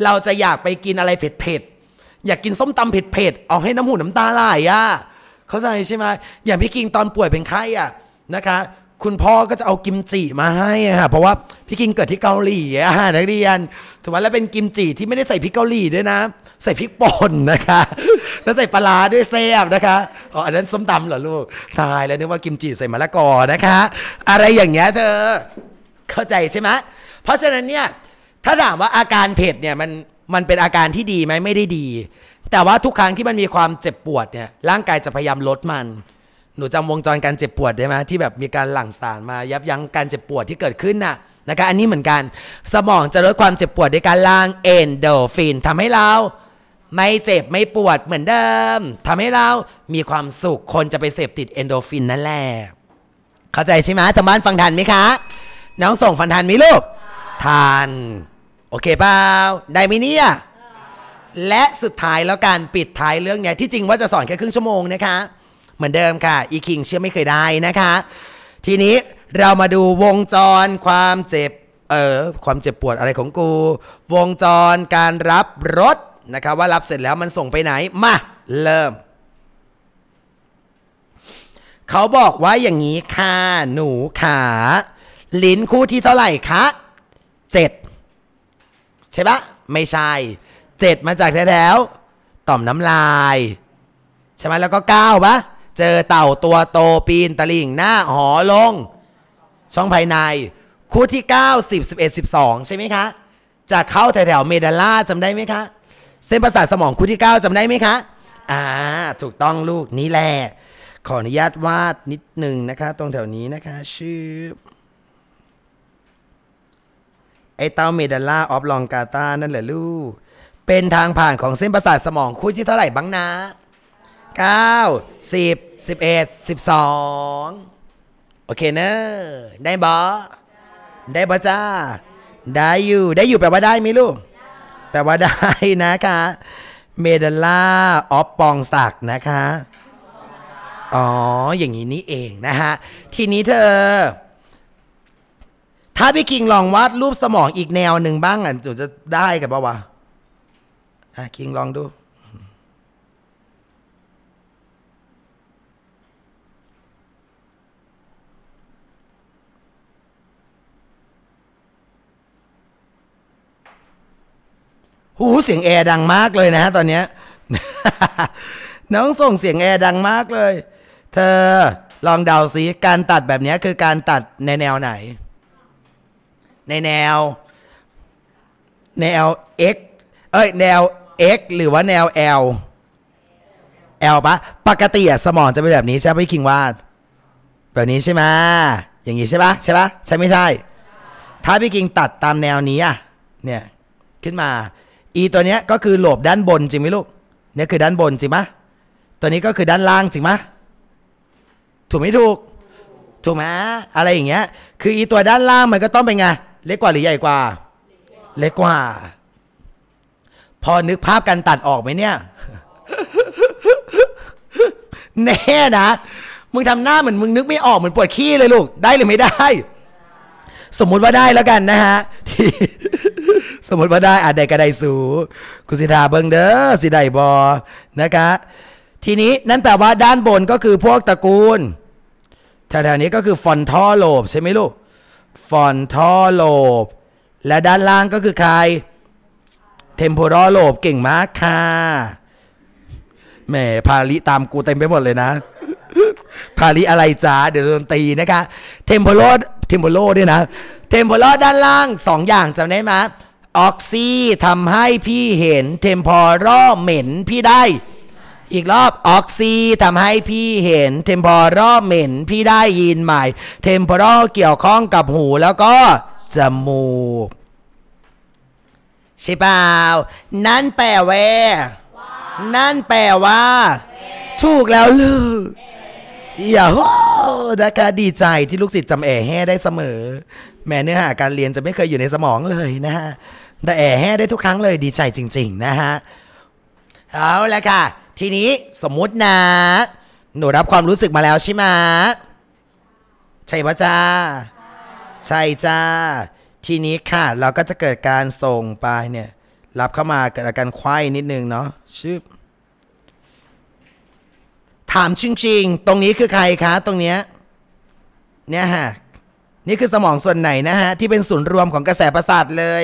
เราจะอยากไปกินอะไรเผ็ดๆอยากกินส้มตำเผ็ดๆเอาให้น้ำหูน้ำตาไหลอ่ะ เข้าใจใช่ไหม อย่างพี่กิงตอนป่วยเป็นไข้อ่ะนะคะ คุณพ่อก็จะเอากิมจิมาให้อ่ะเพราะว่าพี่กิงเกิดที่เกาหลีอ่ะนักเรียนถูกไหมแล้วเป็นกิมจิที่ไม่ได้ใส่พริกเกาหลีด้วยนะ ใส่พริกป่นนะคะ แล้วใส่ปลาด้วยแซ่บนะคะอ๋ออันนั้นส้มตำเหรอลูก ตายแล้วนึกว่ากิมจิใส่มะละกอนะคะ อะไรอย่างเงี้ยเธอ เข้าใจใช่ไหม เพราะฉะนั้นเนี่ย ถ้าถามว่าอาการเผ็ดเนี่ยมันมันเป็นอาการที่ดีไหมไม่ได้ดี แต่ว่าทุกครั้งที่มันมีความเจ็บปวดเนี่ยร่างกายจะพยายามลดมัน หนูจำวงจรการเจ็บปวดได้ไหมที่แบบมีการหลั่งสารมายับยั้งการเจ็บปวดที่เกิดขึ้นน่ะนะคะอันนี้เหมือนกันสมองจะลดความเจ็บปวดด้วยการล่างเอนโดฟิน ทำให้เรา ไม่เจ็บไม่ปวดเหมือนเดิม ทำให้เรามีความสุขคนจะไปเสพติดเอนโดฟินนั่นแหละเข้าใจใช่ไหมทางบ้านฟังทันไหมคะน้องส่งฟังทันไหมลูกทันโอเคเปล่าได้ไหมเนี่ยและสุดท้ายแล้วการปิดท้ายเรื่องเนี้ยที่จริงว่าจะสอนแค่ครึ่งชั่วโมงนะคะ เหมือนเดิมค่ะอีคิงเชื่อไม่เคยได้นะคะ ทีนี้เรามาดูวงจรความเจ็บเออความเจ็บปวดอะไรของกู วงจรการรับรถนะคะว่ารับเสร็จแล้วมันส่งไปไหนมาเริ่ม เขาบอกว่าอย่างนี้ค่ะ หนูขา ลิ้นคู่ที่เท่าไหร่คะเจ็ดใช่ปะไม่ใช่เจ็ดมาจากแถวต่อมน้ำลายใช่ไหมแล้วก็เก้าปะเจอเต่าตัวโตปีนตะลิ่งหน้าหอลงช่องภายในคู่ที่เเก้าสสิิบบอ็ดสิบสองใช่ไหมคะจะเข้าแถวๆเมดาล่าจำได้ไหมคะเส้นประสาทสมองคู่ที่เก้าจำได้ไหมคะอ่าถูกต้องลูกนี่แหละขออนุญาตวาดนิดหนึ่งนะคะตรงแถวนี้นะคะชื่อไอเต้าเมดัลล่า ออฟลองกาตานั่นแหละลูก เป็นทางผ่านของเส้นประสาทสมองคู่ที่เท่าไหร่บ้างนะเก้าสิบสิบเอ็ดสิบสองโอเคเนอะได้บอได้บอจ้า ได้อยู่ ได้อยู่แปลว่าได้ไหมลูก แต่ว่าได้นะคะ เมดัลล่า ออฟปองศักนะคะ อ๋ออย่างนี้นี่เองนะฮะ ทีนี้เธอถ้าพี่คิงลองวาดรูปสมองอีกแนวหนึ่งบ้าง อ่ะจูจะได้กับปาวะ อ่ะ คิงลองดู หู เสียงแอร์ดังมากเลยนะฮะตอนเนี้ย น้องส่งเสียงแอร์ดังมากเลย เธอ ลองเดาสิ การตัดแบบนี้คือการตัดในแนวไหนในแนวแนว x เอ้ยแนว x หรือว่าแนว l l ปะปกติอะสมองจะเป็นแบบนี้ใช่ไหมพี่คิงว่า แบบนี้ใช่ไหมอย่างนี้ใช่ปะใช่ปะใช่ไม่ใช่ ถ้าพี่คิงตัดตามแนวนี้อะเนี่ยขึ้นมา e ตัวเนี้ยก็คือหลบด้านบนจริงไหมลูก เนี่ยคือด้านบนจริงปะตัวนี้ก็คือด้านล่างจริงปะถูกไม่ถูก ถูกไหมอะไรอย่างเงี้ยคือ e ตัวด้านล่างมันก็ต้องเป็นไงเล็กกว่าหรือใหญ่กว่า เล็กกว่า พอนึกภาพการตัดออกไหมเนี่ย แน่นะมึงทำหน้าเหมือนมึงนึกไม่ออกเหมือนปวดขี้เลยลูก ได้หรือไม่ได้ สมมุติว่าได้แล้วกันนะฮะ ที่สมมติว่าได้อาจใดกระไดสู คุณสิทาเบิงเด้อ สิได้บอนะคะ ทีนี้นั่นแปลว่าด้านบนก็คือพวกตระกูล แถวๆนี้ก็คือฟอนท่อโลบ ใช่ไหมลูกฟอนทอโลบ และด้านล่างก็คือใคร เทมโพรอโลบเก่งมากค่ะแหมพาลิตามกูเต็มไปหมดเลยนะพาลิอะไรจ้า เดี๋ยวโดนตีนะคะ เทมโพโลเทมโพโลด้วยนะ เทมโพโลด้านล่างสองอย่างจำได้ไหมออกซี่ทำให้พี่เห็นเทมพอรอเหม็นพี่ได้อีกรอบออกซีทำให้พี่เห็น เทม p o ร a ลเหม็นพี่ได้ยินใหม่ เทม p o ร a ลเกี่ยวข้องกับหู แล้วก็ จมูกใช่เปล่านั่นแปลว่านั่นแปลว่า ถูกแล้วลืออย่าโหนะคะดีใจที่ลูกศิษย์จำแอแห่ได้เสมอ แม้เนื้อหาการเรียนจะไม่เคยอยู่ในสมองเลยนะฮะ แต่แอแห่ได้ทุกครั้งเลยดีใจจริงๆ นะฮะ เอาละค่ะทีนี้สมมุตินะหนูรับความรู้สึกมาแล้วใช่ไหมใช่ปะจ้า ใช่จ้า ทีนี้ค่ะ เราก็จะเกิดการส่งไปเนี่ย รับเข้ามาเกิดอาการไข้นิดนึงเนาะช่บถามจริงๆ ตรงนี้คือใครคะตรงเนี้ยเนี่ยฮะนี่คือสมองส่วนไหนนะฮะที่เป็นศูนย์รวมของกระแสประสาทเลย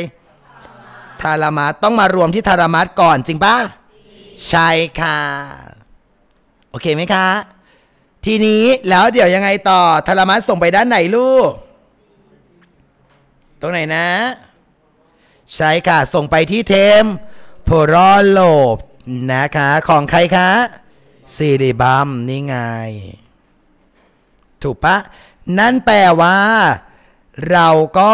ทารามาต้องมารวมที่ทารามาก่อนจริงปะใช่ค่ะ โอเคไหมคะ ทีนี้แล้วเดี๋ยวยังไงต่อธรมัสส่งไปด้านไหนลูก ตรงไหนนะ ใช่ค่ะ ส่งไปที่เทม โพรอโลบ นะคะ ของใครคะซีดีบัมนี่ไง ถูกปะ นั่นแปลว่า เราก็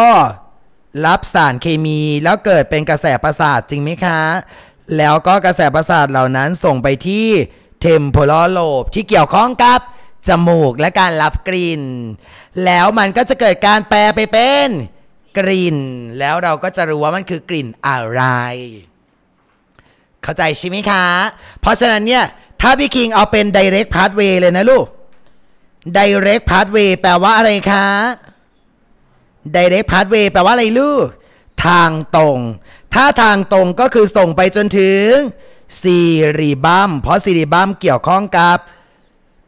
รับสารเคมีแล้วเกิดเป็นกระแสประสาทจริงไหมคะแล้วก็กระแสประสาทเหล่านั้นส่งไปที่เทมโพลโลบที่เกี่ยวข้องกับ จมูกและการรับกลิ่น แล้วมันก็จะเกิดการแปลไปเป็น กลิ่น แล้วเราก็จะรู้ว่ามันคือกลิ่นอะไรเข้าใจใช่ไหมคะเพราะฉะนั้นเนี่ยถ้าพี่คิงเอาเป็น direct pathway เลยนะลูก direct pathway แปลว่าอะไรคะ direct pathway แปลว่าอะไรลูกทางตรงถ้าทางตรงก็คือส่งไปจนถึงซีรีบัมเพราะซีรีบัมเกี่ยวข้องกับ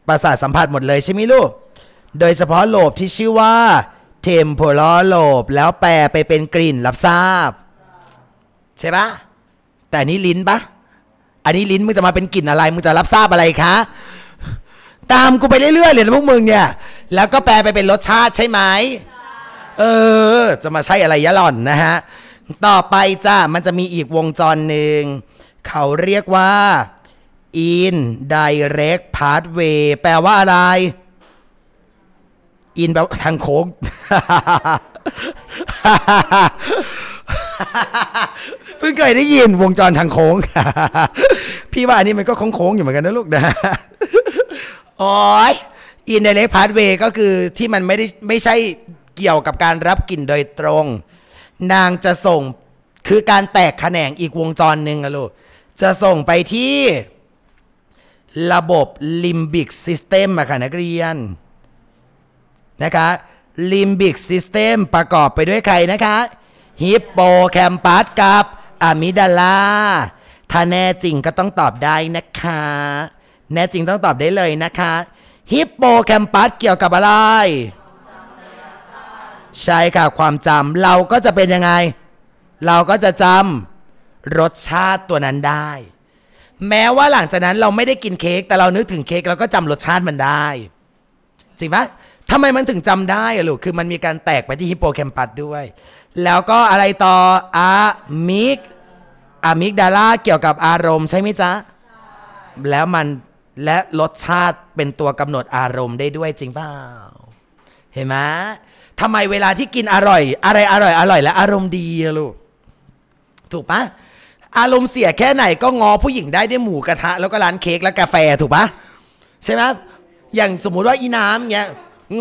ประสาทสัมผัสหมดเลยใช่ไหมลูก โดยเฉพาะโลบที่ชื่อว่า เทมโพลโลบ แล้วแปลไปเป็นกลิ่นรับทราบ ใช่ปะแต่นี้ลิ้นปะอันนี้ลิ้นมึงจะมาเป็นกลิ่นอะไร มึงจะรับทราบอะไรคะ ตามกูไปเรื่อยๆเลยนะพวกมึง เนี่ย แล้วก็แปลไปเป็นรสชาติใช่ไหมเออจะมาใช้อะไรยะหล่อนนะฮะต่อไปจ้ามันจะมีอีกวงจรหนึ่ง เขาเรียกว่า in direct pathway แปลว่าอะไร in แปลว่าทางโค้ง เพิ่งเคยได้ยินวงจรทางโค้ง พี่ว่าอันนี้มันก็โค้งๆอยู่เหมือนกันนะลูกนะโอ้ย i ิน i ดเ c t กพา h w a เวก็คือที่มันไม่ได้ไม่ใช่เกี่ยวกับการรับกลิ่นโดยตรงนางจะส่งคือการแตกแขนงอีกวงจรหนึ่งอะลูก จะส่งไปที่ ระบบลิมบิกซิสเต็มอะค่ะ นักเรียน นะคะลิมบิกซิสเต็มประกอบไปด้วยใครนะคะฮิปโปแคมปัสกับอะมิดาลาถ้าแน่จริงก็ต้องตอบได้นะคะ แน่จริงต้องตอบได้เลยนะคะฮิปโปแคมปัสเกี่ยวกับอะไรใช่ค่ะความจำเราก็จะเป็นยังไง เราก็จะจำรสชาติตัวนั้นได้ แม้ว่าหลังจากนั้นเราไม่ได้กินเค้ก แต่เรานึกถึงเค้ก เราก็จำรสชาติมันได้ จริงปะทำไมมันถึงจำได้อะลูกคือมันมีการแตกไปที่ฮิปโปแคมปัสด้วย แล้วก็อะไรต่ออะมิกอะมิกดาล่าเกี่ยวกับอารมณ์ ใช่ไหมจ๊ะแล้วมันและรสชาติเป็นตัวกำหนดอารมณ์ได้ด้วยจริงเปล่าเห็นไหมทำไมเวลาที่กินอร่อย อะไรอร่อย อร่อย และอารมณ์ดีลูก ถูกปะอารมณ์เสียแค่ไหน ก็งอผู้หญิงได้ด้วยหมูกระทะ แล้วก็ร้านเค้กและกาแฟถูกปะ ใช่ไหมอย่างสมมุติว่าอีน้ำเงี้ย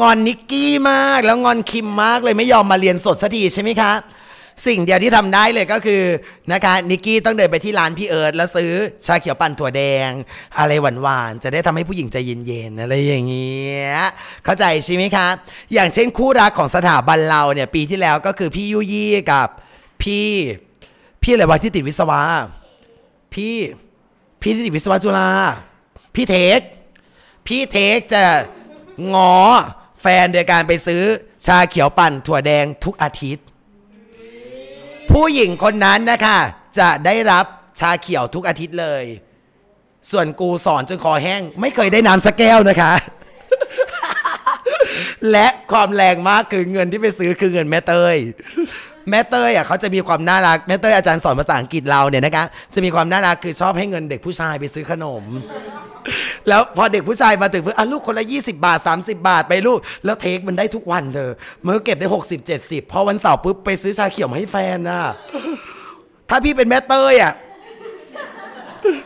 งอนนิกกี้มาก แล้วงอนคิมมากเลยไม่ยอมมาเรียนสดสักทีใช่ไหมคะสิ่งเดียวที่ทำได้เลยก็คือนะคะนิกกี้ต้องเดินไปที่ร้านพี่เอิร์ธแล้วซื้อ ชาเขียวปั่นถั่วแดงอะไรหวานๆจะได้ทำให้ผู้หญิงใจเย็นๆอะไรอย่างเงี้ยเข้าใจใช่ไหมคะอย่างเช่นคู่รักของสถาบันเราเนี่ยปีที่แล้วก็คือพี่ยุยี่กับพี่พี่อะไรวะที่ติดวิศวะพี่พี่ที่ติดวิศวะจุฬาพี่เทคพี่เทคจะงอแฟนโดยการไปซื้อ ชาเขียวปั่นถั่วแดงทุกอาทิตย์ผู้หญิงคนนั้นนะคะ จะได้รับชาเขียวทุกอาทิตย์เลย ส่วนกูสอนจนคอแห้งไม่เคยได้น้ำสักแก้วนะคะ และความแรงมากคือเงินที่ไปซื้อ คือเงินแม่เตยแม่เต้ยอ่ะเขาจะมีความน่ารักแม่เต้ยอาจารย์สอนภาษาอังกฤษเราเนี่ยนะคะจะมีความน่ารักคือชอบให้เงินเด็กผู้ชายไปซื้อขนม แล้วพอเด็กผู้ชายมาถึงเพื่ออ่ะลูกคนละ20บาท30บาทไปลูกแล้วเทคมันได้ทุกวันเธอเมื่อเก็บได้ 60 70พอวันเสาร์ปุ๊บไปซื้อชาเขียวมาให้แฟนน่ะถ้าพี่เป็นแม่เต้ยอ่ะ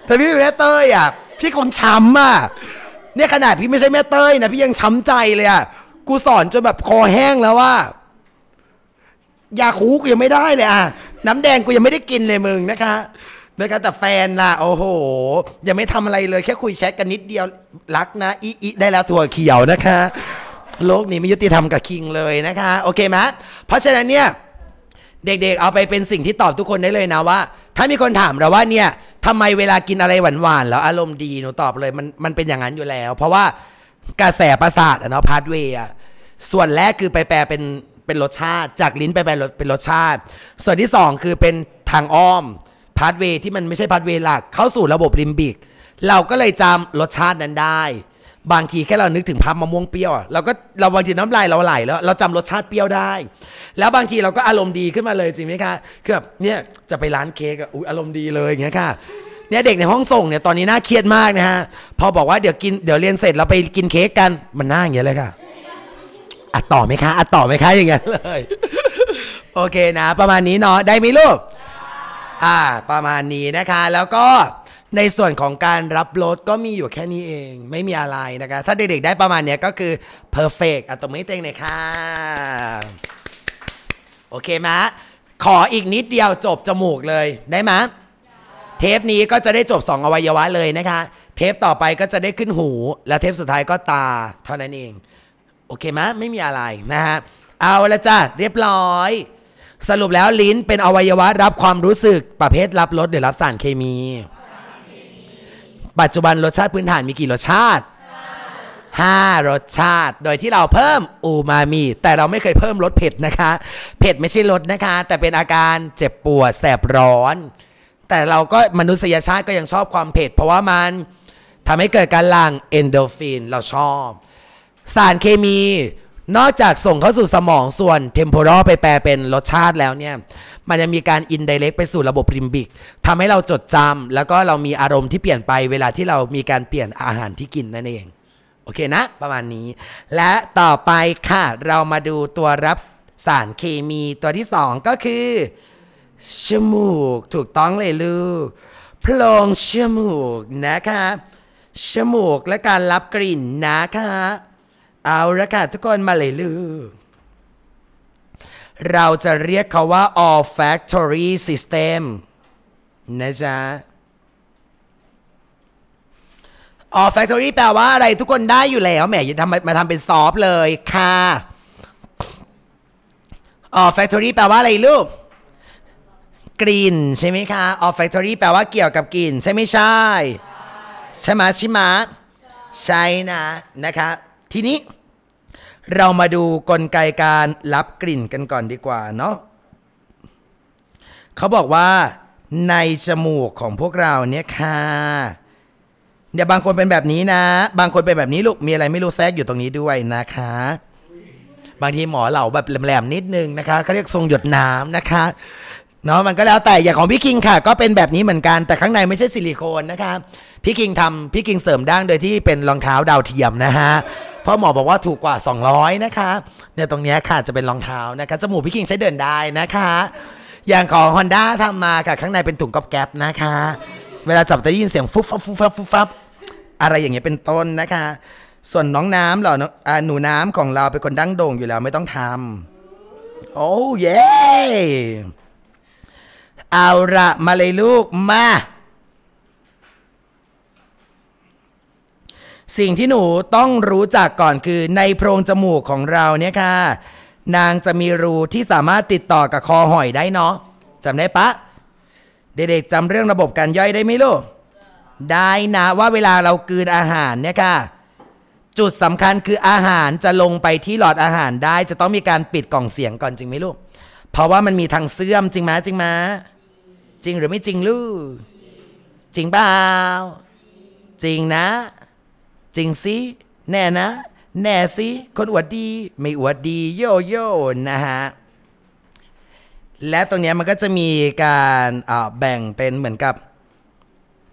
ถ้าพี่เป็นแม่เต้ยอ่ะ พี่คงช้ำอ่ะเนี่ยขนาดพี่ไม่ใช่แม่เต้ยนะพี่ยังช้ำใจเลยอ่ะกูสอนจนแบบคอแห้งแล้วว่ายาคูกูยังไม่ได้เลยอ่ะน้ำแดงกูยังไม่ได้กินเลยมึงนะคะนะคะแต่แฟนล่ะ โอ้โห ยังไม่ทำอะไรเลยแค่คุยแชทกันนิดเดียว รักนะอีอีได้แล้วตัวเขียวนะคะ โลกนี้ไม่ยุติธรรมกับคิงเลยนะคะ โอเคไหมเพราะฉะนั้นเนี่ยเด็กๆเอาไปเป็นสิ่งที่ตอบทุกคนได้เลยนะว่า ถ้ามีคนถามเราว่าเนี่ยทำไมเวลากินอะไรหวานๆแล้วอารมณ์ดีหนูตอบเลยมันมันเป็นอย่างนั้นอยู่แล้ว เพราะว่ากระแสประสาทอะเนาะพาดเวย์ส่วนแรกคือไปแปลเป็นเป็นรสชาติจากลิ้นไปไปเป็นรสชาติ ส่วนที่ 2 คือเป็นทางอ้อมพาสเวที่มันไม่ใช่พาสเวหลักเข้าสู่ระบบลิมบิก เราก็เลยจำรสชาตินั้นได้ บางทีแค่เรานึกถึงพับมะม่วงเปรี้ยวเราก็เราบางทีน้ำลายเราไหลแล้วเราจำรสชาติเปรี้ยวได้ แล้วบางทีเราก็อารมณ์ดีขึ้นมาเลยจริงไหมคะคือแบบเนี่ยจะไปร้านเค้กอุ้ยอารมณ์ดีเลยอย่างเงี้ยค่ะเนี่ยเด็กในห้องส่งเนี่ยตอนนี้น่าเครียดมากนะฮะพอบอกว่าเดี๋ยวกินเดี๋ยวเรียนเสร็จเราไปกินเค้กกันมันน่าอย่างเงี้ยเลยค่ะอัดต่อไหมคะอัดต่อไหมคะ อย่างเงี้ยเลยโอเคนะ ประมาณนี้เนาะได้ไหมลูกอ่าประมาณนี้นะคะ แล้วก็ในส่วนของการรับรถก็มีอยู่แค่นี้เองไม่มีอะไรนะคะ ถ้าเด็กๆได้ประมาณเนี้ยก็คือพอร์เฟกอัตโนมเติเงเลยค่ะโอเคมะขออีกนิดเดียวจบจมูกเลยได้มะเทปนี้ก็จะได้จบ 2 อวัยวะเลยนะคะ เทปต่อไปก็จะได้ขึ้นหู และเทปสุดท้ายก็ตาเท่านั้นเองโอเคไหมไม่มีอะไรนะฮะเอาละจ้ะเรียบร้อย สรุปแล้วลิ้นเป็นอวัยวะรับความรู้สึกประเภทรับรสหรือรับสารเคมี ปัจจุบันรสชาติพื้นฐานมีกี่รสชาติห้ารสชาติโดยที่เราเพิ่มอูมามิแต่เราไม่เคยเพิ่มรสเผ็ดนะคะ เผ็ดไม่ใช่รสนะคะ แต่เป็นอาการเจ็บปวดแสบร้อน แต่เราก็มนุษยชาติก็ยังชอบความเผ็ดเพราะว่ามันทำให้เกิดการหลั่งเอนโดฟินเราชอบสารเคมีนอกจากส่งเข้าสู่สมองส่วนเทมโพรอไปแปลเป็นรสชาติแล้วเนี่ย มันจะมีการอินไดเรกไปสู่ระบบริมบิกทำให้เราจดจำแล้วก็เรามีอารมณ์ที่เปลี่ยนไปเวลาที่เรามีการเปลี่ยนอาหารที่กินนั่นเอง โอเคนะ ประมาณนี้ และต่อไปค่ะ เรามาดูตัวรับสารเคมีตัวที่สองก็คือจมูกถูกต้องเลยลูกโพรงจมูกนะคะจมูกและการรับกลิ่นนะคะเอาละค่ะทุกคนมาเลยลือเราจะเรียกเขาว่า all factory system นะจ๊ะ all factory แปลว่าอะไรทุกคนได้อยู่แล้วแหมจะทำมาทำเป็นซอฟเลยค่ะ all factory แปลว่าอะไรลูกกลิ่นใช่ไหมคะ all factory แปลว่าเกี่ยวกับกลิ่นใช่ไหมใช่ ใช่ไหมใช่ไหมใช่นะ นะคะทีนี้ เรามาดูกลไกการรับกลิ่นกันก่อนดีกว่าเนาะเขาบอกว่าในจมูกของพวกเราเนี่ยค่ะเดี๋ยวบางคนเป็นแบบนี้นะ บางคนเป็นแบบนี้ลูกมีอะไรไม่รู้แทรกอยู่ตรงนี้ด้วยนะคะ บางทีหมอเหล่าแบบแหลมๆนิดนึงนะคะเขาเรียกทรงหยดน้ำนะคะเนาะมันก็แล้วแต่อย่างของพี่คิงค่ะก็เป็นแบบนี้เหมือนกันแต่ข้างในไม่ใช่ซิลิโคนนะคะ พี่คิงทำพี่คิงเสริมด้างโดยที่เป็นรองเท้าดาวเทียมนะฮะพ่อหมอบอกว่าถูกกว่า200นะคะเนี่ยตรงนี้ค่ะจะเป็นรองเท้านะคะ จมูกพี่กิงใช้เดินได้นะคะ อย่างของ Honda ทำมาค่ะ ข้างในเป็นถุงก๊อบแก๊บนะคะ เวลาจับจะได้ยินเสียงฟุบฟับฟุบฟับฟุบฟับอะไรอย่างเงี้ยเป็นต้นนะคะ ส่วนน้องน้ำเหรอหนูน้ำของเราเป็นคนดั้งโด่งอยู่แล้วไม่ต้องทำโอ้ เย้ เอาละมาเลยลูกมาสิ่งที่หนูต้องรู้จักก่อนคือในโพรงจมูกของเราเนี่ยค่ะ นางจะมีรูที่สามารถติดต่อกับคอหอยได้เนาะจำได้ปะเด็กๆจำเรื่องระบบการย่อยได้ไหมลูกได้นะว่าเวลาเรากืนอาหารเนี่ยค่ะ จุดสำคัญคืออาหารจะลงไปที่หลอดอาหารได้จะต้องมีการปิดกล่องเสียงก่อนจริงไหมลูก เพราะว่ามันมีทางเสื่อมจริงไหมจริงไหมจริงหรือไม่จริงลูกจริงเปล่าจริงนะจริงสิแน่นะ แน่สิคนอวดดี ไม่อวดดี โยโย่นะฮะ และตรงนี้มันก็จะมีการแบ่งเป็นเหมือนกับ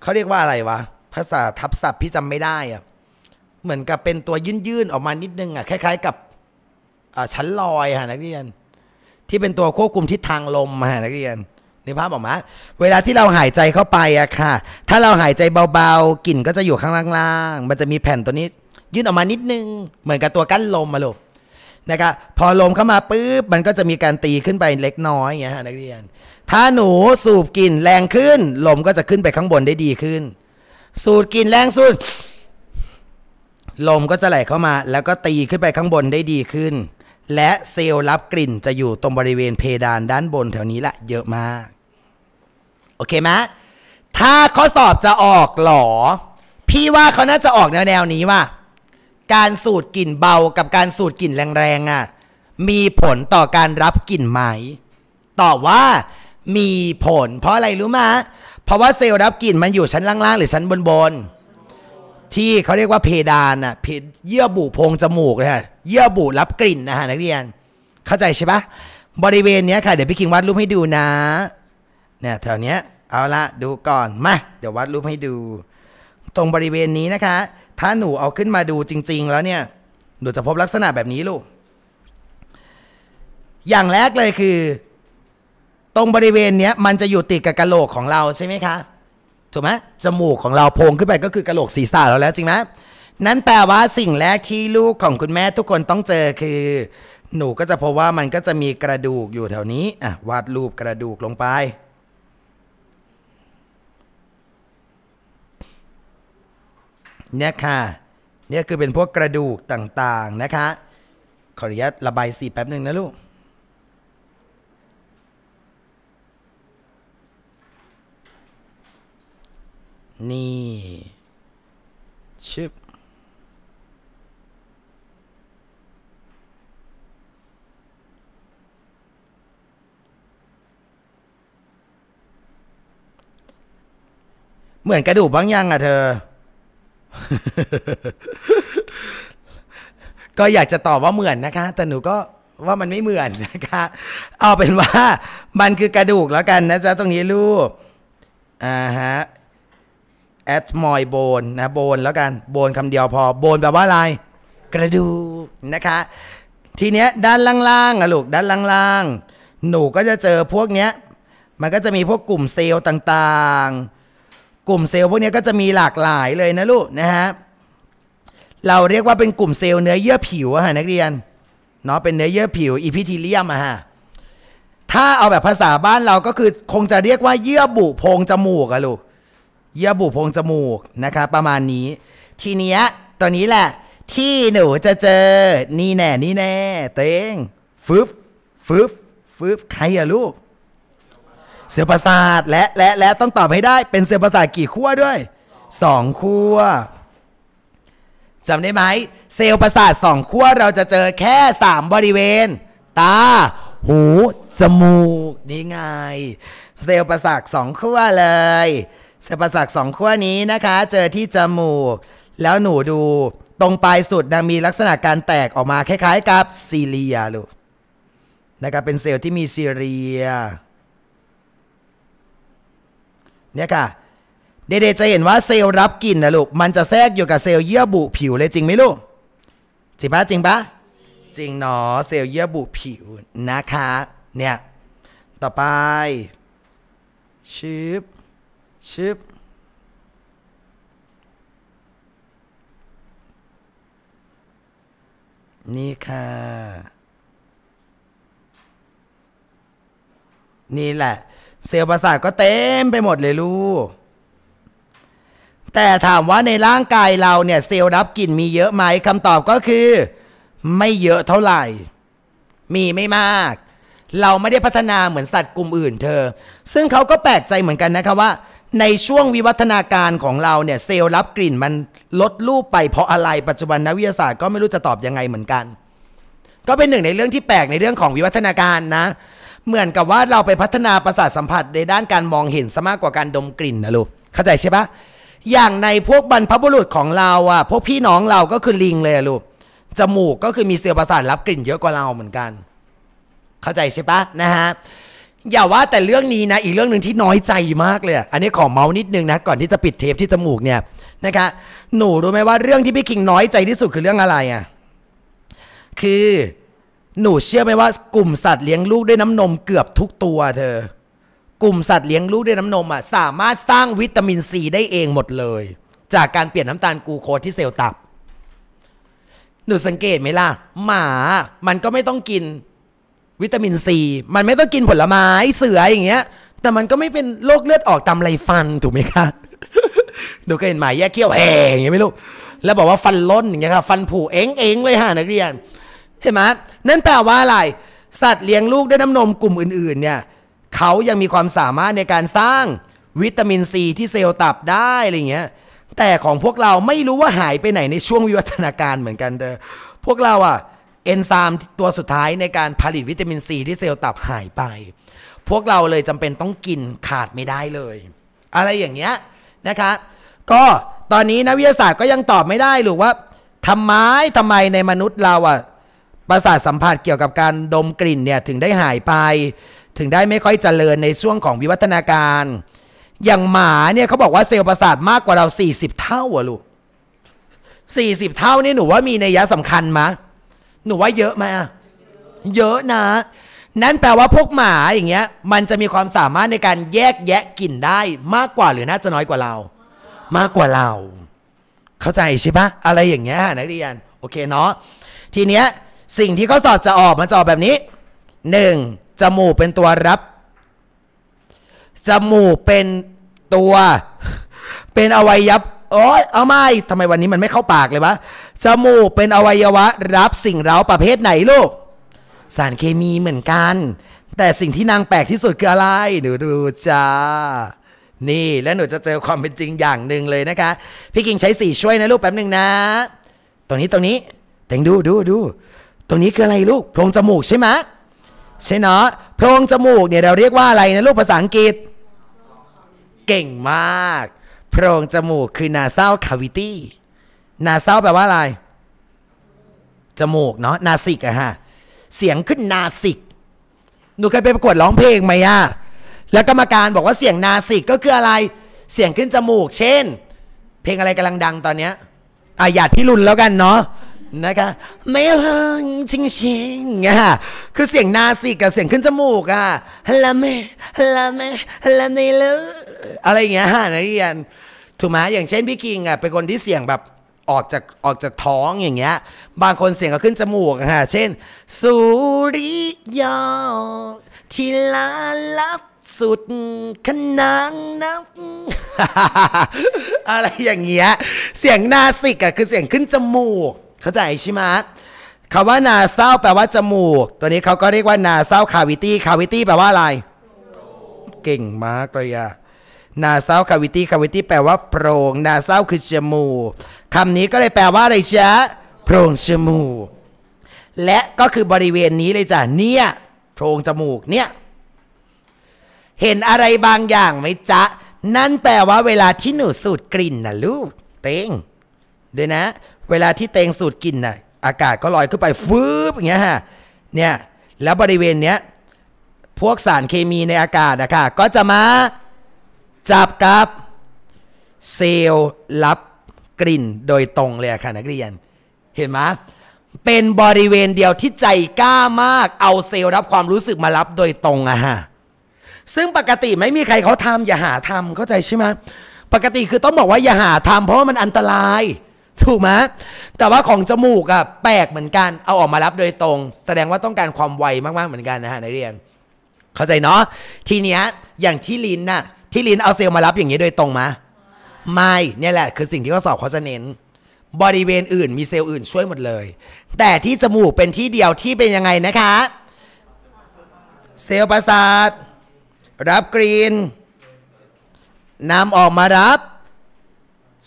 เขาเรียกว่าอะไรวะ ภาษาทับศัพท์พี่จำไม่ได้อะเหมือนกับเป็นตัวยื่นๆออกมานิดนึงอ่ะคล้าย ๆกับชั้นลอยฮะนักเรียน ที่เป็นตัวควบคุมทิศทางลมฮะนักเรียนนึกภาพออกมาเวลาที่เราหายใจเข้าไปอะค่ะ ถ้าเราหายใจเบาๆกลิ่นก็จะอยู่ข้างล่างๆ มันจะมีแผ่นตัวนี้ยื่นออกมานิดนึงเหมือนกับตัวกั้นลมมาลูกนะครับพอลมเข้ามาปุ๊บมันก็จะมีการตีขึ้นไปเล็กน้อยอย่างนี้ฮะนักเรียน ถ้าหนูสูบกลิ่นแรงขึ้น ลมก็จะขึ้นไปข้างบนได้ดีขึ้น สูดกลิ่นแรงสุดลมก็จะไหลเข้ามา แล้วก็ตีขึ้นไปข้างบนได้ดีขึ้นและเซลล์รับกลิ่นจะอยู่ตรงบริเวณเพดานด้านบนแถวนี้แหละเยอะมาก โอเคไหมถ้าข้อสอบจะออกหรอพี่ว่าเขาน่าจะออกแนวแนวนี้ว่า การสูดกลิ่นเบากับการสูดกลิ่นแรงๆอะ่ะมีผลต่อการรับกลิ่นไหม ตอบว่ามีผล เพราะอะไรรู้ไหมเพราะว่าเซลล์รับกลิ่นมันอยู่ชั้นล่างๆหรือชั้นบนๆที่เขาเรียกว่าเพดานอะเพดเยื่อบุโพรงจมูกนะฮะเยื่อบุรับกลิ่นนะฮะนักเรียน เข้าใจใช่ปะบริเวณเนี้ยค่ะเดี๋ยวพี่คิงวัดรูปให้ดูนะเนี่ยแถวเนี้ย เอาละดูก่อนมาเดี๋ยววัดรูปให้ดู ตรงบริเวณนี้นะคะ ถ้าหนูเอาขึ้นมาดูจริง ๆ แล้วเนี่ยหนูจะพบลักษณะแบบนี้ลูกอย่างแรกเลยคือ ตรงบริเวณเนี้ยมันจะอยู่ติดกับกะโหลกของเราใช่ไหมคะถูกไหมจมูกของเราโพงขึ้นไปก็คือกระโหลกศีรษะเราแล้วจริงไหมนั่นแปลว่าสิ่งแรกที่ลูกของคุณแม่ทุกคนต้องเจอคือ หนูก็จะพบว่ามันก็จะมีกระดูกอยู่แถวนี้อ่ะวาดรูปกระดูกลงไปเนี่ยค่ะเนี่ยคือเป็นพวกกระดูกต่างๆนะคะ ขออนุญาตระบายสีแป๊บหนึ่งนะลูกนี่ชิบ เหมือนกระดูกบางยังอ่ะเธอ ก็อยากจะตอบว่าเหมือนนะคะ แต่หนูก็ว่ามันไม่เหมือนนะคะ เอาเป็นว่ามันคือกระดูกแล้วกันนะจ๊ะตรงนี้ลูกอ่าฮะแอดมอยโบนนะโบนแล้วกันโบนคำเดียวพอโบนแปลว่าอะไรกระดูกนะคะ ทีเนี้ยด้านล่างๆอะลูกด้านล่างๆหนูก็จะเจอพวกเนี้ย มันก็จะมีพวกกลุ่มเซลล์ต่างๆ กลุ่มเซลล์พวกเนี้ยก็จะมีหลากหลายเลยนะลูกนะฮะเราเรียกว่าเป็นกลุ่มเซลล์เนื้อเยื่อผิวอะฮะนักเรียนเนาะเป็นเนื้อเยื่อผิวอีพิทีเลียมอะฮะถ้าเอาแบบภาษาบ้านเราก็คือคงจะเรียกว่าเยื่อบุโพรงจมูกอะลูกเยื่อบุโพรงจมูกนะคะประมาณนี้ ทีเนี้ยตัวนี้แหละ ที่หนูจะเจอ นี่แน่นี่แน่ เต้งฟึบฟึบฟึบใครอะลูกเสือประสาทและและและต้องตอบให้ได้เป็นเสือประสาทกี่ขั้วด้วยสองขั้วจำได้ไหม เซลล์ประสาทสองขั้วเราจะเจอแค่สามบริเวณ ตา หู จมูกนี่ไง เซลล์ประสาทสองขั้วเลยเส้ปสากสองขั้วนี้นะคะ เจอที่จมูกแล้วหนูดูตรงปลายสุดนะมีลักษณะการแตกออกมาคล้ายๆ กับซีเรียลูกนะครับเป็นเซลล์ที่มีซีเรียเนี่ยค่ะเด็ๆจะเห็นว่าเซลล์รับกลิ่นนะลูกมันจะแทรกอยู่กับเซลล์เยื่อบุผิวเลยจริงไหมลูกจริงปะจริงปะจริงเนาะเซลล์เยื่อบุผิวนะคะ เนี่ยต่อไปชิบชิปนี่ค่ะ นี่แหละ เซลล์ประสาทก็เต็มไปหมดเลยลูกแต่ถามว่าในร่างกายเราเนี่ย เซลล์รับกลิ่นมีเยอะไหมคำตอบก็คือ ไม่เยอะเท่าไหร่ มีไม่มาก เราไม่ได้พัฒนาเหมือนสัตว์กลุ่มอื่นเธอ ซึ่งเขาก็แปลกใจเหมือนกันนะคะว่าในช่วงวิวัฒนาการของเราเนี่ย เซลล์รับกลิ่นมันลดรูปไปเพราะอะไร ปัจจุบันนักวิทยาศาสตร์ก็ไม่รู้จะตอบยังไงเหมือนกัน ก็เป็นหนึ่งในเรื่องที่แปลกในเรื่องของวิวัฒนาการนะเหมือนกับว่าเราไปพัฒนาประสาทสัมผัสในด้านการมองเห็นซะมากกว่าการดมกลิ่นนะลูกเข้าใจใช่ปะอย่างในพวกบรรพบุรุษของเราอ่ะพวกพี่น้องเราก็คือลิงเลยลูกจมูกก็คือมีเซลล์ประสาทรับกลิ่นเยอะกว่าเราเหมือนกัน เข้าใจใช่ปะนะฮะอย่าว่าแต่เรื่องนี้นะ อีก เรื่องหนึ่งที่น้อยใจมากเลย อันนี้ขอเมาส์นิดนึงนะก่อนที่จะปิดเทปที่จมูกเนี่ยนะคะหนูรู้ไหมว่าเรื่องที่พี่คิงน้อยใจที่สุดคือเรื่องอะไรอ่ะคือหนูเชื่อไหมว่า กลุ่มสัตว์เลี้ยงลูกด้วยน้ำนมเกือบทุกตัว เธอ กลุ่มสัตว์เลี้ยงลูกด้วยน้ำนมอ่ะสามารถสร้างวิตามินซีได้เองหมดเลย จากการเปลี่ยนน้ำตาลกูโคสที่เซลล์ตับ หนูสังเกตไหมล่ะ หมา มันก็ไม่ต้องกินวิตามินซี มันไม่ต้องกินผลไม้เสืออย่างเงี้ย แต่มันก็ไม่เป็นโรคเลือดออกตามไรฟันถูกไหมคะดูก็เห็นหมายแยกเขี้ยวแหงอย่างเงี้ยไม่รู้แล้วบอกว่าฟันล้นอย่างเงี้ยค่ะฟันผุเอ็งเอ็งเลยฮะนักเรียนเห็นไหมนั่นแปลว่าอะไร สัตว์เลี้ยงลูกด้วยน้ำนมกลุ่มอื่นๆ เนี่ยเขายังมีความสามารถในการสร้างวิตามินซีที่เซลล์ตับได้อะไรเงี้ยแต่ของพวกเราไม่รู้ว่าหายไปไหนในช่วงวิวัฒนาการเหมือนกันเด้อพวกเราอ่ะเอนไซม์ตัวสุดท้ายในการผลิต วิตามินซีที่เซลล์ตับหายไป พวกเราเลยจำเป็นต้องกินขาดไม่ได้เลย อะไรอย่างเงี้ยนะคะ ก็ตอนนี้นักวิทยาศาสตร์ก็ยังตอบไม่ได้หรือว่าทำไมทำไมในมนุษย์เราอ่ะประสาทสัมผัสเกี่ยวกับการ ดมกลิ่นเนี่ยถึงได้หายไป ถึงได้ไม่ค่อยเจริญ ในช่วงของวิวัฒนาการ อย่างหมาเนี่ยเขาบอกว่าเซลล์ประสาทมากกว่าเรา40เท่าอะลูก40เท่านี่หนูว่ามีในยะสำคัญมะหนูว่าเยอะไหมอะเยอะนะ นั่นแปลว่าพวกหมาอย่างเงี้ย มันจะมีความสามารถในการแยกแยะกลิ่นได้ มากกว่าหรือน่าจะน้อยกว่าเรา มากกว่าเรา เข้าใจใช่ปะอะไรอย่างเงี้ยนักเรียนโอเคเนาะทีเนี้ย สิ่งที่ข้อสอบจะออกมันจะออกแบบนี้หนึ่งจมูกเป็นตัวรับจมูกเป็นตัว เป็นอวัยวะโอ๊ยเอาไม่ทำไมวันนี้มันไม่เข้าปากเลยวะจมูกเป็นอวัยวะ รับสิ่งเร้าประเภทไหนลูกสารเคมีเหมือนกัน แต่สิ่งที่นางแปลกที่สุดคืออะไรหนูดูจ้านี่แล้วหนูจะเจอความเป็นจริงอย่างหนึ่งเลยนะคะ พี่กิ่งใช้สีช่วยนะลูกแป๊บหนึ่งนะ ตรงนี้ตรงนี้แต่งดูดูดูตรงนี้คืออะไรลูก โพรงจมูกใช่ไหมใช่เนาะโพรงจมูกเนี่ยเราเรียกว่าอะไรนะลูกภาษาอังกฤษ เก่งมากโพรงจมูกคือนาซาคาวิตี้นาเศร้าแปลว่าอะไร จมูกเนาะนาสิกอะฮะเสียงขึ้นนาสิก หนูเคยไปประกวดร้องเพลงไหมอะแล้วกรรมการบอกว่าเสียงนาสิกก็คืออะไร เสียงขึ้นจมูกเช่น เพลงอะไรกำลังดังตอนเนี้ยอาหยาดพี่รุนแล้วกันเนาะนะคะไม่ฮังจริงชิงอ่ะคือเสียงนาสิกกับเสียงขึ้นจมูกอ่ะลลเมลลเมลลเนลอะไรอย่างเงี้ยฮะนักเรียนถูกไหมอย่างเช่นพี่กิงอ่ะเป็นคนที่เสียงแบบออกจาก ออกจากท้องอย่างเงี้ย บางคนเสียงก็ขึ้นจมูกฮะเช่นสุริยอทีลาลับสุด ขนางนับอะไรอย่างเงี้ยเสียงนาสิกอะคือเสียงขึ้นจมูก เข้าใจใช่ไหมคำว่านาเศร้าแปลว่าจมูกตัวนี้เขาก็เรียกว่านาเศร้าคาวิตี้คาวิตี้แปลว่าอะไรเก่งมากเลยอะนาเซาคาวิตี้คาวิตี้แปลว่าโพรง นาเซาคือจมูก คำนี้ก็เลยแปลว่าอะไรจ๊ะโพรงจมูก และก็คือบริเวณนี้เลยจ้ะเนี่ยโพรงจมูกเนี่ยเห็นอะไรบางอย่างไหมจ๊ะนั่นแปลว่า เวลาที่หนูสูดกลิ่นนะลูก เตงเดี๋ยวนะ เวลาที่เตงสูดกลิ่นนะ่ะอากาศก็ลอยขึ้นไปฟืบอย่างเงี้ยฮะเนี่ยแล้วบริเวณเนี้ย พวกสารเคมีในอากาศนะคะก็จะมาจับกับ เซลล์รับกลิ่น โดยตรงเลยค่ะนักเรียน เห็นไหมเป็นบริเวณเดียวที่ใจกล้ามากเอาเซลล์รับความรู้สึกมารับโดยตรงอะฮะ ซึ่งปกติไม่มีใครเขาทำอย่าหาทำเข้าใจใช่ไหมปกติคือต้องบอกว่าอย่าหาทำเพราะว่ามันอันตรายถูกไหมแต่ว่าของจมูกอะแปลกเหมือนกันเอาออกมารับโดยตรง แสดงว่าต้องการความไวมากๆเหมือนกันนะฮะนักเรียนเข้าใจเนาะทีเนี้ยอย่างที่ลิ้นน่ะที่ลินเอาเซลล์มารับอย่างนี้โดยตรงมาไม่เนี่ยแหละ คือสิ่งที่ข้อสอบเขาจะเน้นบริเวณอื่นมีเซลล์อื่น ช่วยหมดเลย แต่ที่จมูกเป็นที่เดียวที่เป็นยังไงนะคะ เซลล์ประสาท รับกรีนนำออกมารับ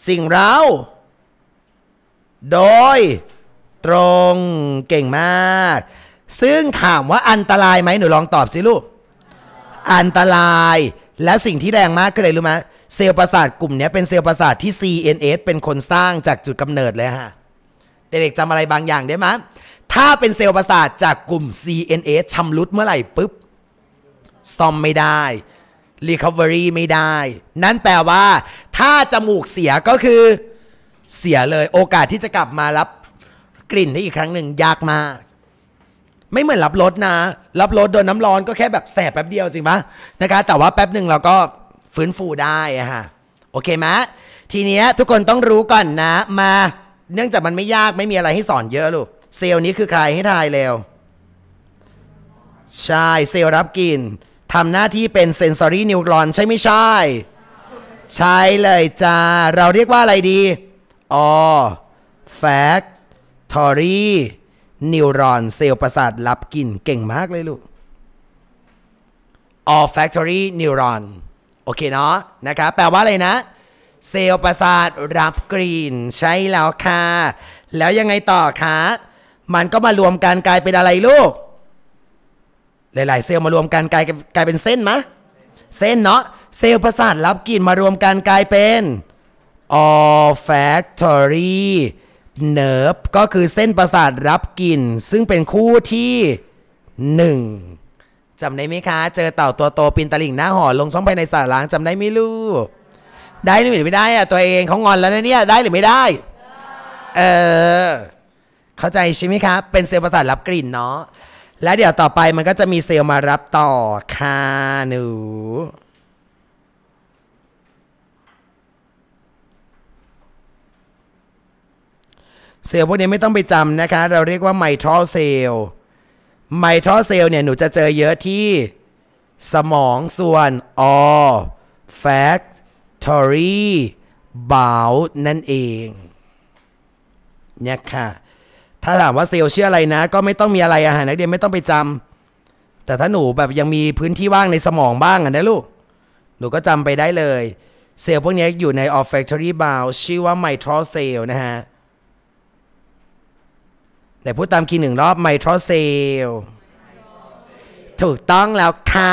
สิ่งเร้า โดย ตรงเก่งมาก ซึ่งถามว่าอันตรายไหมหนูลองตอบสิลูกอันตรายและสิ่งที่แรงมากก็เลยรรู้ไหมเซลล์ประสาทกลุ่มนี้เป็นเซลล์ประสาทที่ CNS เป็นคนสร้างจากจุดกำเนิดเลยฮะเด็กๆจำอะไรบางอย่างได้ไหมถ้าเป็นเซลล์ประสาทจากกลุ่ม CNS ชำรุดเมื่อไหร่ปุ๊บซ่อมไม่ได้ Recovery ไม่ได้ นั่นแปลว่าถ้าจมูกเสียก็คือ เสียเลยโอกาสที่จะกลับมารับกลิ่นได้อีกครั้งหนึ่งยากมากไม่เหมือนรับรถนะ รับรถโดนน้ำร้อนก็แค่แบบแสบแป๊บเดียวจริงปะนะคะ แต่ว่าแป๊บหนึ่งเราก็ฟื้นฟูได้อะฮะโอเคไหมทีเนี้ยทุกคนต้องรู้ก่อนนะ มา เนื่องจากมันไม่ยากไม่มีอะไรให้สอนเยอะลูก เซลล์นี้คือใครให้ทายเร็ว ใช่เซลล์รับกลิ่นทำหน้าที่เป็นเซนซอรี่นิวรอนใช่ไม่ใช่ ใช่เลยจ้า เราเรียกว่าอะไรดี ออแฟกทอรี่นิวรอนเซลล์ประสาทรับกลิ่นเก่งมากเลยลูก olfactory neuron โอเคเนาะนะคะแปลว่าอะไรนะ เซลล์ประสาทรับกลิ่น ใช่แล้วค่ะแล้วยังไงต่อคะมันก็มารวมกันกลายเป็นอะไรลูกหลายๆเซลล์มารวมกันกลายกลายเป็นเส้นมะเส้นเนาะเซลล์ประสาทรับกลิ่นมารวมกันกลายเป็น olfactory เนิร์บก็คือเส้นประสาทรับกลิ่นซึ่งเป็นคู่ที่หนึ่งจำได้ไหมคะ เจอเต่าตัวโตปีนตะลิ่งหน้าหอ ลงช่องภายในสารล้างจำได้ไหมลูกได้หรือไม่ได้อะตัวเองเขางอนแล้วนะเนี่ยได้หรือไม่ได้ เออเข้าใจใช่ไหมคะ เป็นเซลล์ประสาทรับกลิ่นเนาะและเดี๋ยวต่อไปมันก็จะมีเซลล์มารับต่อค่ะหนูเซลล์พวกนี้ไม่ต้องไปจำนะคะ เราเรียกว่าไมโทรเซลล์ไมโทรเซลล์เนี่ยหนูจะเจอเยอะที่สมองส่วนออแฟกทอรี y บา u ์นั่นเอง เนี่ยค่ะ ถ้าถามว่าเซลล์ชื่ออะไรนะ ก็ไม่ต้องมีอะไรอาหารนักเรียนไม่ต้องไปจำ แต่ถ้าหนูแบบยังมีพื้นที่ว่างในสมองบ้างอ่ะนะลูก หนูก็จำไปได้เลย เซลล์พวกนี้อยู่ใน all factory b o u ์ชื่อว่าไมทรเซลล์นะฮะ๋ยวพูดตามคีหนึ่งรอบไมโทรเซลถูกต้องแล้วค่ะ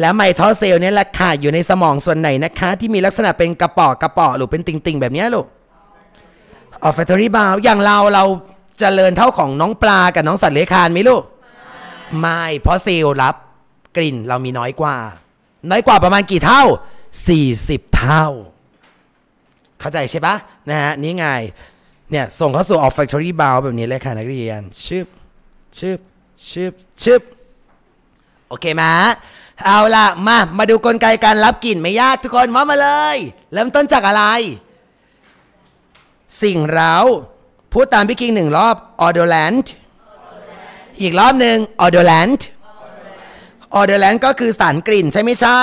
แล้วไมโทรเซลเนี่ยแหละค่ะอยู่ในสมองส่วนไหนนะคะ ที่มีลักษณะเป็นกระป๋อกระป๋อหรือเป็นติ่งๆ แบบนี้ลูกออฟเฟอรี่บาวอย่างเราเราจเจริญเท่าของน้องปลากับน้องสัตว์เลื้อยคลานไหมลูกไม่เพราะเซลล์รับ กลิ่นเรามีน้อยกว่า น้อยกว่าประมาณกี่เท่า 40 เท่า เข้าใจใช่ปะนะฮะนี่ไงเนี่ย ส่งเข้าสู่ออฟแฟคทอรี่บ u าวแบบนี้เลยค่ะนักเรียนชึบชึบชึบชึบโอเคไหมเอาล่ะมา มาดูกลไกการรับกลิ่นไม่ยากทุกคนมามาเลย เริ่มต้นจากอะไร สิ่งเร้าพูดตามพี่กิงหนึ่งรอบออร์แลนด์อีกรอบหนึ่งออดด์ออเดอร์แลนด์ก็คือสารกลิ่นใช่ไม่ใช่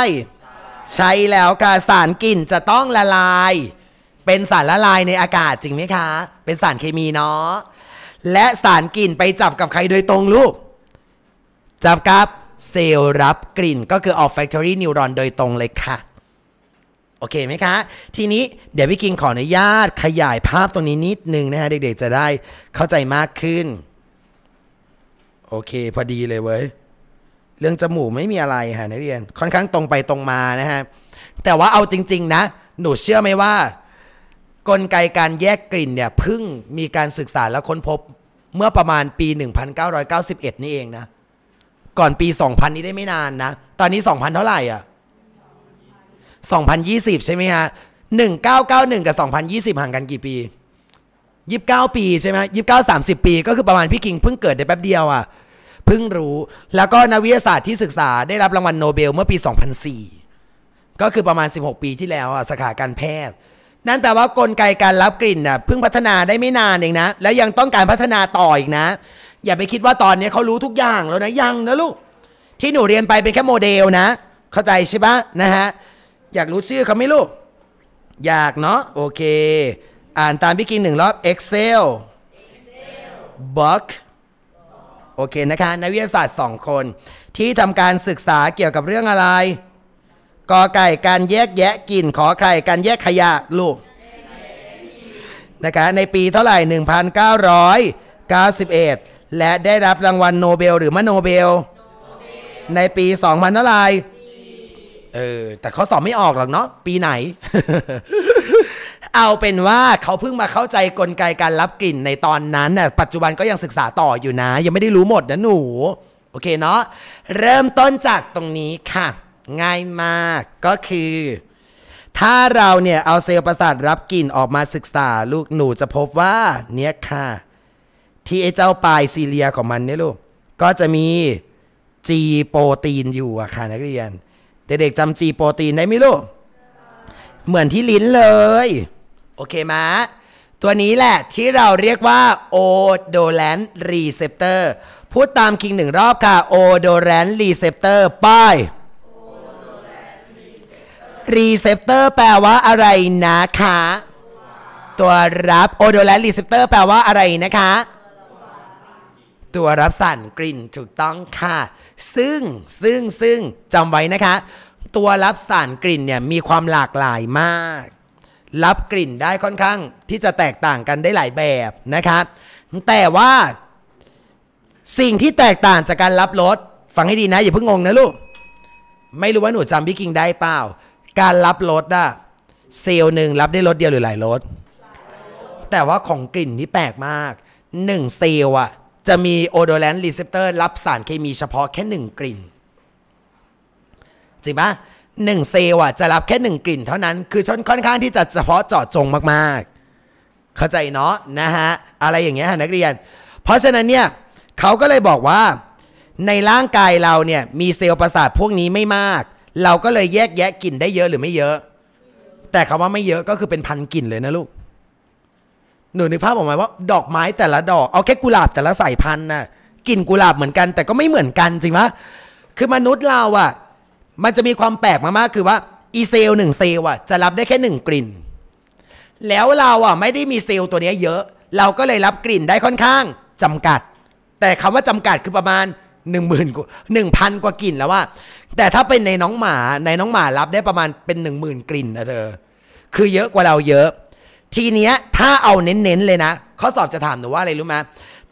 ใช่แล้วค่ะสารกลิ่นจะต้องละลายเป็นสารละลายในอากาศจริงไหมคะ เป็นสารเคมีเนาะ และสารกลิ่นไปจับกับใครโดยตรงลูก จับกับเซลล์รับกลิ่นก็คือออฟ f a c อรี่นิวรอนโดยตรงเลยค่ะ โอเคไหมคะ ทีนี้เดี๋ยวพี่กิงขออนุญาต ขยายภาพตรงนี้นิดนึงนะฮะ เด็กๆจะได้เข้าใจมากขึ้น โอเคพอดีเลยเว้ย เรื่องจมูกไม่มีอะไรฮะนักเรียน ค่อนข้างตรงไปตรงมานะฮะ แต่ว่าเอาจริง ๆ นะ หนูเชื่อไหมว่ากลไกการแยกกลิ่นเนี่ยเพิ่งมีการศึกษาและค้นพบเมื่อประมาณปี 1991 นี่เองนะ ก่อนปี 2000 นี้ได้ไม่นานนะ ตอนนี้ 2000 เท่าไหร่อ่ะ2020 ใช่ไหมฮะ 1991 กับ 2020 ห่างกันกี่ปี 29 ปีใช่ไหม29 30 ปีก็คือประมาณพี่กิงเพิ่งเกิดได้แป๊บเดียวอ่ะ เพิ่งรู้แล้วก็นักวิทยาศาสตร์ที่ศึกษาได้รับรางวัลโนเบล เมื่อปี 2004 ก็คือประมาณ 16 ปีที่แล้วอ่ะสาขาการแพทย์นั่นแปลว่ากลไกการรับกลิ่นน่ะเพิ่งพัฒนาได้ไม่นานเองนะ และยังต้องการพัฒนาต่ออีกนะ อย่าไปคิดว่าตอนนี้เขารู้ทุกอย่างแล้วนะ ยังนะลูก ที่หนูเรียนไปเป็นแค่โมเดลนะ เข้าใจใช่ปะนะฮะ อยากรู้ชื่อเขาไหมลูก อยากเนาะโอเค อ่านตามพี่กินหนึ่งรอบ Excel Buck โอเคนะคะนักวิทยาศาสตร์สองคน ที่ทำการศึกษาเกี่ยวกับเรื่องอะไรกอไก่การแยกแยะกลิ่นขอไข่ การแยกขยะลูก นะคะในปีเท่าไหร่1991 และได้รับรางวัลโนเบลหรือมโนเบล ในปี2000เท่าไหร่เออแต่เขาสอบไม่ออกหรอกเนาะปีไหน เอาเป็นว่าเขาเพิ่งมาเข้าใจกลไกการรับกลิ่นในตอนนั้นน่ะปัจจุบันก็ยังศึกษาต่ออยู่นะ ยังไม่ได้รู้หมดนะหนู โอเคเนาะเริ่มต้นจากตรงนี้ค่ะง่ายมากก็คือ ถ้าเราเนี่ย เอาเซลล์ประสาทรับกลิ่นออกมาศึกษา ลูกหนูจะพบว่าเนี่ยค่ะ ที่ไอ้เจ้าปลายซีเลียของมันเนี่ยลูก ก็จะมี จีโปรตีนอยู่อะค่ะ นักเรียน เด็กๆจำจีโปรตีนได้ไหมลูก เหมือนที่ลิ้นเลย โอเคมาตัวนี้แหละที่เราเรียกว่าโอโดแลนรีเซปเตอร์พูดตามคิงหนึ่งรอบค่ะโอโดแลนรีเซปเตอร์ป้ายรีเซพเตอร์แปลว่าอะไร นะคะ ตัวรับโอโดและรีเซพเตอร์แปลว่าอะไรนะคะ ตัวรับสั่นกลิ่นถูกต้องค่ะ ซึ่งซึ่งซึ่งจำไว้นะคะ ตัวรับสั่นกลิ่นเนี่ย มีความหลากหลายมาก รับกลิ่นได้ค่อนข้างที่จะแตกต่างกันได้หลายแบบนะคะ แต่ว่า สิ่งที่แตกต่างจากการรับรสฟังให้ดีนะอย่าเพิ่งงง นะลูกไม่รู้ว่าหนูจำพี่กิงได้เปล่าการรับรสอะเซลล์หนึ่งรับได้รสเดียวหรือหลายรสแต่ว่าของกลิ่นที่แปลกมากหนึ่งเซลล์อะจะมีโอโดแลนต์รีเซพเตอร์รับสารเคมีเฉพาะแค่หนึ่งกลิ่นจริงปะหนึ่งเซลล์อะจะรับแค่หนึ่งกลิ่นเท่านั้นคือชนค่อนข้างที่จะเฉพาะเจาะจงมากๆ เข้าใจเนาะนะฮะ อะไรอย่างเงี้ยนักเรียน เพราะฉะนั้นเนี่ยเขาก็เลยบอกว่า ในร่างกายเราเนี่ยมีเซลล์ประสาทพวกนี้ไม่มากเราก็เลยแยกแยะกลิ่นได้เยอะหรือไม่เยอะ แต่คำว่าไม่เยอะก็คือเป็นพันกลิ่นเลยนะลูก หนูนึกภาพออกไหมว่า ดอกไม้แต่ละดอก เอาแค่กุหลาบแต่ละสายพันธุ์นะกลิ่นกุหลาบเหมือนกัน แต่ก็ไม่เหมือนกัน จริงปะคือมนุษย์เราอะ่ะ มันจะมีความแปลกมากๆ คือว่าอีเซลหนึ่งเซลอ่ะจะรับได้แค่หนึ่งกลิ่น แล้วเราอ่ะไม่ได้มีเซลตัวนี้เยอะ เราก็เลยรับกลิ่นได้ค่อนข้าง จำกัด แต่คำว่าจำกัดคือประมาณหนึ่งหมื่นกว่าหนึ่งพันกว่ากลิ่นแล้วว่าแต่ถ้าเป็นในน้องหมาในน้องหมารับได้ประมาณเป็นหนึ่งหมื่นกลิ่นนะเธอ คือเยอะกว่าเราเยอะ ทีเนี้ยถ้าเอาเน้นๆเลยนะข้อสอบจะถามหนูว่าอะไรรู้ไหม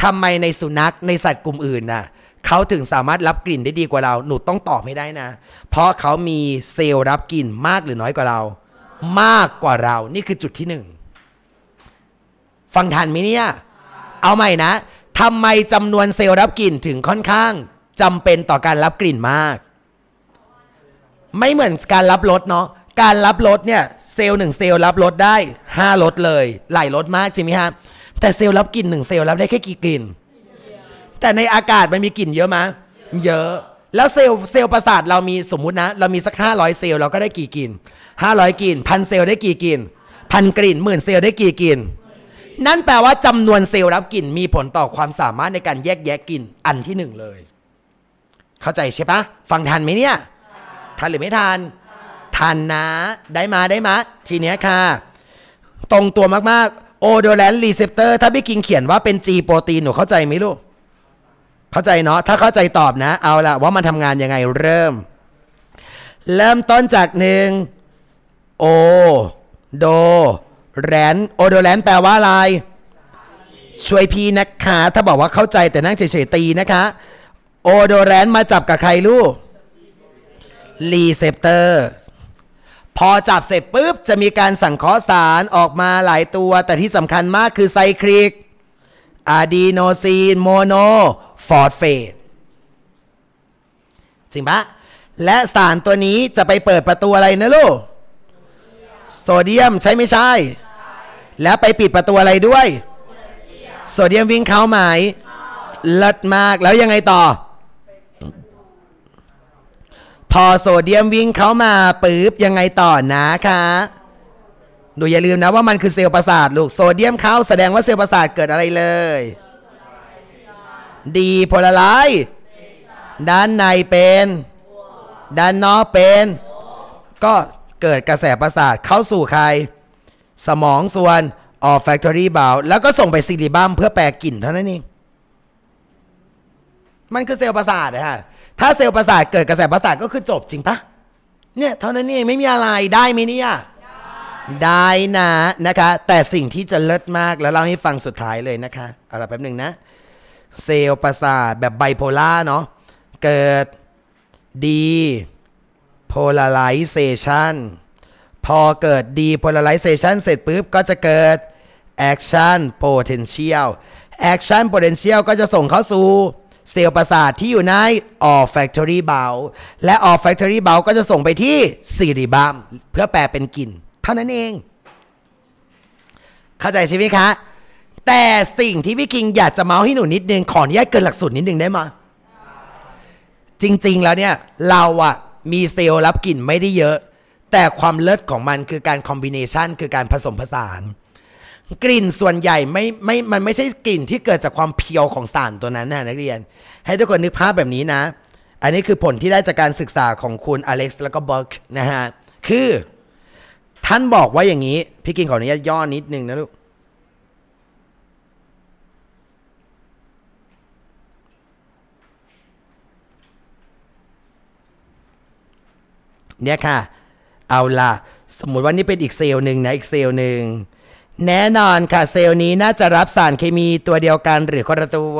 ทำไมในสุนัขในสัตว์กลุ่มอื่นน่ะเขาถึงสามารถรับกลิ่นได้ดีกว่าเรา หนูต้องตอบไม่ได้นะ เพราะเขามีเซลล์รับกลิ่นมากหรือน้อยกว่าเรา มากกว่าเรานี่คือจุดที่หนึ่งฟังทันไหมเนี่ยเอาใหม่นะทำไมจำนวนเซลล์รับกลิ่นถึงค่อนข้างจำเป็นต่อการรับกลิ่นมาก ไม่เหมือนการรับรสเนาะการรับรสเนี่ยเซลล์หนึ่งเซลล์รับรสได้5รสเลยหลายรสมากใช่ไหมฮะ แต่เซลล์รับกลิ่นหนึ่งเซลล์รับได้แค่กี่กลิ่นแต่ในอากาศมันมีกลิ่นเยอะมะ เยอะ แล้วเซลล์เซลล์ประสาทเรามีสมมุตินะ เรามีสัก 500เซลล์เราก็ได้กี่กลิ่น500กลิ่นพันเซลล์ได้กี่กลิ่นพันกลิ่นหมื่นเซลล์ได้กี่กลิ่นนั่นแปลว่าจำนวนเซลล์รับกลิ่นมีผลต่อความสามารถในการแยกแยะกลิ่นอันที่หนึ่งเลย เข้าใจใช่ปะฟังทันไหมเนี่ย ทันหรือไม่ทัน ทันนะ ได้มาได้มาทีเนี้ยค่ะ ตรงตัวมากๆโอโดแลนรีเซพเตอร์ถ้าพี่กิงเขียนว่าเป็น G โปรตีนหนูเข้าใจไหมลูกเข้าใจเนาะถ้าเข้าใจตอบนะ เอาละว่ามันทำงานยังไงเริ่ม เริ่มต้นจากหนึ่งโอ โดแรนโอโดแรนแปลว่าอะไร ช่วยพี่นะคะ ถ้าบอกว่าเข้าใจแต่นั่งเฉย ๆ ตีนะคะ โอโดแรนมาจับกับใครลูกรีเซปเตอร์พอจับเสร็จปุ๊บ จะมีการสั่งข้อสารออกมาหลายตัว แต่ที่สำคัญมากคือไซคลิกอะดีโนซีนโมโนฟอสเฟตจริงปะและสารตัวนี้จะไปเปิดประตูอะไรนะลูกโซเดียมใช่ไม่ใช่แล้วไปปิดประตูอะไรด้วยโซเดียมวิ่งเข้าไหมเลิศมากแล้วยังไงต่อ พอโซเดียมวิ่งเข้ามาปึ๊บยังไงต่อนะคะดูอย่าลืมนะว่ามันคือเซลล์ประสาทลูกโซเดียมเข้าแสดงว่าเซลล์ประสาทเกิดอะไรเลย ดีโพลาไรด้านในเป็น ด้านนอกเป็น ก็เกิดกระแสประสาทเข้าสู่ใครสมองส่วนออฟแฟคทอรี่บา u แล้วก็ส่งไปซิลิบัมเพื่อแปลกลิ่นเท่านั้นเอง มันคือเซลล์ประสาทนะฮะถ้าเซลล์ประสาทเกิดกระแสประสาท ก็คือจบจริงปะ เนี่ย เท่านั้นเองไม่มีอะไรได้ไหมเนี่ยได้นะนะคะ แต่สิ่งที่จะเลิศมากแล้วเล่าให้ฟังสุดท้ายเลยนะคะ เอาละแป๊บหนึ่งนะ เซลล์ประสาทแบบไบโพล่าเนาะเกิดดีโพลาไลเซชันพอเกิด depolarization เสร็จปุ๊บก็จะเกิด action potential action potential ก็จะส่งเข้าสู่เซลล์ประสาทที่อยู่ใน olfactory bulb และ olfactory bulb ก็จะส่งไปที่ cerebrum เพื่อแปลเป็นกลิ่นเท่านั้นเอง เข้าใจใช่ไหมคะ แต่สิ่งที่พี่กิงอยากจะเมาส์ให้หนูนิดนึงขออนุญาตเกินหลักสูตรนิดนึงได้ไหมจริงๆ แล้วเนี่ย เราอะมีเซลล์รับกลิ่นไม่ได้เยอะแต่ความเลิศของมันคือการคอมบิเนชันคือการผสมผสาน กลิ่นส่วนใหญ่ไม่ไม่มันไม่ใช่กลิ่นที่เกิดจากความเพียวของสารตัวนั้นนะนักเรียน ให้ทุกคนนึกภาพแบบนี้นะ อันนี้คือผลที่ได้จากการศึกษาของคุณอเล็กซ์แล้วก็บอร์กนะฮะ คือท่านบอกว่าอย่างนี้ พี่กินขออนุญาตย่อนิดนึงนะลูก เนี่ยค่ะเอาล่ะ สมมุติว่านี่เป็นอีกเซลล์หนึ่งนะอีกเซลล์หนึ่งแน่นอนค่ะเซลล์นี้น่าจะรับสารเคมีตัวเดียวกัน หรือคนละตัว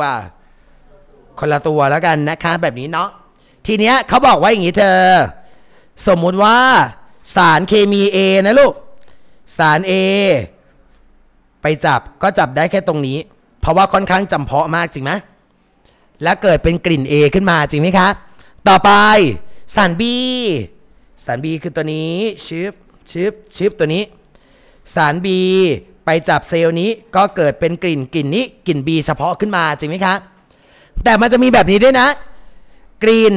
คนละตัวแล้วกันนะคะ แบบนี้เนาะทีเนี้ยเขาบอกว่าอย่างนี้เธอ สมมุติว่าสารเคมี A นะลูก สาร A ไปจับก็จับได้แค่ตรงนี้ เพราะว่าค่อนข้างจำเพาะมากจริงไหมและเกิดเป็นกลิ่น A ขึ้นมาจริงไหมคะต่อไปสาร B สาร B คือตัวนี้ชิบชิบชิบตัวนี้ สาร B ไปจับเซลล์นี้ก็เกิดเป็นกลิ่นกลิ่นนี้กลิ่น B เฉพาะขึ้นมาจริงไหมคะแต่มันจะมีแบบนี้ด้วยนะกลิ่น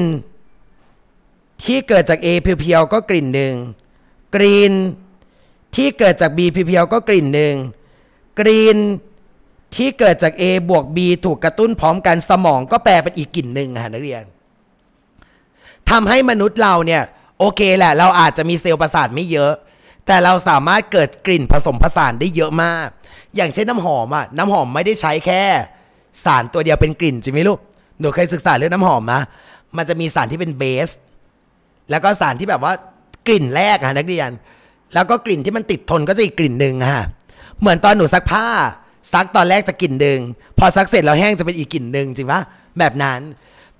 ที่เกิดจาก A เพียวๆ ก็กลิ่นหนึ่งกลิ่นที่เกิดจาก B เพียวๆ ก็กลิ่นหนึ่งกลิ่นที่เกิดจาก A บวก B ถูกกระตุ้นพร้อมกันสมอง ก็แปลเป็นอีกกลิ่นหนึ่งค่ะนักเรียนทำให้มนุษย์เราเนี่ยโอเคแหละ เราอาจจะมีเซลล์ประสาทไม่เยอะ แต่เราสามารถเกิดกลิ่นผสมผสานได้เยอะมาก อย่างเช่นน้ำหอมอะน้ำหอมไม่ได้ใช้แค่ สารตัวเดียวเป็นกลิ่นจริงไหมลูกหนูเคยศึกษาเรื่องน้ำหอมมามันจะมีสารที่เป็นเบส แล้วก็สารที่แบบว่ากลิ่นแรกอะนักเรียน แล้วก็กลิ่นที่มันติดทนก็จะอีกกลิ่นหนึ่งฮะเหมือนตอนหนูซักผ้าซักตอนแรกจะกลิ่นหนึ่งพอซักเสร็จแล้วแห้งจะเป็นอีกกลิ่นหนึ่งจริงปะแบบนั้น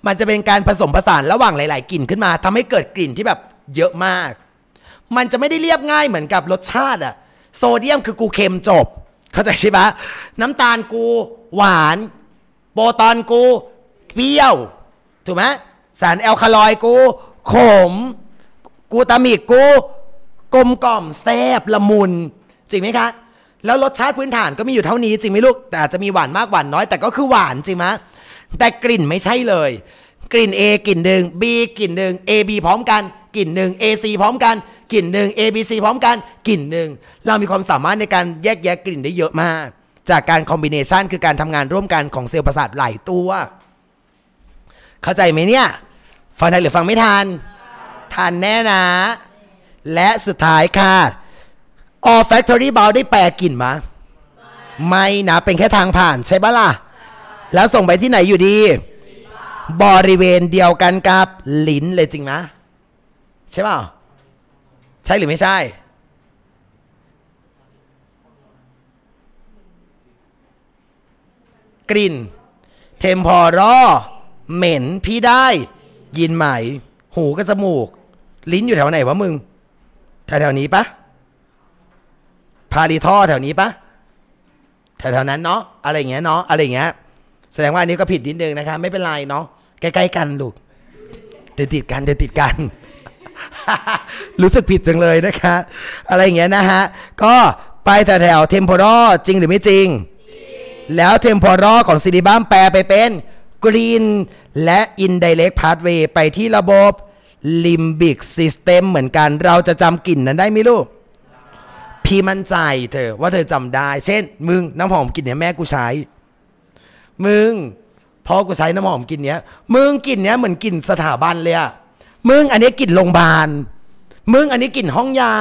มันจะเป็นการผสมผสานระหว่างหลาย ๆ กลิ่นขึ้นมา ทำให้เกิดกลิ่นที่แบบเยอะมาก มันจะไม่ได้เรียบง่ายเหมือนกับรสชาติอะโซเดียมคือกูเค็มจบ เข้าใจใช่ปะน้ำตาลกู หวาน โปรตอนกูเปรี้ยวถูกไหมสารแอลคาลอยกู ขม กูตามิก กูกลมกล่อม แซบละมุน จริงไหมคะ แล้วรสชาติพื้นฐานก็มีอยู่เท่านี้จริงไหมลูกแต่อาจจะมีหวานมากหวานน้อย แต่ก็คือหวาน จริงไหมแต่กลิ่นไม่ใช่เลย กลิ่น A กลิ่นหนึ่ง B กลิ่นหนึ่ง A B พร้อมกันกลิ่นหนึ่ง AC พร้อมกัน กลิ่นหนึ่ง ABC พร้อมกัน กลิ่นหนึ่ง เรามีความสามารถในการแยกแยะกลิ่นได้เยอะมาก จากการคอมบิเนชันคือการทำงานร่วมกันของเซลล์ประสาทหลายตัว เข้าใจไหมเนี่ย ฟังทันหรือฟังไม่ทัน ทันแน่นะ และสุดท้ายค่ะอ l แ Factory b o u ได้แปลกลิ่นมาไม่นะ เป็นแค่ทางผ่านใช่ปะล่ะแล้วส่งไปที่ไหนอยู่ดี บริเวณเดียวกันกับลิ้นเลยจริงนะใช่เปล่าใช่หรือไม่ใช่กลิ่นเทมพอรอเหม็นพี่ได้ ยินไหมหูกับจมูก ลิ้นอยู่แถวไหนวะมึงแถวแถวนี้ปะพาลีท่อแถวนี้ปะแถวแถวนั้นเนาะอะไรเงี้ยเนาะอะไรเงี้ยแสดงว่าอันนี้ก็ผิดนิดนึงนะคะไม่เป็นไรเนาะใกล้ๆกันลูกติดติดกันติดติดกันรู้สึกผิดจังเลยนะคะ อะไรอย่างเงี้ยนะฮะ ก็ไปแถวแถวเทมโพรอจริงหรือไม่จริงแล้วเทมโพรอของซีดีบัมแปลไปเป็น กรีน และอินไดเรกพาสเวย์ไปที่ระบบลิมบิกซิสเต็มเหมือนกันเราจะจำกลิ่นนั้นได้ไหมลูก พี่มั่นใจเธอว่าเธอจำได้ เช่น มึงน้ำหอมกลิ่นเนี้ยแม่กูใช้ มึงพอกูใช้น้ำหอมกลิ่นเนี้ย มึงกลิ่นเนี้ยเหมือนกลิ่นสถาบันเลยอะมึงอันนี้กลิ่นโรงพยาบาล มึงอันนี้กลิ่นห้องยา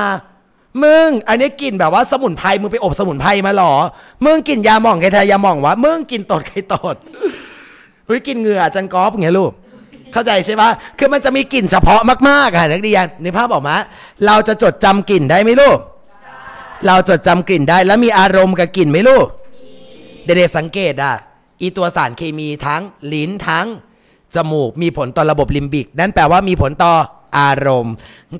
มึงอันนี้กลิ่นแบบว่าสมุนไพรมึงไปอบสมุนไพรมาหรอ มึงกลิ่นยาหม่องใครทยาหม่องวะมึงกลิ่นตดใครตด เฮ้ยกลิ่นเหงื่อจันกอฟไงลูก เข้าใจใช่ปะคือมันจะมีกลิ่นเฉพาะมากๆค่ะนักเรียนในภาพบอกมา เราจะจดจำกลิ่นได้ไหมลูกเราจดจำกลิ่นได้แล้วมีอารมณ์กับกลิ่นไหมลูกเด็กๆสังเกตอ่ะอีตัวสารเคมีทั้งลิ้นทั้งจมูกมีผลต่อระบบลิมบิก นั่นแปลว่ามีผลต่ออารมณ์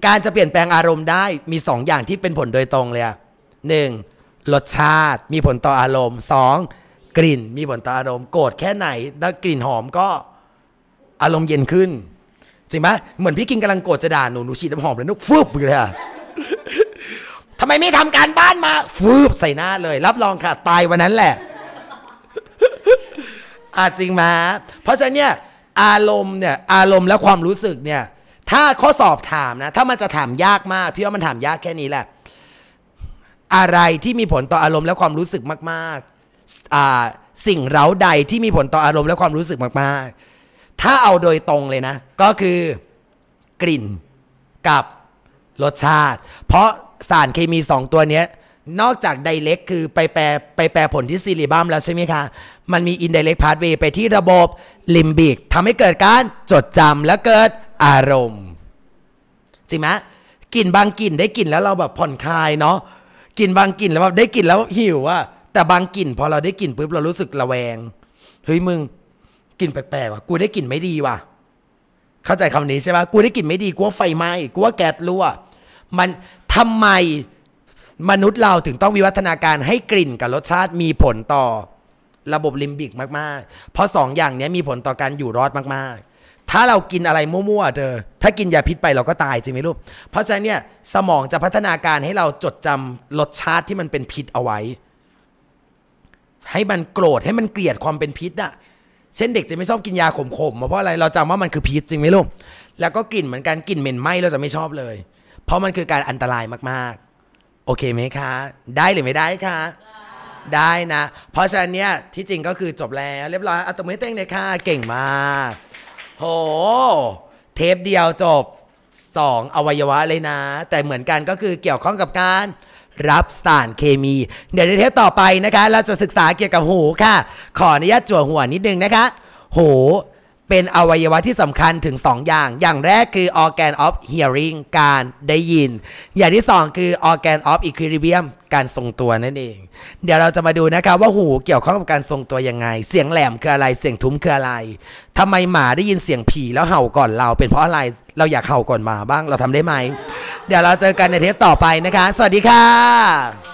การจะเปลี่ยนแปลงอารมณ์ได้มี 2 อย่างที่เป็นผลโดยตรงเลยหนึ่งรสชาติมีผลต่ออารมณ์ 2. กลิ่นมีผลต่ออารมณ์โกรธแค่ไหนถ้ากลิ่นหอมก็ อารมณ์เย็นขึ้นจริงไหมเหมือนพี่กินกำลังโกรธจะด่าหนูหนูฉีดน้ำหอมแล้วนุกฟืบเลยอะทำไมไม่ทำการบ้านมาฟืบใส่หน้าเลย รับรองค่ะตายวันนั้นแหละอาจริงไหมเพราะฉะนั้นเนี่ยอารมณ์เนี่ยอารมณ์และความรู้สึกเนี่ยถ้าข้อสอบถามนะถ้ามันจะถามยากมากพี่ว่ามันถามยากแค่นี้แหละ อะไรที่มีผลต่ออารมณ์และความรู้สึกมากๆสิ่งเร้าใดที่มีผลต่ออารมณ์และความรู้สึกมากๆ ถ้าเอาโดยตรงเลยนะก็คือกลิ่นกับรสชาติ เพราะสารเคมีสองตัวเนี้ยนอกจากไดเล็กคือไปแปรไปแปรผลที่ซีรีบัมแล้วใช่ไหมคะมันมีอินไดเล็กพาสเวย์ไปที่ระบบลิมบิกทำให้เกิดการจดจำและเกิดอารมณ์ จริงไหมกลิ่นบางกลิ่นได้กลิ่นแล้วเราแบบผ่อนคลายเนาะกลิ่นบางกลิ่นแล้วแบบได้กลิ่นแล้วหิวอะแต่บางกลิ่นพอเราได้กลิ่นปุ๊บเรารู้สึกระแวงเฮ้ยมึงกลิ่นแปลกๆว่ะกูได้กลิ่นไม่ดีว่ะเข้าใจคำนี้ใช่ไหมกูได้กลิ่นไม่ดีกูว่าไฟไหม้กูว่าแก๊สรั่วมันทำไมมนุษย์เราถึงต้องวิวัฒนาการให้กลิ่นกับรสชาติมีผลต่อระบบลิมบิกมาก ๆ เพราะสองอย่างนี้มีผลต่อการอยู่รอดมากๆ ถ้าเรากินอะไรมั่วๆเธอถ้ากินยาพิษไปเราก็ตายจริงไหมลูก เพราะฉะนั้นเนี่ย สมองจะพัฒนาการให้เราจดจำรสชาติที่มันเป็นพิษเอาไว้ ให้มันโกรธให้มันเกลียดความเป็นพิษอะเช่นเด็กจะไม่ชอบกินยาขมๆ เพราะอะไร เราจำว่ามันคือพิษจริงไหมลูก แล้วก็กลิ่นเหมือนกันกลิ่นเหม็นไหมเราจะไม่ชอบเลย เพราะมันคือการอันตรายมาก ๆ โอเคไหมคะ ได้หรือไม่ได้คะได้นะ เพราะฉะนั้นเนี่ย ที่จริงก็คือจบแล้วเรียบร้อยอัตโนมัติเต้งเลยค่ะ เก่งมาก โห เทปเดียวจบ 2 อวัยวะเลยนะ แต่เหมือนกันก็คือเกี่ยวข้องกับการ รับสารเคมี เดี๋ยวในเทปต่อไปนะคะเราจะศึกษาเกี่ยวกับหูค่ะ ขออนุญาตจั่วหัวนิดนึงนะคะ หูเป็นอวัยวะที่สำคัญถึง 2 อย่าง อย่างแรกคือ organ of hearing การได้ยิน อย่างที่ 2 คือ organ of equilibrium การทรงตัวนั่นเอง เดี๋ยวเราจะมาดูนะคะว่าหูเกี่ยวข้องกับการทรงตัวยังไง เสียงแหลมคืออะไร เสียงทุ้มคืออะไร ทำไมหมาได้ยินเสียงผีแล้วเห่าก่อนเรา เป็นเพราะอะไร เราอยากเห่าก่อนหมาบ้าง เราทำได้ไหม เดี๋ยวเราเจอกันในเทปต่อไปนะคะ สวัสดีค่ะ